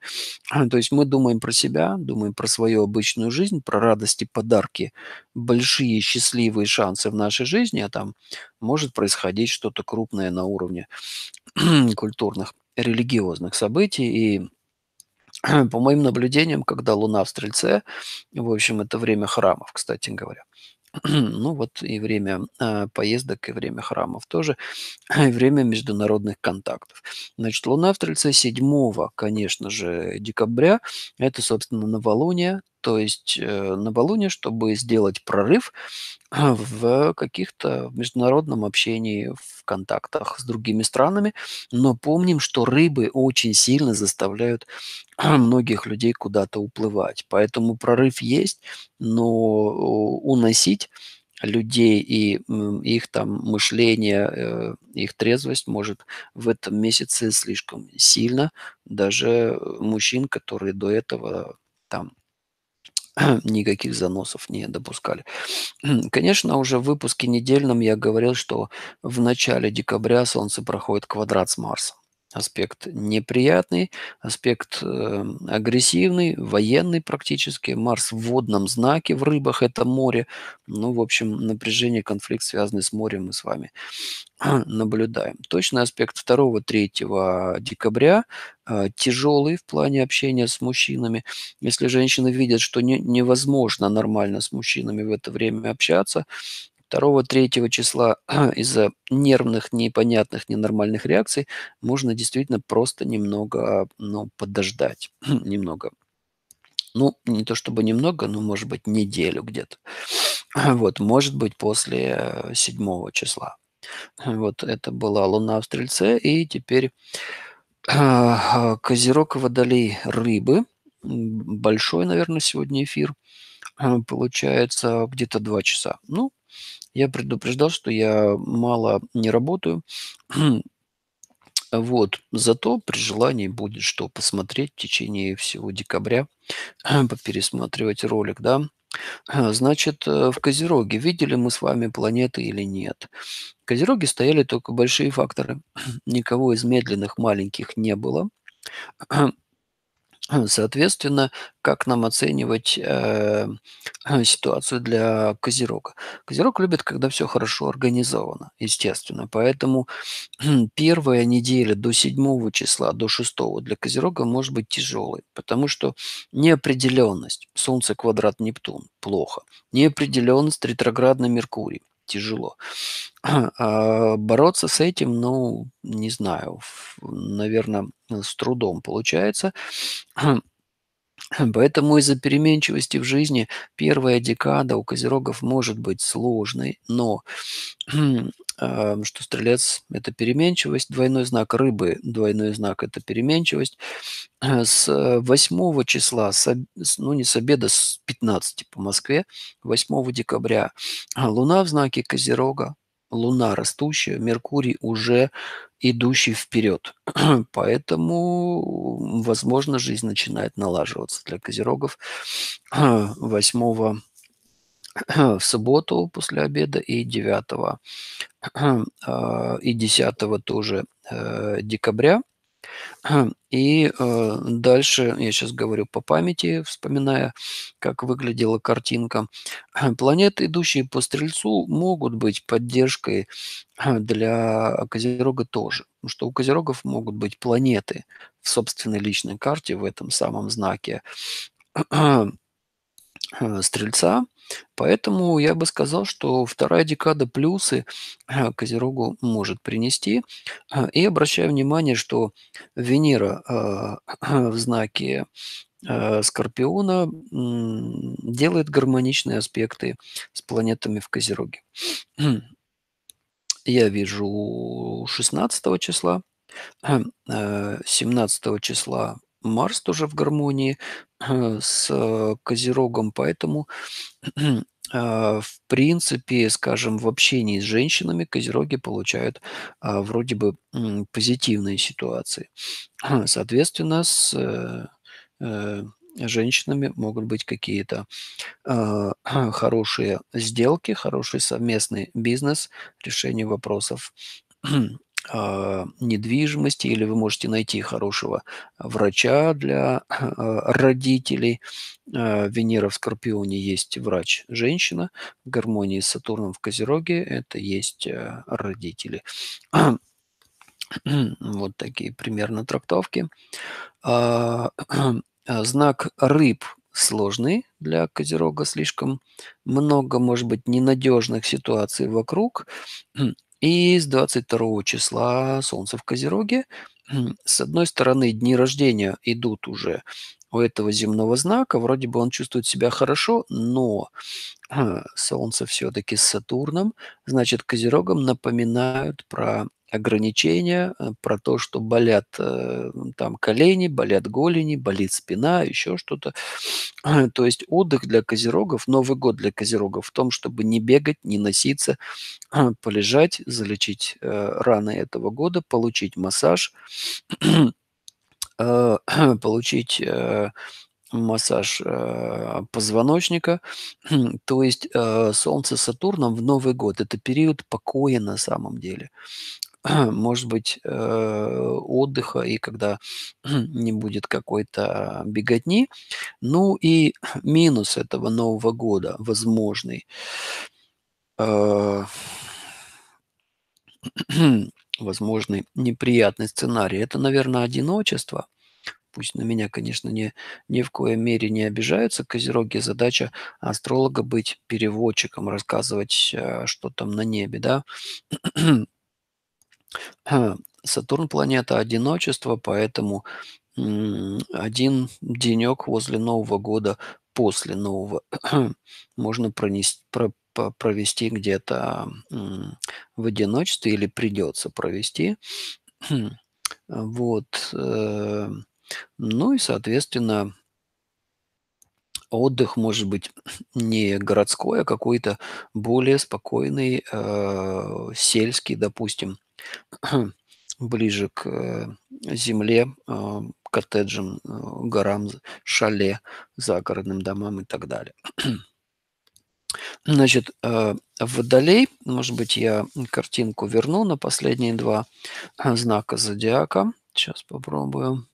А, то есть мы думаем про себя, думаем про свою обычную жизнь, про радости, подарки, большие счастливые шансы в нашей жизни, а там может происходить что-то крупное на уровне культурных, религиозных событий. И по моим наблюдениям, когда Луна в Стрельце, в общем, это время храмов, кстати говоря. Ну вот и время э, поездок, и время храмов тоже, и время международных контактов. Значит, Луна в Трельце 7, конечно же, декабря. Это, собственно, новолуние, то есть э, на балуне, чтобы сделать прорыв в каких-то международном общении, в контактах с другими странами. Но помним, что рыбы очень сильно заставляют многих людей куда-то уплывать. Поэтому прорыв есть, но уносить людей и их там мышление, э, их трезвость может в этом месяце слишком сильно даже э, мужчин, которые до этого там никаких заносов не допускали. Конечно, уже в выпуске недельном я говорил, что в начале декабря Солнце проходит квадрат с Марсом аспект неприятный, аспект эм, агрессивный, военный практически. Марс в водном знаке, в рыбах это море. Ну, в общем, напряжение, конфликт, связанный с морем, мы с вами наблюдаем. Точный аспект 2-3 декабря э, тяжелый в плане общения с мужчинами. Если женщины видят, что не, невозможно нормально с мужчинами в это время общаться, 2-3 числа из-за нервных, непонятных, ненормальных реакций можно действительно просто немного а, ну, подождать. немного. Ну, не то чтобы немного, но, может быть, неделю где-то. Вот, может быть, после 7 э, числа. Вот это была Луна в Стрельце, и теперь а, а, Козерог, Водолей, Рыбы. Большой, наверное, сегодня эфир. Получается где-то 2 часа. Ну, я предупреждал, что я мало не работаю. Вот, зато при желании будет что посмотреть в течение всего декабря, попересматривать ролик, да. Значит, э, в Козероге видели мы с вами планеты или нет? В Козероге стояли только большие факторы. Никого из медленных маленьких не было. Соответственно, как нам оценивать э, ситуацию для Козерога? Козерог любит, когда все хорошо организовано, естественно. Поэтому первая неделя до 7 числа, до 6 для Козерога может быть тяжелой, потому что неопределенность, Солнце, квадрат, Нептун, плохо. Неопределенность, ретроградный Меркурий тяжело. А, бороться с этим, ну, не знаю, наверное, с трудом получается. Поэтому из-за переменчивости в жизни первая декада у козерогов может быть сложной, но что стрелец – это переменчивость, двойной знак рыбы, двойной знак – это переменчивость. Э, с 8 э, числа, ну не с обеда, с 15 по Москве, 8 декабря э, Луна в знаке Козерога, Луна растущая, Меркурий уже идущий вперед. Поэтому, возможно, жизнь начинает налаживаться для козерогов 8 в субботу после обеда и 9 а, и 10 тоже э, декабря. И э, дальше, я сейчас говорю по памяти, вспоминая, как выглядела картинка, планеты, идущие по Стрельцу, могут быть поддержкой для Козерога тоже. Потому что у Козерогов могут быть планеты в собственной личной карте, в этом самом знаке э, Стрельца. Поэтому я бы сказал, что вторая декада плюсы э, Козерогу может принести. Э, и обращаю внимание, что Венера а, в знаке э, Скорпиона делает гармоничные аспекты с планетами в Козероге. Я вижу 16 числа, 17 числа Марс тоже в гармонии э, с э, Козерогом, поэтому а, в принципе, скажем, в общении с женщинами козероги получают а, вроде бы позитивные ситуации. Соответственно, с э, э, женщинами могут быть какие-то э, хорошие сделки, хороший совместный бизнес, решение вопросов а, недвижимости, или вы можете найти хорошего врача для а, родителей. Венера в Скорпионе есть врач-женщина, в гармонии с Сатурном в Козероге это есть а, родители. Вот такие примерно трактовки. Знак рыб сложный для Козерога, слишком много, может быть, ненадежных ситуаций вокруг, и с 22 числа Солнце в Козероге. С одной стороны, дни рождения идут уже у этого земного знака. Вроде бы он чувствует себя хорошо, но Солнце все-таки с Сатурном, значит, Козерогом напоминают про ограничения, э, про то, что болят э, там колени, болят голени, болит спина, еще что-то. То есть отдых для козерогов, Новый год для козерогов в том, чтобы не бегать, не носиться, полежать, залечить э, раны этого года, получить массаж, получить массаж позвоночника. То есть Солнце с Сатурном в Новый год – это период покоя на самом деле. может быть, э, отдыха и когда не будет какой-то беготни. Ну и минус этого Нового года возможный. Э, возможный неприятный сценарий. Это, наверное, одиночество. Пусть на меня, конечно, не, ни в коей мере не обижаются козероги. Задача астролога быть переводчиком, рассказывать, э, что там на небе, да Э, Сатурн планета одиночества, поэтому один денек возле Нового года после Нового можно пронести, про, по- провести где-то в одиночестве или придется провести. Хм, вот. Э, ну и, соответственно, отдых может быть не городской, а какой-то более спокойный, э, сельский, допустим. ближе к э, земле, э, коттеджам, э, горам, шале, загородным домам и так далее. Значит, водолей, может быть, я картинку верну на последние два знака зодиака. Сейчас попробую.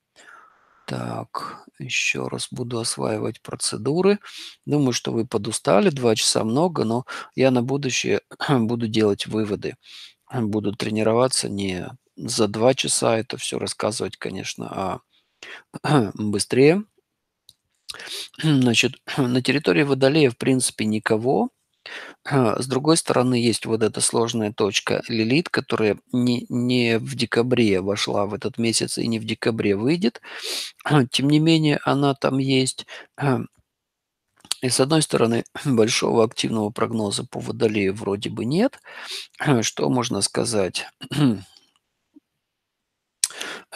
Так, еще раз буду осваивать процедуры. Думаю, что вы подустали, два часа много, но я на будущее буду делать выводы буду тренироваться не за два часа это все рассказывать, конечно, а быстрее. Значит, на территории Водолея, в принципе, никого. А, с другой стороны, есть вот эта сложная точка Лилит, которая не, не в декабре вошла в этот месяц и не в декабре выйдет. Тем не менее, она там есть. А, и с одной стороны, большого активного прогноза по Водолею вроде бы нет. Что можно сказать?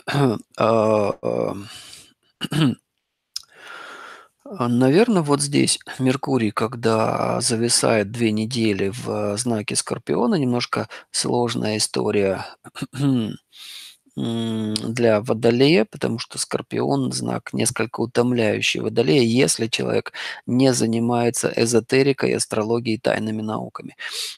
А, а, Наверное, вот здесь Меркурий, когда зависает две недели в а, знаке Скорпиона, немножко сложная история для Водолея, потому что Скорпион – знак несколько утомляющий Водолея, если человек не занимается эзотерикой, астрологией, тайными науками.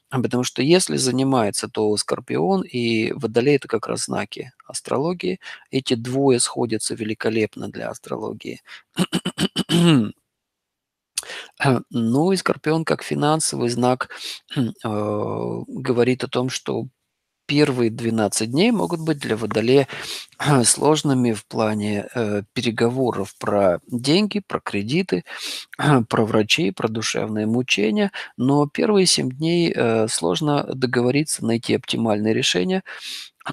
А потому что если занимается, то Скорпион и Водолей – это как раз знаки астрологии. Эти двое сходятся великолепно для астрологии. Ну и Скорпион как финансовый знак э, говорит о том, что первые 12 дней могут быть для Водолея сложными в плане э, переговоров про деньги, про кредиты, про врачей, про душевные мучения, но первые 7 дней э, сложно договориться, найти оптимальное решение,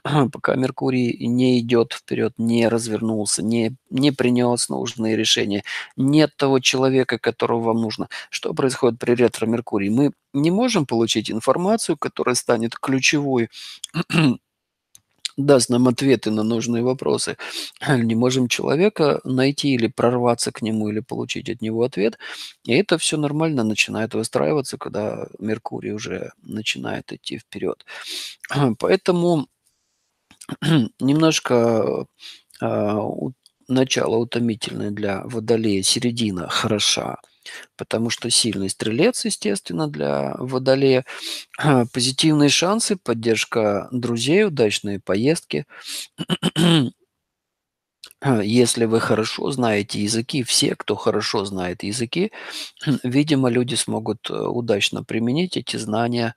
пока Меркурий не идет вперед, не развернулся, не, не принес нужные решения, нет того человека, которого вам нужно. Что происходит при ретро-Меркурии? Мы не можем получить информацию, которая станет ключевой даст нам ответы на нужные вопросы. Не можем человека найти или прорваться к нему, или получить от него ответ. И это все нормально начинает выстраиваться, когда Меркурий уже начинает идти вперед. Поэтому немножко а, начало утомительное для водолея, середина хороша, потому что сильный стрелец, естественно, для водолея. Позитивные шансы, поддержка друзей, удачные поездки. А, если вы хорошо знаете языки, все, кто хорошо знает языки, видимо, люди смогут э, удачно применить эти знания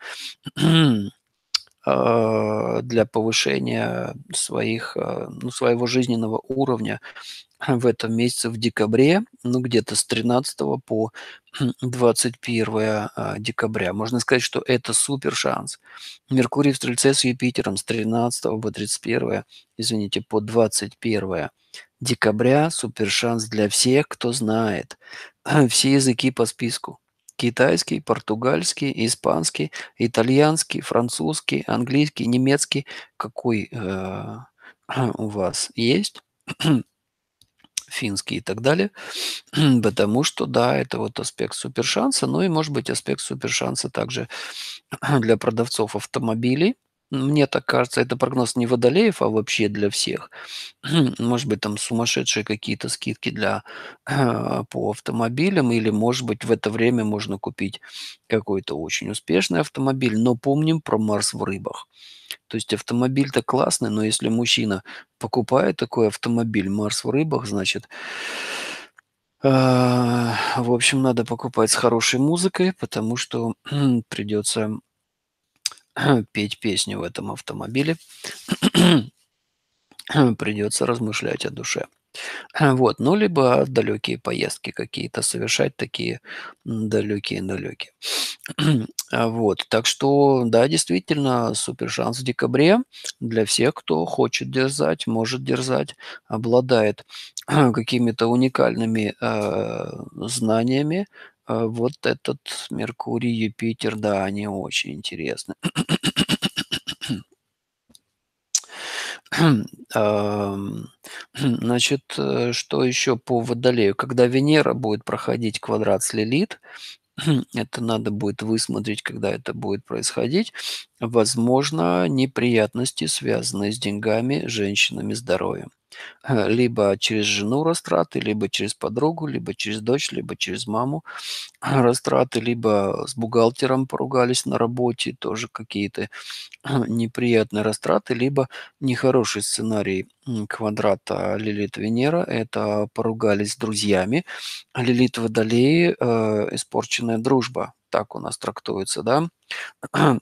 Э, для повышения своих, э, ну, своего жизненного уровня в этом месяце, в декабре, ну, где-то с 13 по 21 э, декабря. Можно сказать, что это супер шанс. Меркурий в Стрельце с Юпитером с 13 по 31, извините, по 21 декабря. Супер шанс для всех, кто знает все языки по списку китайский, португальский, испанский, итальянский, французский, английский, немецкий. Какой э, у вас есть? финский и так далее, потому что, да, это вот аспект супершанса, ну и, может быть, аспект супершанса также для продавцов автомобилей, мне так кажется, это прогноз не водолеев, а вообще для всех. Может быть, там сумасшедшие какие-то скидки для, э, по автомобилям, или, может быть, в это время можно купить какой-то очень успешный автомобиль. Но помним про Марс в рыбах. То есть автомобиль-то классный, но если мужчина покупает такой автомобиль Марс в рыбах, значит, э, в общем, надо покупать с хорошей музыкой, потому что придется петь песню в этом автомобиле, придется размышлять о душе. Вот, ну, либо далекие поездки какие-то совершать, такие далекие-далекие. А вот, так что, да, действительно, супер шанс в декабре для всех, кто хочет дерзать, может дерзать, обладает какими-то уникальными э, знаниями, а, вот этот Меркурий, Юпитер, да, они очень интересны. Значит, э, что еще по Водолею? Когда Венера будет проходить квадрат с Лилит, это надо будет высмотреть, когда это будет происходить. Возможно, неприятности, связанные с деньгами, женщинами, здоровьем. Э, либо через жену растраты, либо через подругу, либо через дочь, либо через маму растраты, либо с бухгалтером поругались на работе, тоже какие-то неприятные растраты, либо нехороший сценарий квадрата Лилит-Венера, это поругались с друзьями, Лилит-Водолеи, э, испорченная дружба, так у нас трактуется, да,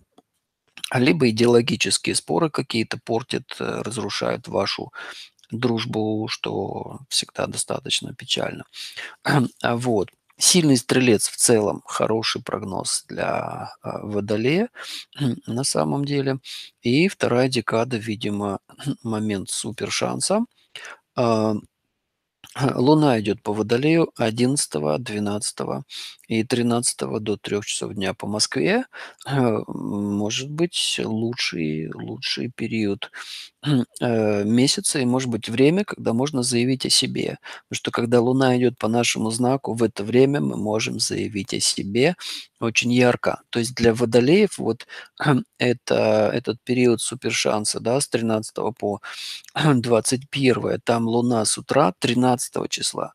либо идеологические споры какие-то портят, э, разрушают вашу дружбу, что всегда достаточно печально. А вот. Сильный стрелец в целом хороший прогноз для а, Водолея на самом деле. И вторая декада, видимо, момент супер шанса. А, луна идет по Водолею 11-12 и 13 до 3 часов дня по Москве э, может быть лучший, лучший период э, месяца и, может быть, время, когда можно заявить о себе. Потому что когда Луна идет по нашему знаку, в это время мы можем заявить о себе очень ярко. То есть для водолеев вот это, этот период супершанса да, с 13 по 21, там Луна с утра 13 числа,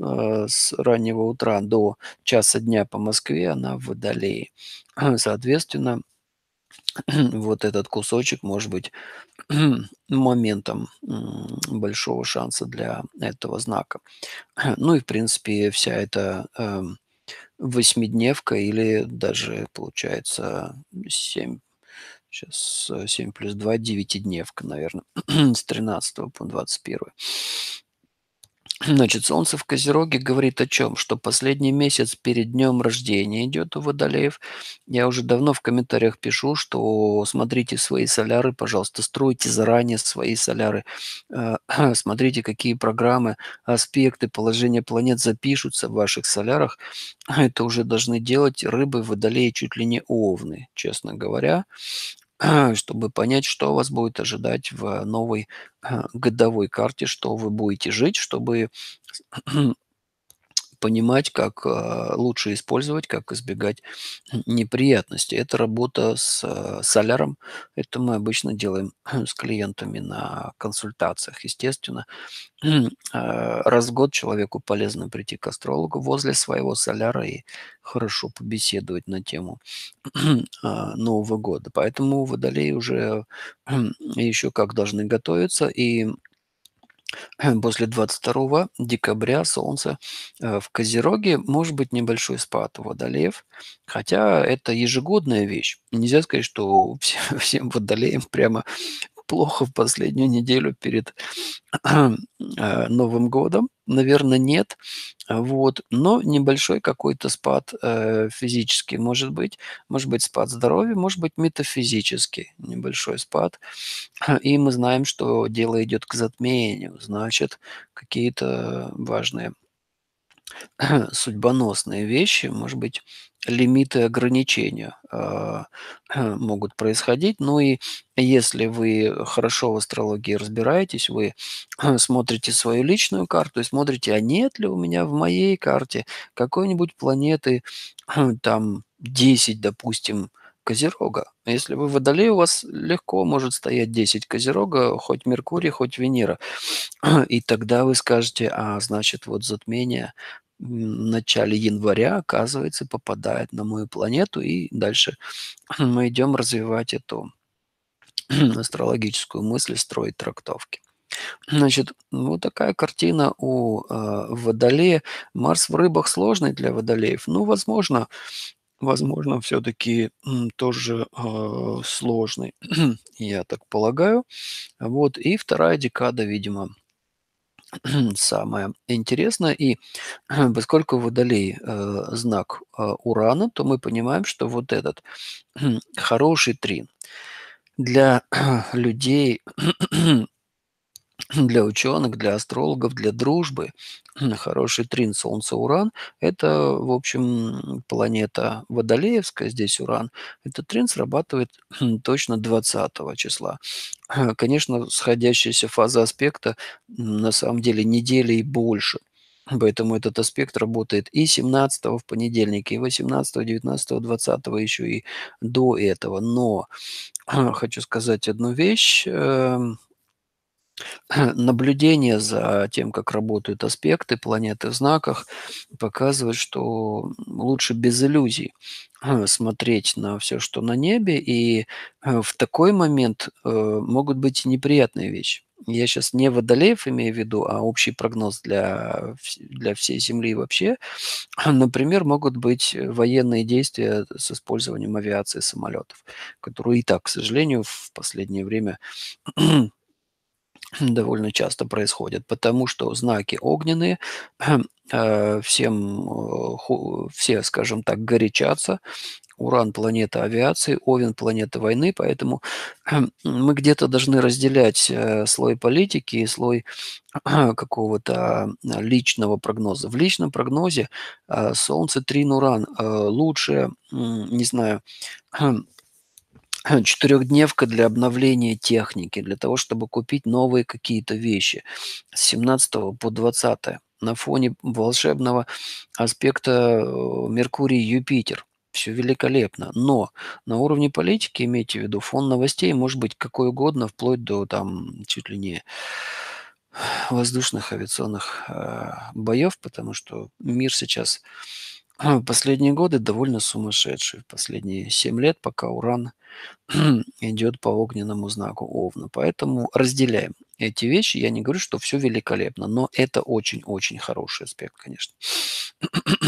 Э, с раннего утра до часа дня по Москве она в Водолее. Соответственно, вот этот кусочек может быть моментом большого шанса для этого знака. Ну и, в принципе, вся эта э, восьмидневка или даже, получается, 7, сейчас 7 плюс 2, девятидневка, наверное, с 13 по 21. Значит, солнце в Козероге говорит о чем? Что последний месяц перед днем рождения идет у водолеев. Я уже давно в комментариях пишу, что смотрите свои соляры, пожалуйста, стройте заранее свои соляры. Э, смотрите, какие программы, аспекты, положение планет запишутся в ваших солярах. Это уже должны делать рыбы, водолеи, чуть ли не овны, честно говоря. чтобы понять, что вас будет ожидать в новой э, годовой карте, что вы будете жить, чтобы понимать, как э, лучше использовать, как избегать неприятностей. Это работа с э, соляром. Это мы обычно делаем с клиентами на консультациях. Естественно, э, раз в год человеку полезно прийти к астрологу возле своего соляра и хорошо побеседовать на тему Нового года. Поэтому водолеи уже еще как должны готовиться и После 22 декабря Солнце э, в Козероге может быть небольшой спад водолеев, хотя это ежегодная вещь. Нельзя сказать, что все- всем водолеям прямо плохо в последнюю неделю перед э, Новым годом? Наверное, нет. Вот. Но небольшой какой-то спад э, физический может быть. Может быть, спад здоровья, может быть, метафизический небольшой спад. И мы знаем, что дело идет к затмению. Значит, какие-то важные судьбоносные вещи, может быть, лимиты ограничения э, могут происходить. Ну и если вы хорошо в астрологии разбираетесь, вы смотрите свою личную карту и смотрите, а нет ли у меня в моей карте какой-нибудь планеты, там 10, допустим, Козерога. Если вы водолей, у вас легко может стоять 10 Козерога, хоть Меркурий, хоть Венера. И тогда вы скажете, а значит, вот затмение начале января, оказывается, попадает на мою планету, и дальше мы идем развивать эту астрологическую мысль, строить трактовки. Значит, вот такая картина у э, Водолея. Марс в рыбах сложный для Водолеев. Ну, возможно, возможно, все-таки тоже э, сложный, я так полагаю. Вот, и вторая декада, видимо, самое интересное. И поскольку водолей э, знак э, Урана, то мы понимаем, что вот этот хороший трин для людей для ученых, для астрологов, для дружбы. Хороший трин Солнце-Уран – это, в общем, планета Водолеевская, здесь Уран. Этот трин срабатывает хм, точно 20 числа. Э, конечно, сходящаяся фаза аспекта на самом деле недели и больше – Поэтому этот аспект работает и 17 в понедельник, и 18, 19, 20, еще и до этого. Но э, хочу сказать одну вещь. Эм, Наблюдение за тем, как работают аспекты планеты в знаках, показывает, что лучше без иллюзий смотреть на все, что на небе, и э, в такой момент э, могут быть неприятные вещи. Я сейчас не водолеев имею в виду, а общий прогноз для, для всей Земли вообще. Например, могут быть э, военные действия с использованием авиации самолетов, которые и так, к сожалению, в последнее время довольно часто происходит, потому что знаки огненные, э, всем, э, все, скажем так, горячатся, Уран – планета авиации, Овен – планета войны, поэтому мы где-то должны разделять э, слой политики и слой какого-то личного прогноза. В личном прогнозе Солнце, Трин, Уран – лучше, не знаю, четырехдневка для обновления техники, для того, чтобы купить новые какие-то вещи с 17 по 20 на фоне волшебного аспекта э, Меркурий-Юпитер. Все великолепно. Но на уровне политики, имейте в виду, фон новостей может быть какой угодно, вплоть до там чуть ли не воздушных авиационных э, боев, потому что мир сейчас последние годы довольно сумасшедшие последние 7 лет, пока Уран идет по огненному знаку Овна. Поэтому разделяем эти вещи. Я не говорю, что все великолепно, но это очень-очень хороший аспект, конечно.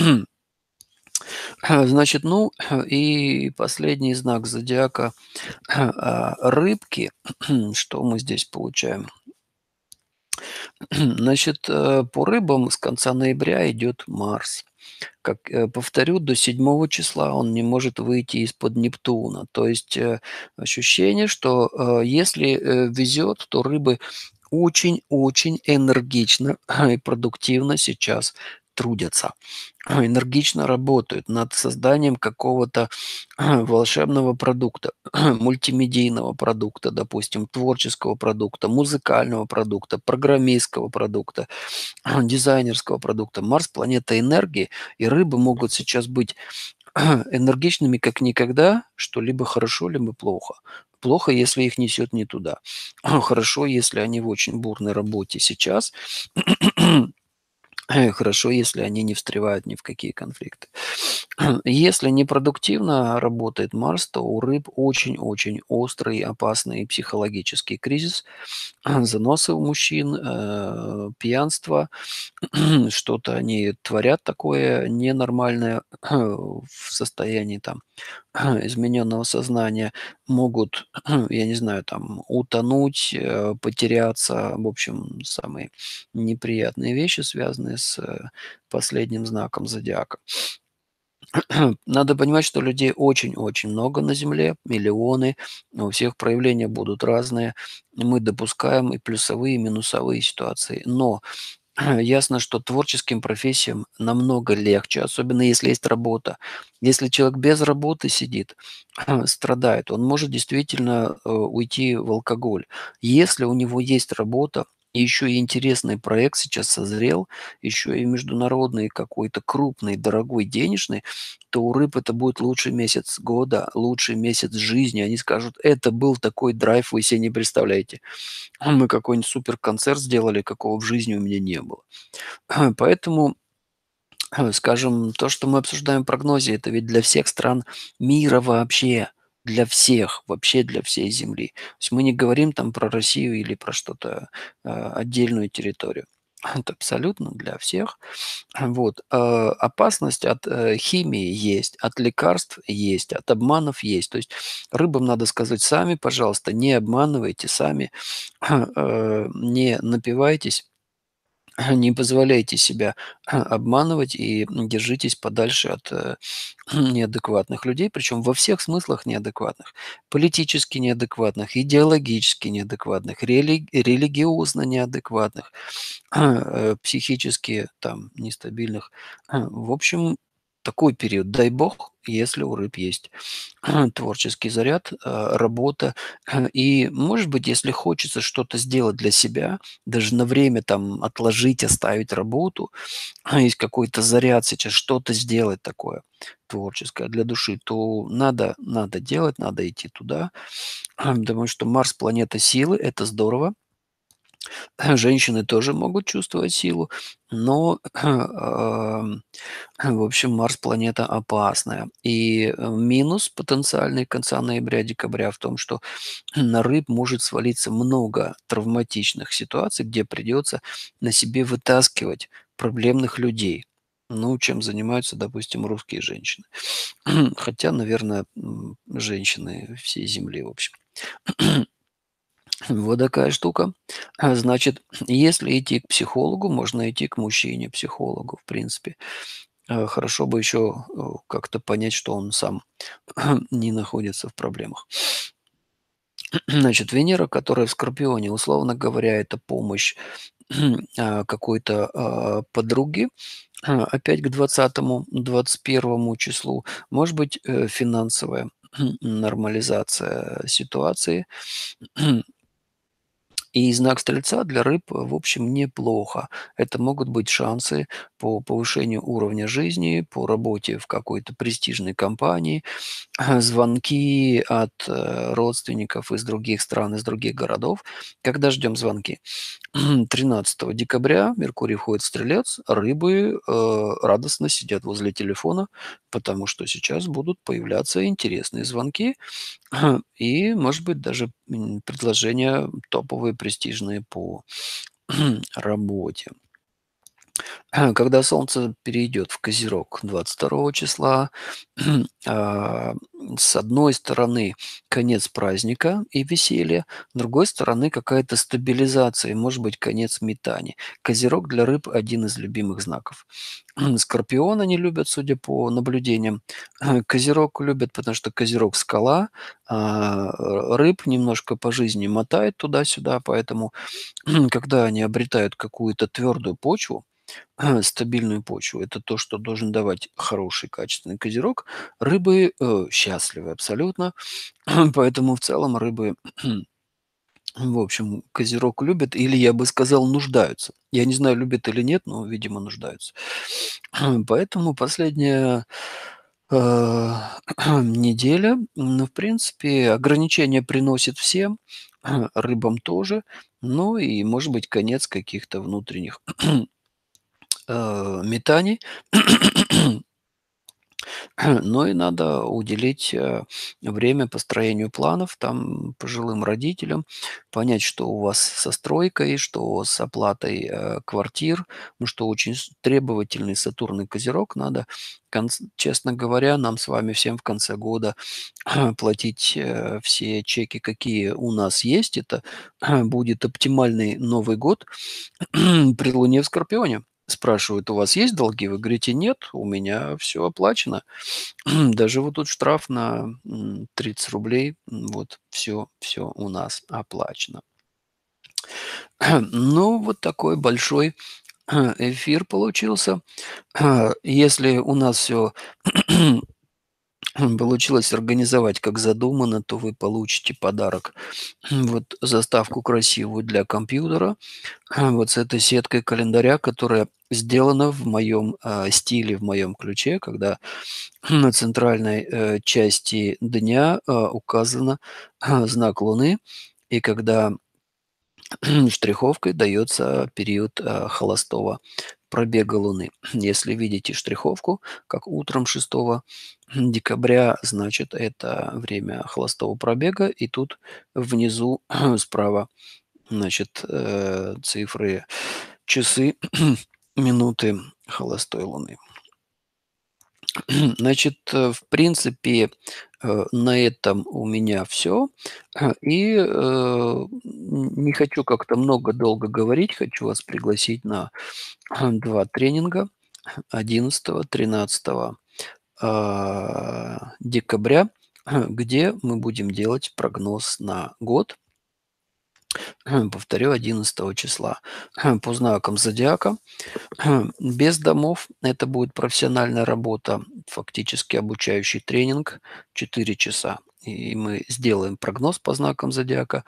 Значит, ну и последний знак зодиака а, рыбки, что мы здесь получаем. Значит, э, по рыбам с конца ноября идет Марс. Как, э, повторю, до 7 числа он не может выйти из-под Нептуна. То есть э, ощущение, что э, если везет, то рыбы очень-очень энергично и продуктивно сейчас трудятся, ну, энергично работают над созданием какого-то э, волшебного продукта, мультимедийного продукта, допустим, творческого продукта, музыкального продукта, программистского продукта, э, дизайнерского продукта. Марс – планета энергии, и рыбы могут сейчас быть энергичными как никогда, что либо хорошо, либо плохо. Плохо, если их несет не туда. Хорошо, если они в очень бурной работе сейчас Э, хорошо, если они не встревают ни в какие конфликты. Если непродуктивно работает Марс, то у рыб очень-очень острый, опасный психологический кризис, заносы у мужчин, э, пьянство, что-то они творят такое ненормальное в состоянии там измененного сознания, могут, я не знаю, там, утонуть, э, потеряться, в общем, самые неприятные вещи, связанные с э, последним знаком зодиака. Надо понимать, что людей очень-очень много на Земле, миллионы, у всех проявления будут разные. Мы допускаем и плюсовые, и минусовые ситуации. Но Ясно, что творческим профессиям намного легче, особенно если есть работа. Если человек без работы сидит, страдает, он может действительно э, уйти в алкоголь. Если у него есть работа, еще и интересный проект сейчас созрел, еще и международный какой-то крупный, дорогой, денежный, то у рыб это будет лучший месяц года, лучший месяц жизни. Они скажут, это был такой драйв, вы себе не представляете. А мы какой-нибудь супер концерт сделали, какого в жизни у меня не было. Поэтому скажем, то, что мы обсуждаем в прогнозе, это ведь для всех стран мира вообще для всех, вообще для всей Земли. То есть мы не говорим там про Россию или про что-то, а, отдельную территорию. Это абсолютно для всех. Вот. А, опасность от э, химии есть, от лекарств есть, от обманов есть. То есть рыбам надо сказать сами, пожалуйста, не обманывайте сами, э, не напивайтесь не позволяйте себя обманывать и держитесь подальше от э, неадекватных людей, причем во всех смыслах неадекватных. Политически неадекватных, идеологически неадекватных, рели религиозно неадекватных, э, психически там нестабильных. В общем, такой период, дай бог, если у рыб есть творческий заряд, а, работа. И, может быть, если хочется что-то сделать для себя, даже на время там отложить, оставить работу, есть какой-то заряд сейчас, что-то сделать такое творческое для души, то надо, надо делать, надо идти туда, потому что Марс – планета силы, это здорово, Э, женщины тоже могут чувствовать силу, но, в общем, Марс планета опасная. И э, минус потенциальный конца ноября-декабря в том, что на рыб может свалиться много травматичных ситуаций, где придется на себе вытаскивать проблемных людей. Ну, чем занимаются, допустим, русские женщины. Хотя, наверное, женщины всей Земли, в общем. Вот такая штука. А, значит, если идти к психологу, можно идти к мужчине-психологу, в принципе. А, хорошо бы еще э, как-то понять, что он сам не находится в проблемах. Значит, Венера, которая в Скорпионе, условно говоря, это помощь а, какой-то подруги, опять к 20-21 числу, может быть, э, финансовая нормализация ситуации, и знак Стрельца для рыб, в общем, неплохо. Это могут быть шансы по повышению уровня жизни, по работе в какой-то престижной компании, звонки от э, родственников из других стран, из других городов. Когда ждем звонки? 13 декабря Меркурий входит в Стрелец, рыбы э, радостно сидят возле телефона, потому что сейчас будут появляться интересные звонки, И, может быть, даже предложения топовые, престижные по работе. Когда Солнце перейдет в Козерог 22 числа, а, с одной стороны конец праздника и веселья, с другой стороны какая-то стабилизация, и, может быть, конец метаний. Козерог для рыб – один из любимых знаков. Скорпион не любят, судя по наблюдениям. Козерог любят, потому что козерог скала. А, рыб немножко по жизни мотает туда-сюда, поэтому когда они обретают какую-то твердую почву, стабильную почву. Это то, что должен давать хороший, качественный козерог. Рыбы э, счастливы абсолютно, поэтому в целом рыбы в общем, Козерог любят или я бы сказал, нуждаются. Я не знаю, любят или нет, но, видимо, нуждаются. Хм, поэтому последняя э, неделя, ну, в принципе, ограничения приносит всем, рыбам тоже, ну и, может быть, конец каких-то внутренних э, метаний. Но и надо уделить э, время построению планов там пожилым родителям, понять, что у вас со стройкой, что с оплатой э, квартир, ну что очень требовательный Сатурн Козерог надо, честно говоря, нам с вами всем в конце года платить э, все чеки, какие у нас есть. Это будет оптимальный Новый год при Луне в Скорпионе спрашивают, у вас есть долги? Вы говорите, нет, у меня все оплачено. Даже вот тут штраф на 30 рублей, вот все, все у нас оплачено. Ну, вот такой большой эфир получился. Если у нас все получилось организовать как задумано, то вы получите подарок. Вот заставку красивую для компьютера, вот с этой сеткой календаря, которая сделана в моем э, стиле, в моем ключе, когда на центральной э, части дня э, указано э, знак Луны, и когда штриховкой дается период холостого пробега Луны. Если видите штриховку, как утром 6 декабря, значит это время холостого пробега, и тут внизу справа значит, э, цифры, часы, минуты холостой Луны. Значит, э, в принципе, э, на этом у меня все. Э, и не хочу как-то много долго говорить. Хочу вас пригласить на два тренинга 11-13 декабря, где мы будем делать прогноз на год. Хм, повторю, 11 числа хм, по знакам зодиака. Хм, без домов это будет профессиональная работа, фактически обучающий тренинг 4 часа. И мы сделаем прогноз по знакам зодиака,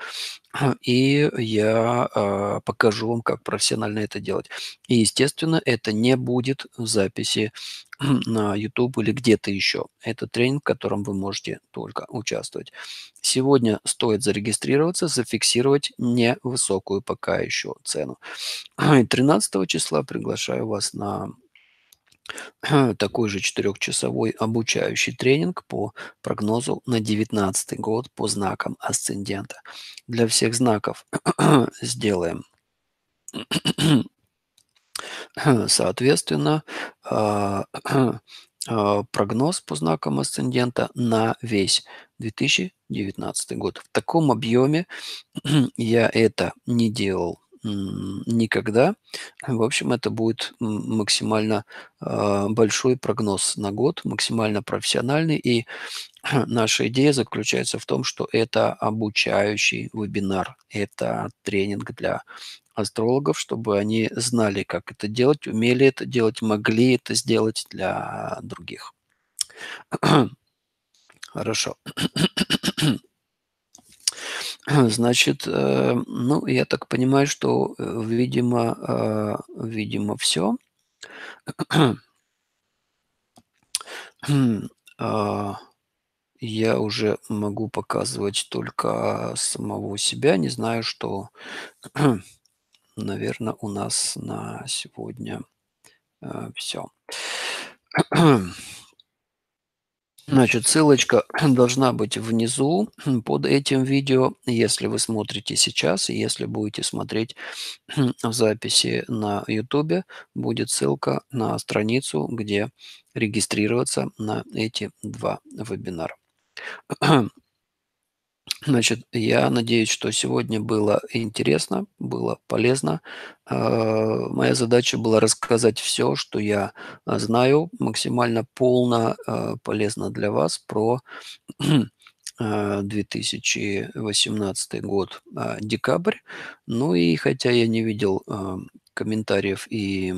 и я э, покажу вам, как профессионально это делать. И, естественно, это не будет в записи на YouTube или где-то еще. Это тренинг, в котором вы можете только участвовать. Сегодня стоит зарегистрироваться, зафиксировать невысокую пока еще цену. И 13 числа приглашаю вас на такой же четырехчасовой обучающий тренинг по прогнозу на 19 год по знакам асцендента. Для всех знаков сделаем Э, соответственно, а, а, прогноз по знакам асцендента на весь 2019 год. В таком объеме я это не делал никогда. В общем, это будет максимально а, большой прогноз на год, максимально профессиональный. И наша идея заключается в том, что это обучающий вебинар, это тренинг для астрологов, чтобы они знали, как это делать, умели это делать, могли это сделать для других. Хорошо. Значит, э, ну, я так понимаю, что, э, видимо, э, видимо, все. Хм, а, я уже могу показывать только а, самого себя. Не знаю, что, наверное, у нас на сегодня все. Значит, ссылочка должна быть внизу под этим видео, если вы смотрите сейчас, если будете смотреть в записи на YouTube, будет ссылка на страницу, где регистрироваться на эти два вебинара. Значит, я надеюсь, что сегодня было интересно, было полезно. А, моя задача была рассказать все, что я а, знаю, максимально полно, а, полезно для вас про 2018 год, декабрь. Ну и хотя я не видел комментариев и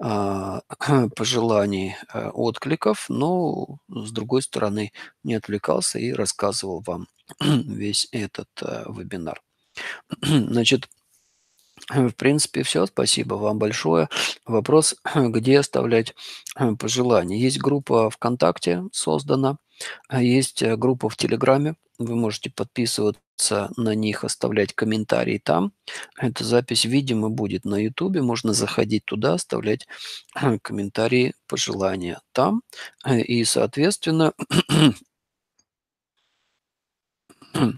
а, пожеланий, э, откликов, но, с другой стороны, не отвлекался и рассказывал вам весь этот э, вебинар. Значит, в принципе, все. Спасибо вам большое. Вопрос, где оставлять э, пожелания. Есть группа ВКонтакте создана. А есть э, группа в Телеграме, вы можете подписываться на них, оставлять комментарии там. Эта запись, видимо, будет на Ютубе, Можно заходить туда, оставлять э, комментарии, пожелания там. Э, и, соответственно,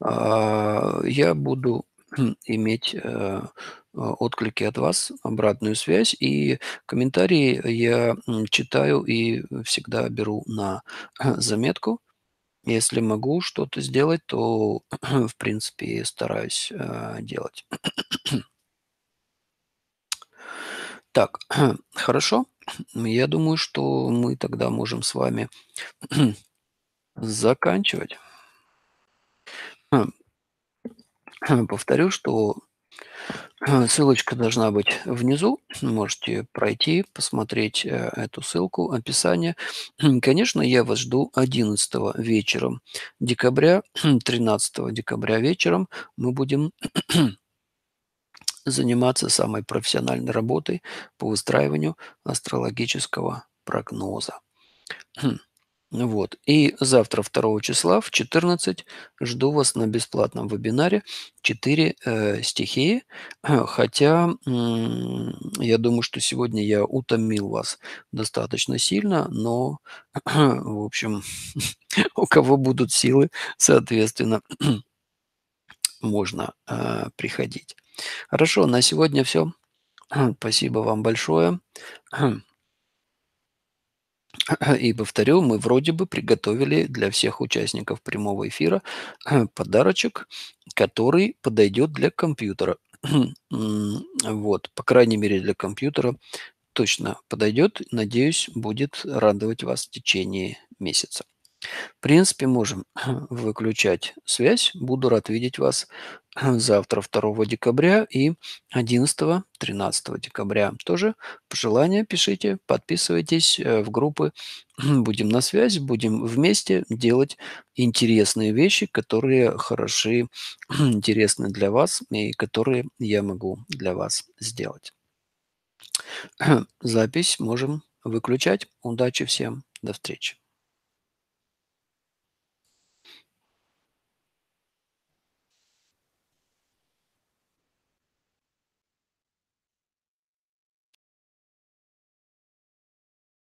а, я буду иметь а, отклики от вас, обратную связь. И комментарии я читаю и всегда беру на заметку. Если могу что-то сделать, то, в принципе, стараюсь а, делать. Так, хорошо. Я думаю, что мы тогда можем с вами заканчивать. Повторю, что Э, ссылочка должна быть внизу. Можете пройти, посмотреть э, эту ссылку, описание. Хм, конечно, я вас жду 11 вечером декабря, 13 хм, декабря вечером мы будем заниматься самой профессиональной работой по выстраиванию астрологического прогноза. Хм. Вот. И завтра, 2 числа в 14, жду вас на бесплатном вебинаре четыре э, стихии. Хотя я думаю, что сегодня я утомил вас достаточно сильно, но, в общем, у кого будут силы, соответственно, можно э, приходить. Хорошо, на сегодня все. Спасибо вам большое. И повторю, мы вроде бы приготовили для всех участников прямого эфира подарочек, который подойдет для компьютера. вот, по крайней мере, для компьютера точно подойдет. Надеюсь, будет радовать вас в течение месяца. В принципе, можем выключать связь. Буду рад видеть вас завтра, 2 декабря и 11-13 декабря. Тоже пожелания пишите, подписывайтесь э, в группы. Будем на связь, будем вместе делать интересные вещи, которые хороши, интересны для вас и которые я могу для вас сделать. Запись можем выключать. Удачи всем. До встречи.